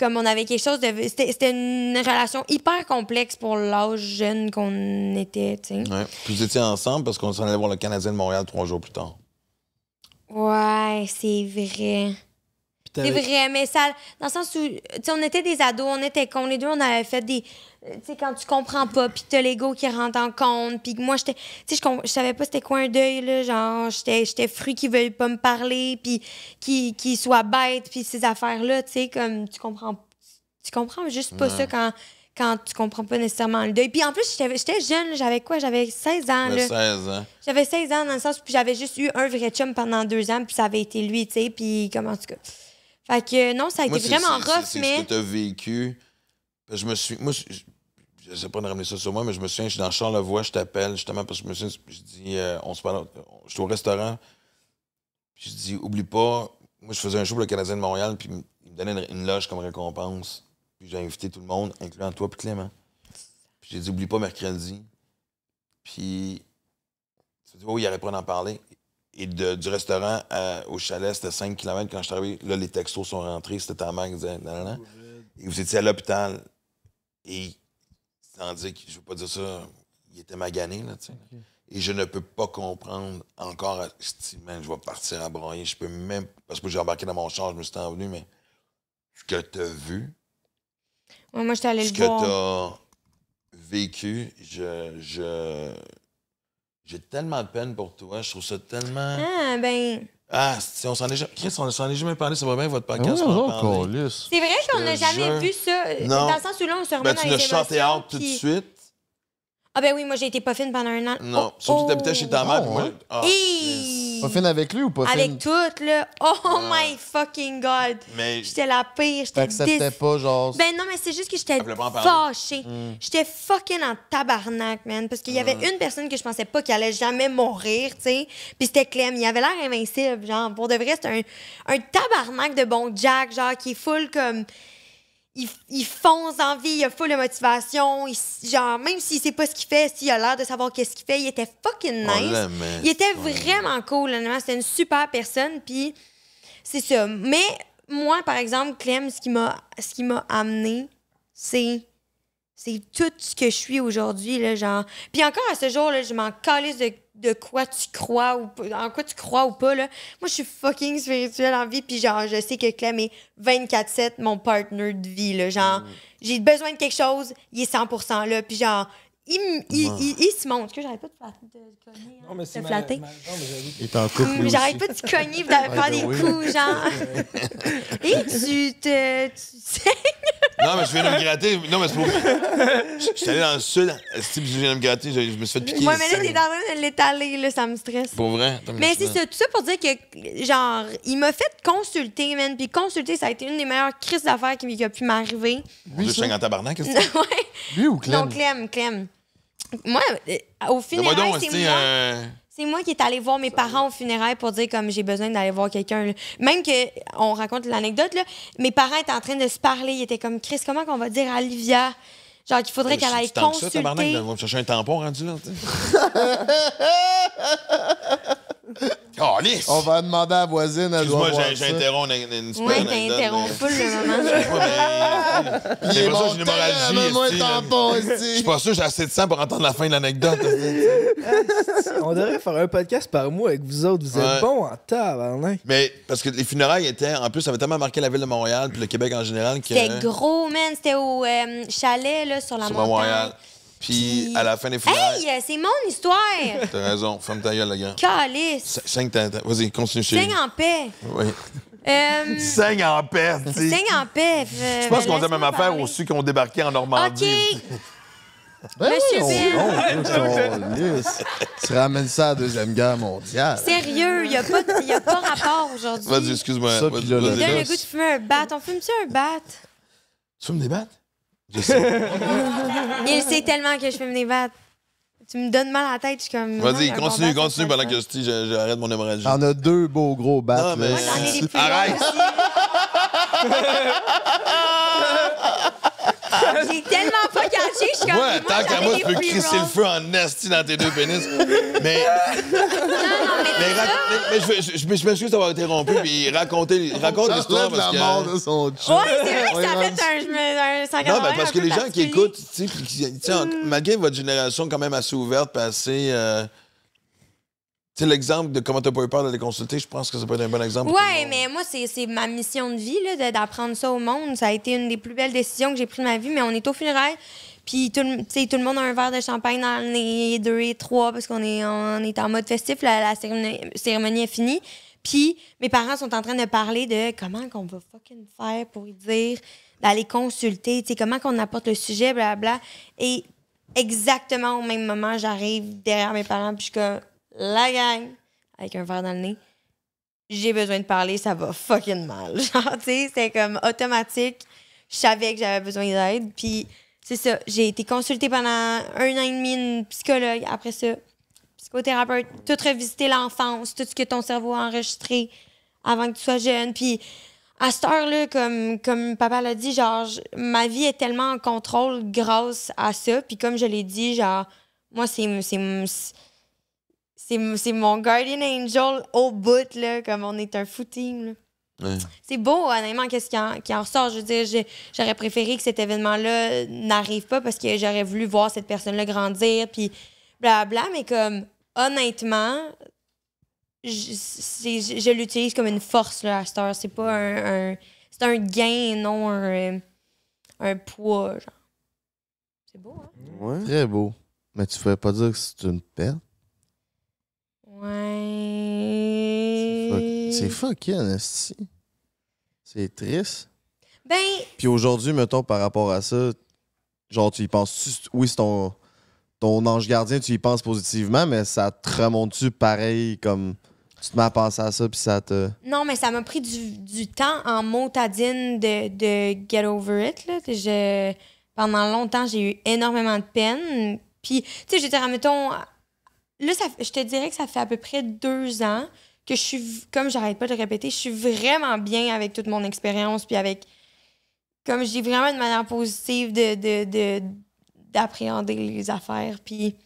comme on avait quelque chose de. C'était une relation hyper complexe pour l'âge jeune qu'on était, tu Ouais. Puis vous étiez ensemble parce qu'on s'en allait voir le Canadien de Montréal trois jours plus tard. Ouais, c'est vrai. C'est vrai, mais ça, dans le sens où, tu sais, on était des ados, on était cons, les deux, on avait fait des. Euh, tu sais, quand tu comprends pas, puis t'as l'ego qui rentre en compte, puis moi, j'étais. Tu sais, je savais pas c'était quoi un deuil, là, genre, j'étais fruit qui veulent pas me parler, puis qui, qui soit bête, puis ces affaires-là, tu sais, comme, tu comprends. Tu comprends juste pas ça quand quand tu comprends pas nécessairement le deuil. Puis en plus, j'étais jeune, j'avais quoi? J'avais 16 ans. Là. 16 ans. J'avais 16 ans dans le sens où j'avais juste eu un vrai chum pendant deux ans, puis ça avait été lui, tu sais, puis comment tu... cas que non, ça a été vraiment rough, mais. ce vécu. Je me suis. Moi, je sais pas de ramener ça sur moi, mais je me souviens, je suis dans Charlevoix, je t'appelle justement parce que je me souviens, je dis, euh, on se parle, suis au restaurant, je dis, oublie pas, moi je faisais un show pour le Canadien de Montréal, puis il me donnait une, loge comme récompense, puis j'ai invité tout le monde, incluant toi puis Clément. Puis j'ai dit, oublie pas mercredi. Puis tu dis, oh, il aurait pas d'en parler. Et du restaurant euh, au chalet, c'était 5 km quand je suis arrivé. Là, les textos sont rentrés, c'était en mère Et vous étiez à l'hôpital. Et sans dire que, je ne veux pas dire ça, il était magané, là, tu sais. Et je ne peux pas comprendre encore, man, je vais partir à broyer. Je peux même. Parce que j'ai embarqué dans mon char, je me suis envenu, mais ce que tu as vu. moi, j'étais allé le voir. Ce que tu as vécu, je j'ai tellement de peine pour toi. Je trouve ça tellement. Ah, ben. Ah, si on s'en est jamais. Chris, on s'en est jamais parlé, ça va bien votre ah podcast. Oh, parler. c'est vrai qu'on n'a jamais vu ça. Non. Dans le sens où là, on se remet ben, tu l'as chanté out tout de suite. Ah ben oui, moi j'ai été pas fine pendant un an. Non, oh, surtout oh. t'habitais chez ta mère. Oh, moi... ah, ah pas fine avec lui ou pas Avec tout, là. Oh my fucking God. J'étais la pire. J'étais pas, genre. Ben non, mais c'est juste que j'étais fâchée. Mm. J'étais fucking en tabarnak, man. Parce qu'il y avait mm. une personne que je pensais pas qu'elle allait jamais mourir, tu sais. Puis c'était Clem. Il avait l'air invincible, genre. Pour de vrai, c'était un, un tabarnak de bon Jack, genre, qui est full comme il, il, fonce en vie, il a full de motivation. genre, même s'il sait pas ce qu'il fait, s'il a l'air de savoir qu'est-ce qu'il fait, il était fucking nice. Hein. il était vraiment cool, C'était une super personne, puis c'est ça. Mais moi, par exemple, Clem, ce qui m'a, ce qui m'a amené, c'est, c'est tout ce que je suis aujourd'hui, là, genre. Puis encore à ce jour, là, je m'en calisse de de quoi tu crois ou en quoi tu crois ou pas là. Moi je suis fucking spirituelle en vie puis genre je sais que Clem est 24/7 mon partner de vie là, genre mm. j'ai besoin de quelque chose, il est 100% là puis genre il, se montre que j'arrête pas de, flatter, cogner, hein, non, mais c'est flatter. j'arrête pas de cogner, de faire ben des coups, genre. (laughs) Et tu te. Tu saignes. Non, mais je viens de me gratter. Non, mais c'est pour. Je suis allé dans le sud. Si je viens de me gratter, je, me suis fait piquer. Moi, mais là, en train de l'étaler, là, ça me stresse. Pour vrai. Mais c'est ça, tout ça pour dire que, genre, il m'a fait consulter, man. Puis consulter, ça a été une des meilleures crises d'affaires qui, a pu m'arriver. Oui je suis en tabarnak, qu'est-ce (laughs) que Lui ou Clem? Non, Clem, Clem. Moi, euh, au final, c'est moi. Euh, c'est moi qui est allé voir mes parents au funérailles pour dire comme j'ai besoin d'aller voir quelqu'un. Même que on raconte l'anecdote là, mes parents étaient en train de se parler, ils étaient comme Chris, comment qu'on va dire à Olivia Genre qu'il faudrait ah, qu'elle aille consulter. Ça, (laughs) On va demander à la voisine, Excuse-moi, j'interromps une, t'interromps pas le moment. pas j'ai Je suis pas sûr que j'ai assez de sang pour entendre la fin de l'anecdote. (laughs) On devrait faire un podcast par mois avec vous autres. Vous êtes bons en tabarnak. Mais parce que les funérailles étaient, en plus, ça avait tellement marqué la ville de Montréal puis le Québec en général C'était gros, man. C'était au euh, chalet, là, sur la montagne. Puis, à la fin des funérailles. Hey, euh, c'est mon histoire! (laughs) T'as raison, ferme ta gueule, la gars. Calice! Cinq ta. Vas-y, continue chez Saigne en paix! Oui. Cinq euh, (laughs) Saigne en paix, tu (laughs) Saigne en paix. Euh, Je pense qu'on a même affaire aux ceux qui ont débarqué en Normandie. OK! Monsieur ben Bill! tu ramènes ça à la Deuxième Guerre mondiale. Sérieux, il n'y a, a, pas rapport aujourd'hui. Vas-y, excuse-moi. Il y le goût de fumer un bat. On fume-tu un bat? Tu fumes des bats? Je sais. (laughs) Il sait tellement que je fais me débattre. Tu me donnes mal à la tête, je suis comme. Vas-y, continue, continue pendant que je j'arrête mon hémorragie. On a deux beaux gros battes. mais... (laughs) Arrête! (laughs) (laughs) J'ai tellement pas caché, je suis comme. Ouais, tant qu'à moi, tu peux crisser le feu en nasty dans tes deux pénis. mais. Non, non, mais, je, m'excuse d'avoir interrompu, puis raconter, raconte l'histoire. parce que... mort de son chien. Ouais, c'est vrai que ça fait un, Non, ben, mais parce que les gens qui écoutent, tu sais, malgré votre génération quand même assez ouverte, assez. Euh, sais, l'exemple de comment t'as pas eu peur d'aller consulter, je pense que ça peut être un bon exemple. Oui, mais moi, c'est ma mission de vie, d'apprendre ça au monde. Ça a été une des plus belles décisions que j'ai prises de ma vie, mais on est au funérailles. Puis tout, tout le monde a un verre de champagne dans les deux et trois, parce qu'on est, on est en mode festif. La, cérémonie, est finie. Puis mes parents sont en train de parler de comment qu'on va fucking faire pour y dire, d'aller consulter, tu sais, comment qu'on apporte le sujet, blablabla. Et exactement au même moment, j'arrive derrière mes parents, puis je suis comme la gang, avec un verre dans le nez, j'ai besoin de parler, ça va fucking mal. (laughs) Genre, tu sais, c'était comme automatique. Je savais que j'avais besoin d'aide. Puis, c'est ça, j'ai été consultée pendant un an et demi, une psychologue. Après ça, psychothérapeute, tout revisiter l'enfance, tout ce que ton cerveau a enregistré avant que tu sois jeune. Puis, à cette heure-là, comme, comme papa l'a dit, genre, ma vie est tellement en contrôle grâce à ça. Puis, comme je l'ai dit, genre, moi, c'est c'est mon guardian angel au bout, comme on est un footing C'est beau, honnêtement, qu'est-ce qui en, qui ressort. Je veux dire, j'aurais préféré que cet événement-là n'arrive pas parce que j'aurais voulu voir cette personne-là grandir, puis blablabla. Mais comme, honnêtement, je, l'utilise comme une force, là, à cette C'est pas un. c'est un gain, non un, poids, genre. C'est beau, hein? Ouais. Très beau. Mais tu pouvais pas dire que c'est une perte? Ouais. C'est fucking... C'est triste. Ben. Puis aujourd'hui, mettons, par rapport à ça, genre, tu y penses. Oui, c'est ton, ton ange gardien, tu y penses positivement, mais ça te remonte-tu pareil comme. Tu te mets à penser à ça, puis ça te. Non, mais ça m'a pris du, du, temps en motadine de, de get over it. Là. pendant longtemps, j'ai eu énormément de peine. Puis, tu sais, j'étais, mettons, Là, je te dirais que ça fait à peu près deux ans que je suis, comme j'arrête pas de répéter, je suis vraiment bien avec toute mon expérience, puis avec, comme j'ai vraiment une manière positive d'appréhender les affaires. Puis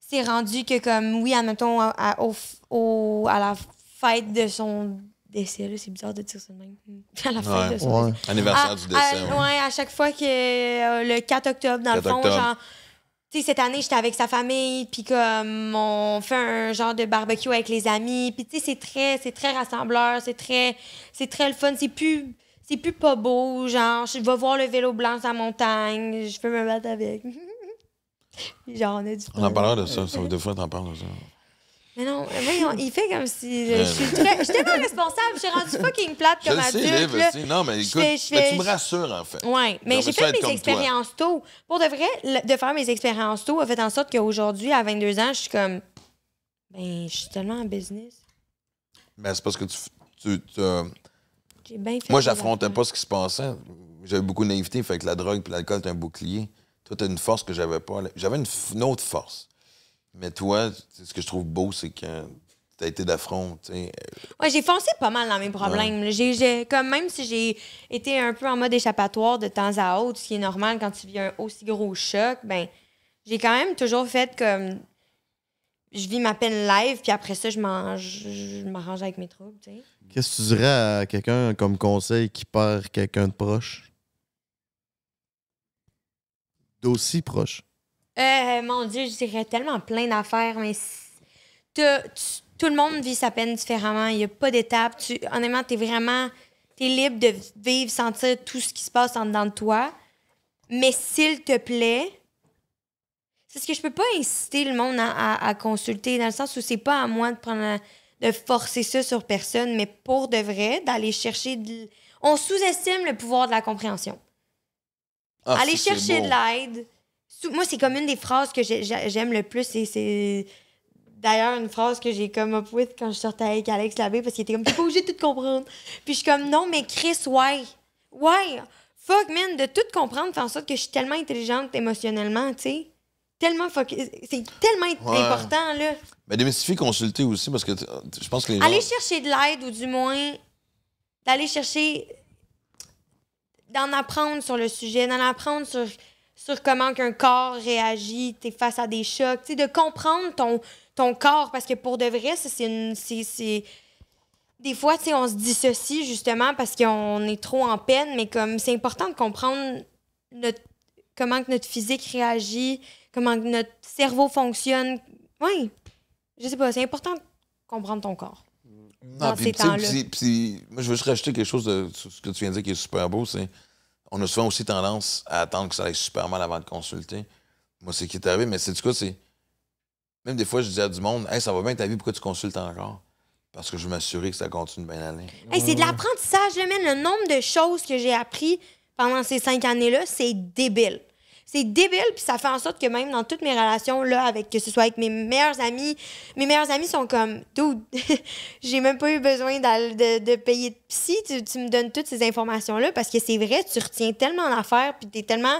c'est rendu que, comme, oui, admettons, à, à, à la fête de son décès, c'est bizarre de dire ça de même. (laughs) À la fête de son ouais. Anniversaire ah, du décès. Ouais. à chaque fois que euh, le 4 octobre, dans le fond, genre sais, cette année, j'étais avec sa famille, puis comme on fait un genre de barbecue avec les amis, puis tu sais, c'est très, c'est très rassembleur, c'est très, c'est très le fun, c'est plus, c'est plus pas beau, genre, je vais voir le vélo blanc à montagne, je peux me battre avec. (laughs) genre, on a du en parlera de ça, ça, des fois, t'en parles de ça. Mais non, il fait comme si je, suis très, je suis tellement responsable, je suis rendue fucking plate comme adulte. Je sais, non, mais écoute, tu me rassures, en fait. Oui, mais j'ai fait mes expériences tôt. Pour de vrai, de faire mes expériences tôt a fait en sorte qu'aujourd'hui, à 22 ans, je suis comme, ben, je suis tellement en business. mais ben, c'est parce que tu... Euh, j'ai bien fait Moi, j'affrontais pas ce qui se passait. J'avais beaucoup de naïveté, fait que la drogue et l'alcool, c'est un bouclier. Toi, t'as une force que j'avais pas. J'avais une, autre force mais toi, ce que je trouve beau, c'est tu as été d'affront, tu euh, j'ai foncé pas mal dans mes problèmes. J'ai, comme même si j'ai été un peu en mode échappatoire de temps à autre, ce qui est normal quand tu vis un aussi gros choc, ben j'ai quand même toujours fait comme je vis ma peine live, puis après ça, je m'arrange avec mes troubles, Qu'est-ce que tu dirais à quelqu'un comme conseil qui perd quelqu'un de proche? D'aussi proche? Euh, mon Dieu, je dirais tellement plein d'affaires, mais tout le monde vit sa peine différemment. Il n'y a pas d'étape. Honnêtement, tu es vraiment libre de vivre, sentir tout ce qui se passe en dedans de toi. Mais s'il te plaît, c'est ce que je peux pas inciter le monde à, consulter, dans le sens où c'est pas à moi de prendre de forcer ça sur personne, mais pour de vrai, d'aller chercher On sous-estime le pouvoir de la compréhension. Ah, Aller chercher de l'aide, moi, c'est comme une des phrases que j'aime le plus. C'est d'ailleurs une phrase que j'ai comme up with quand je sortais avec Alex Labbé parce qu'il était comme, t'es pas obligé de tout comprendre. Puis je suis comme, non, mais Chris, ouais. Ouais. Fuck, man, de tout comprendre, fait en sorte que je suis tellement intelligente émotionnellement, tu sais. Tellement fuck. C'est tellement important, là. Mais démystifier, consulter aussi parce que je pense que les Aller chercher de l'aide ou du moins d'aller chercher d'en apprendre sur le sujet, d'en apprendre sur sur comment un corps réagit, face à des chocs, de comprendre ton, ton corps, parce que pour de vrai, c'est une... des fois, on se dissocie justement parce qu'on est trop en peine, mais comme c'est important de comprendre notre, comment que notre physique réagit, comment que notre cerveau fonctionne. Oui, je sais pas, c'est important de comprendre ton corps. Mm. Non, dans moi, je veux juste rajouter quelque chose de ce que tu viens de dire qui est super beau, c'est on a souvent aussi tendance à attendre que ça aille super mal avant de consulter. Moi, c'est qui est arrivé, mais c'est du coup, c'est. Même des fois, je disais à du monde, hey, ça va bien ta vie, pourquoi tu consultes encore? Parce que je veux m'assurer que ça continue bien aller. et c'est de l'apprentissage, même le nombre de choses que j'ai appris pendant ces cinq années-là, c'est débile. C'est débile, puis ça fait en sorte que même dans toutes mes relations, là, avec que ce soit avec mes meilleurs amis, mes meilleurs amis sont comme, tout (laughs) j'ai même pas eu besoin de, de, payer de psy, tu, me donnes toutes ces informations-là, parce que c'est vrai, tu retiens tellement d'affaires, puis t'es tellement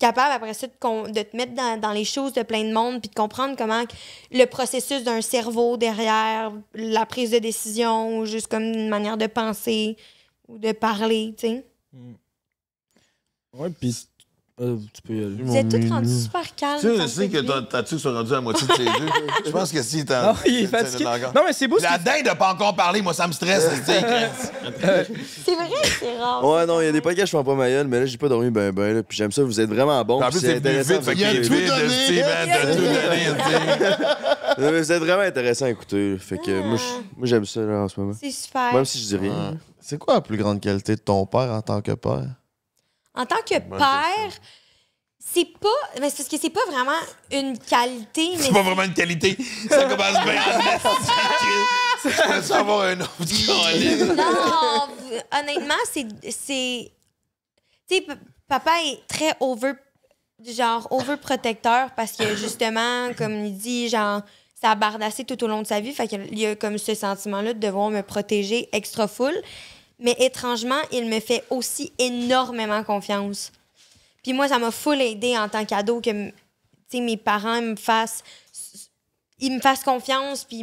capable après ça de, de te mettre dans, dans, les choses de plein de monde, puis de comprendre comment le processus d'un cerveau derrière la prise de décision, ou juste comme une manière de penser ou de parler, tu sais. Ouais, puis euh, tu peux y aller. Vous êtes tous rendus super calmes. Tu sais que t'as- tas sont rendu à moitié de tes yeux. (laughs) Je pense que si t'as, Non, ah, il est fatigué. Non, mais c'est beau. La dingue de pas encore parler, moi, ça me stresse. (laughs) C'est vrai, c'est rare. Ouais, non, il y a des podcasts, je fais pas ma mais là, j'ai pas dormi ben ben, là. Puis j'aime ça, vous êtes vraiment bon. En plus, c'est a tout donné. vraiment intéressant à écouter, Fait que moi, moi, j'aime ça, là, en ce moment. C'est super. Même si je dis rien. C'est quoi la plus grande qualité de ton père en tant que père? En tant que père, c'est pas. Mais parce que c'est pas vraiment une qualité. C'est pas vraiment une qualité. Ça commence bien (laughs) avoir un autre Non, honnêtement, c'est. Tu sais, papa est très over. Genre, overprotecteur parce que justement, comme il dit, genre, ça a bardassé tout au long de sa vie. Fait qu'il y a comme ce sentiment-là de devoir me protéger extra full mais étrangement, il me fait aussi énormément confiance. Puis moi, ça m'a full aidé en tant qu'ado que mes parents me fassent ils me fassent confiance, puis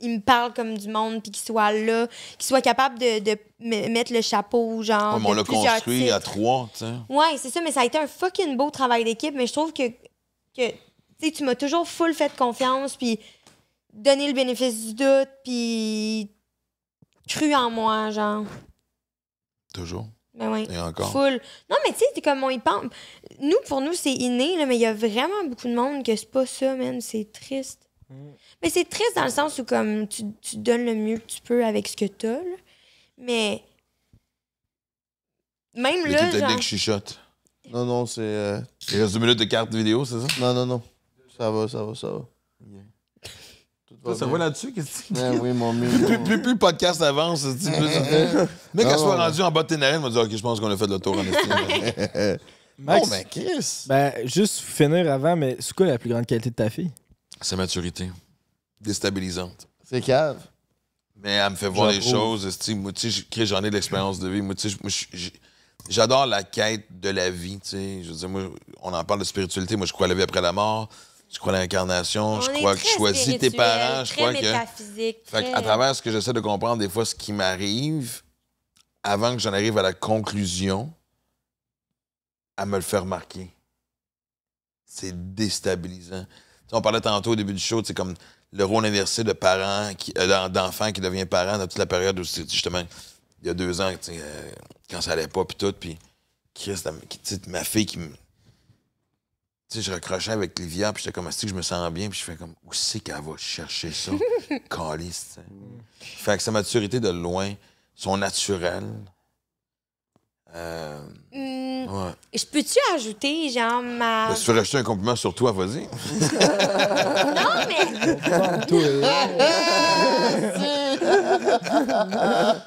ils me, parlent comme du monde, puis qu'ils soient là, qu'ils soient capables de, de mettre le chapeau, genre. Ouais, on l'a construit à trois, tu sais. Ouais, c'est ça, mais ça a été un fucking beau travail d'équipe, mais je trouve que, que tu m'as toujours full fait confiance, puis donné le bénéfice du doute, puis cru en moi, genre. Toujours. Ben oui. Et encore. Non, mais tu sais, c'est comme on y pense. Nous, pour nous, c'est inné, mais il y a vraiment beaucoup de monde que c'est pas ça, man. C'est triste. Mm. Mais c'est triste dans le sens où, comme, tu, donnes le mieux que tu peux avec ce que t'as, là. Mais. Même là. Genre... Non, non, c'est. Euh, il reste deux minutes de carte vidéo, c'est ça? Non, non, non. Ça va, ça va, ça va. Ça, va là-dessus, qu'est-ce que tu ben dis? oui, mon Plus, plus, le podcast avance, tu sais, plus. Mais quand je suis rendu en bas de tes on va OK, je pense qu'on a fait le tour en estime. (laughs) Max, mais ben, Chris! Ben, juste finir avant, mais c'est quoi la plus grande qualité de ta fille? Sa maturité. Déstabilisante. C'est cave. Mais elle me fait voir les choses. Moi, tu sais, j'en ai de l'expérience de vie. Moi, tu sais, j'adore la quête de la vie, tu sais. Je veux dire, moi, on en parle de spiritualité. Moi, je crois à la vie après la mort. Tu crois à l'incarnation, je crois que tu choisis tes parents, je crois que. à travers ce que j'essaie de comprendre, des fois, ce qui m'arrive, avant que j'en arrive à la conclusion, à me le faire marquer. C'est déstabilisant. on parlait tantôt au début du show, c'est comme le rôle inversé de parents euh, d'enfant qui devient parent dans toute la période où justement il y a deux ans, euh, quand ça allait pas puis tout, puis Christ, ma fille qui me sais, je recrochais avec Livia, puis j'étais comme, « Est-ce que je me sens bien, puis je fais comme, où c'est qu'elle va chercher ça? (laughs) Calice, Fait que sa maturité de loin, son naturel. Euh, hmm. Ouais. Je peux-tu ajouter, genre, ma. Ben, tu veux rajouter un compliment sur toi, vas-y. (laughs) non, mais. (laughs)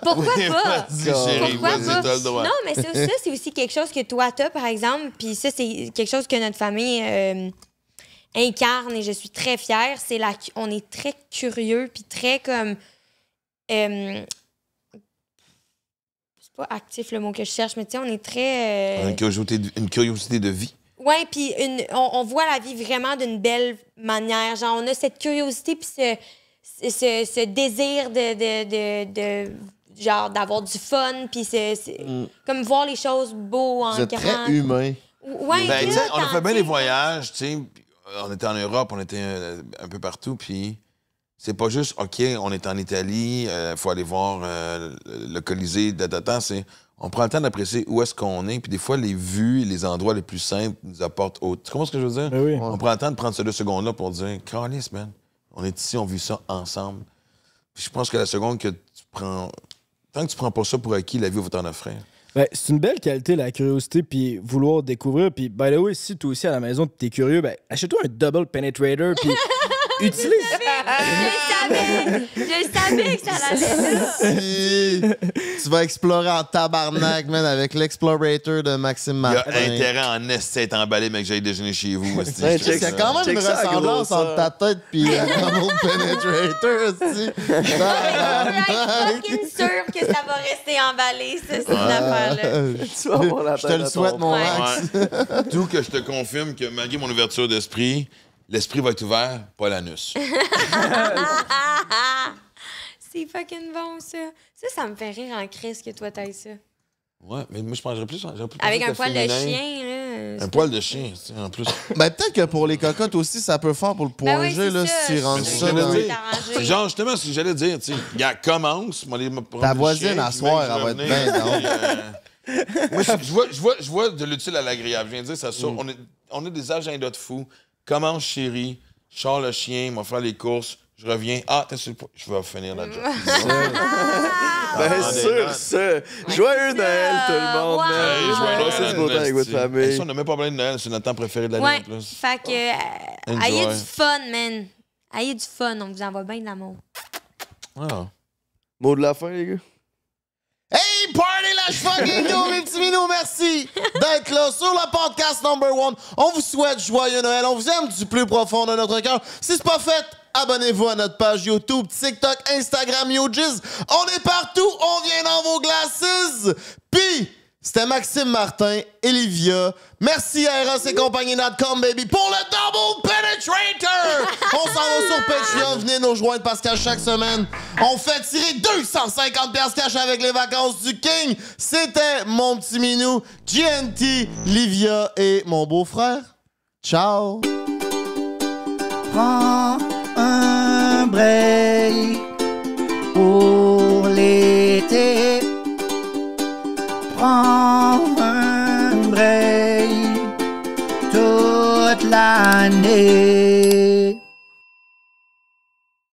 Pourquoi pas? le Non, mais ça, c'est aussi quelque chose que toi, t'as, par exemple, puis ça, c'est quelque chose que notre famille euh, incarne et je suis très fière. C'est la... On est très curieux, puis très comme... Euh, c'est pas actif le mot que je cherche, mais tu sais, on est très... Euh, une, curiosité de... vie. Oui, puis on, on, voit la vie vraiment d'une belle manière. Genre, on a cette curiosité, puis ce ce, ce désir de, de, de, de genre d'avoir du fun puis c'est mm. comme voir les choses beaux en très humain. Ouais, ben, on a fait bien des voyages, tu sais, euh, on était en Europe, on était euh, un, peu partout puis c'est pas juste OK, on est en Italie, il euh, faut aller voir le Colisée datant, c'est on prend le temps d'apprécier où est-ce qu'on est, puis des fois, les vues, les endroits les plus simples nous apportent autre. Tu comprends ce que je veux dire? Ben on prend le temps de prendre ces deux secondes-là pour dire, Carlis, man, on est ici, on vit ça ensemble. je pense que la seconde que tu prends. Tant que tu prends pas ça pour acquis, la vie va t'en offrir. Ben, c'est une belle qualité, la curiosité, puis vouloir découvrir. Puis, by the way, si toi aussi à la maison, tu es curieux, ben, achète-toi un double penetrator, puis (laughs) (laughs) utilise. Je savais, je savais que ça allait là. tu vas explorer en tabarnak, man, avec l'explorator de Maxime Martin. Il y a intérêt en essayer d'être emballé, mais que j'aille déjeuner chez vous. C'est quand même une ressemblance entre ta tête puis un autre (laughs) Penetrator aussi. Je suis fucking sûre que ça va rester emballé, cette affaire-là. (laughs) Je te le souhaite, mon Max. D'où que je te confirme que malgré mon ouverture d'esprit, l'esprit va être ouvert, pas l'anus. (laughs) c'est fucking bon, ça. Ça, ça me fait rire en crise que toi t'ailles ça. Ouais, mais moi, je penserais plus. Avec un poil de chien, là. Un poil de chien, en plus. (laughs) ben, peut-être que pour les cocottes aussi, ça peut faire pour le ben poinger, là, si tu rentres ça. Genre, justement, ce que j'allais dire, tu sais, commence, a commence, Ta voisine, à soir, elle va être bien, non? Euh, (laughs) je, vois, vois, vois de l'utile à l'agréable. Je viens de dire ça. Mm. on, est, on est des agendas de fous. Commence, chérie. Je sors le chien, on va les courses. Je reviens. Ah, t'es sur Je vais finir la job. Bien sûr, ça. Joyeux Noël, euh, tout le monde. Joyeux Noël. joyeux Passez du beau temps avec votre famille. ça, on n'a même pas parlé de Noël, c'est notre temps préféré de l'année en plus. Fait que, euh, ayez du fun, man. Ayez du fun, on vous envoie bien de l'amour. Ah. Mot de la fin, les gars? merci d'être là sur le podcast number one. On vous souhaite joyeux Noël, on vous aime du plus profond de notre cœur. Si c'est pas fait, abonnez-vous à notre page YouTube, TikTok, Instagram, YoJiz. On est partout, on vient dans vos glasses Puis. C'était Maxime Martin et Livia. Merci à compagnie, Compagnie.com, baby, pour le Double Penetrator! (laughs) On s'en va sur Patreon. Venez nous joindre parce qu'à chaque semaine, on fait tirer 250 pièces cash avec les vacances du King. C'était mon petit minou, GNT, Livia et mon beau-frère. Ciao! Prends un break. Oh. toute l'année.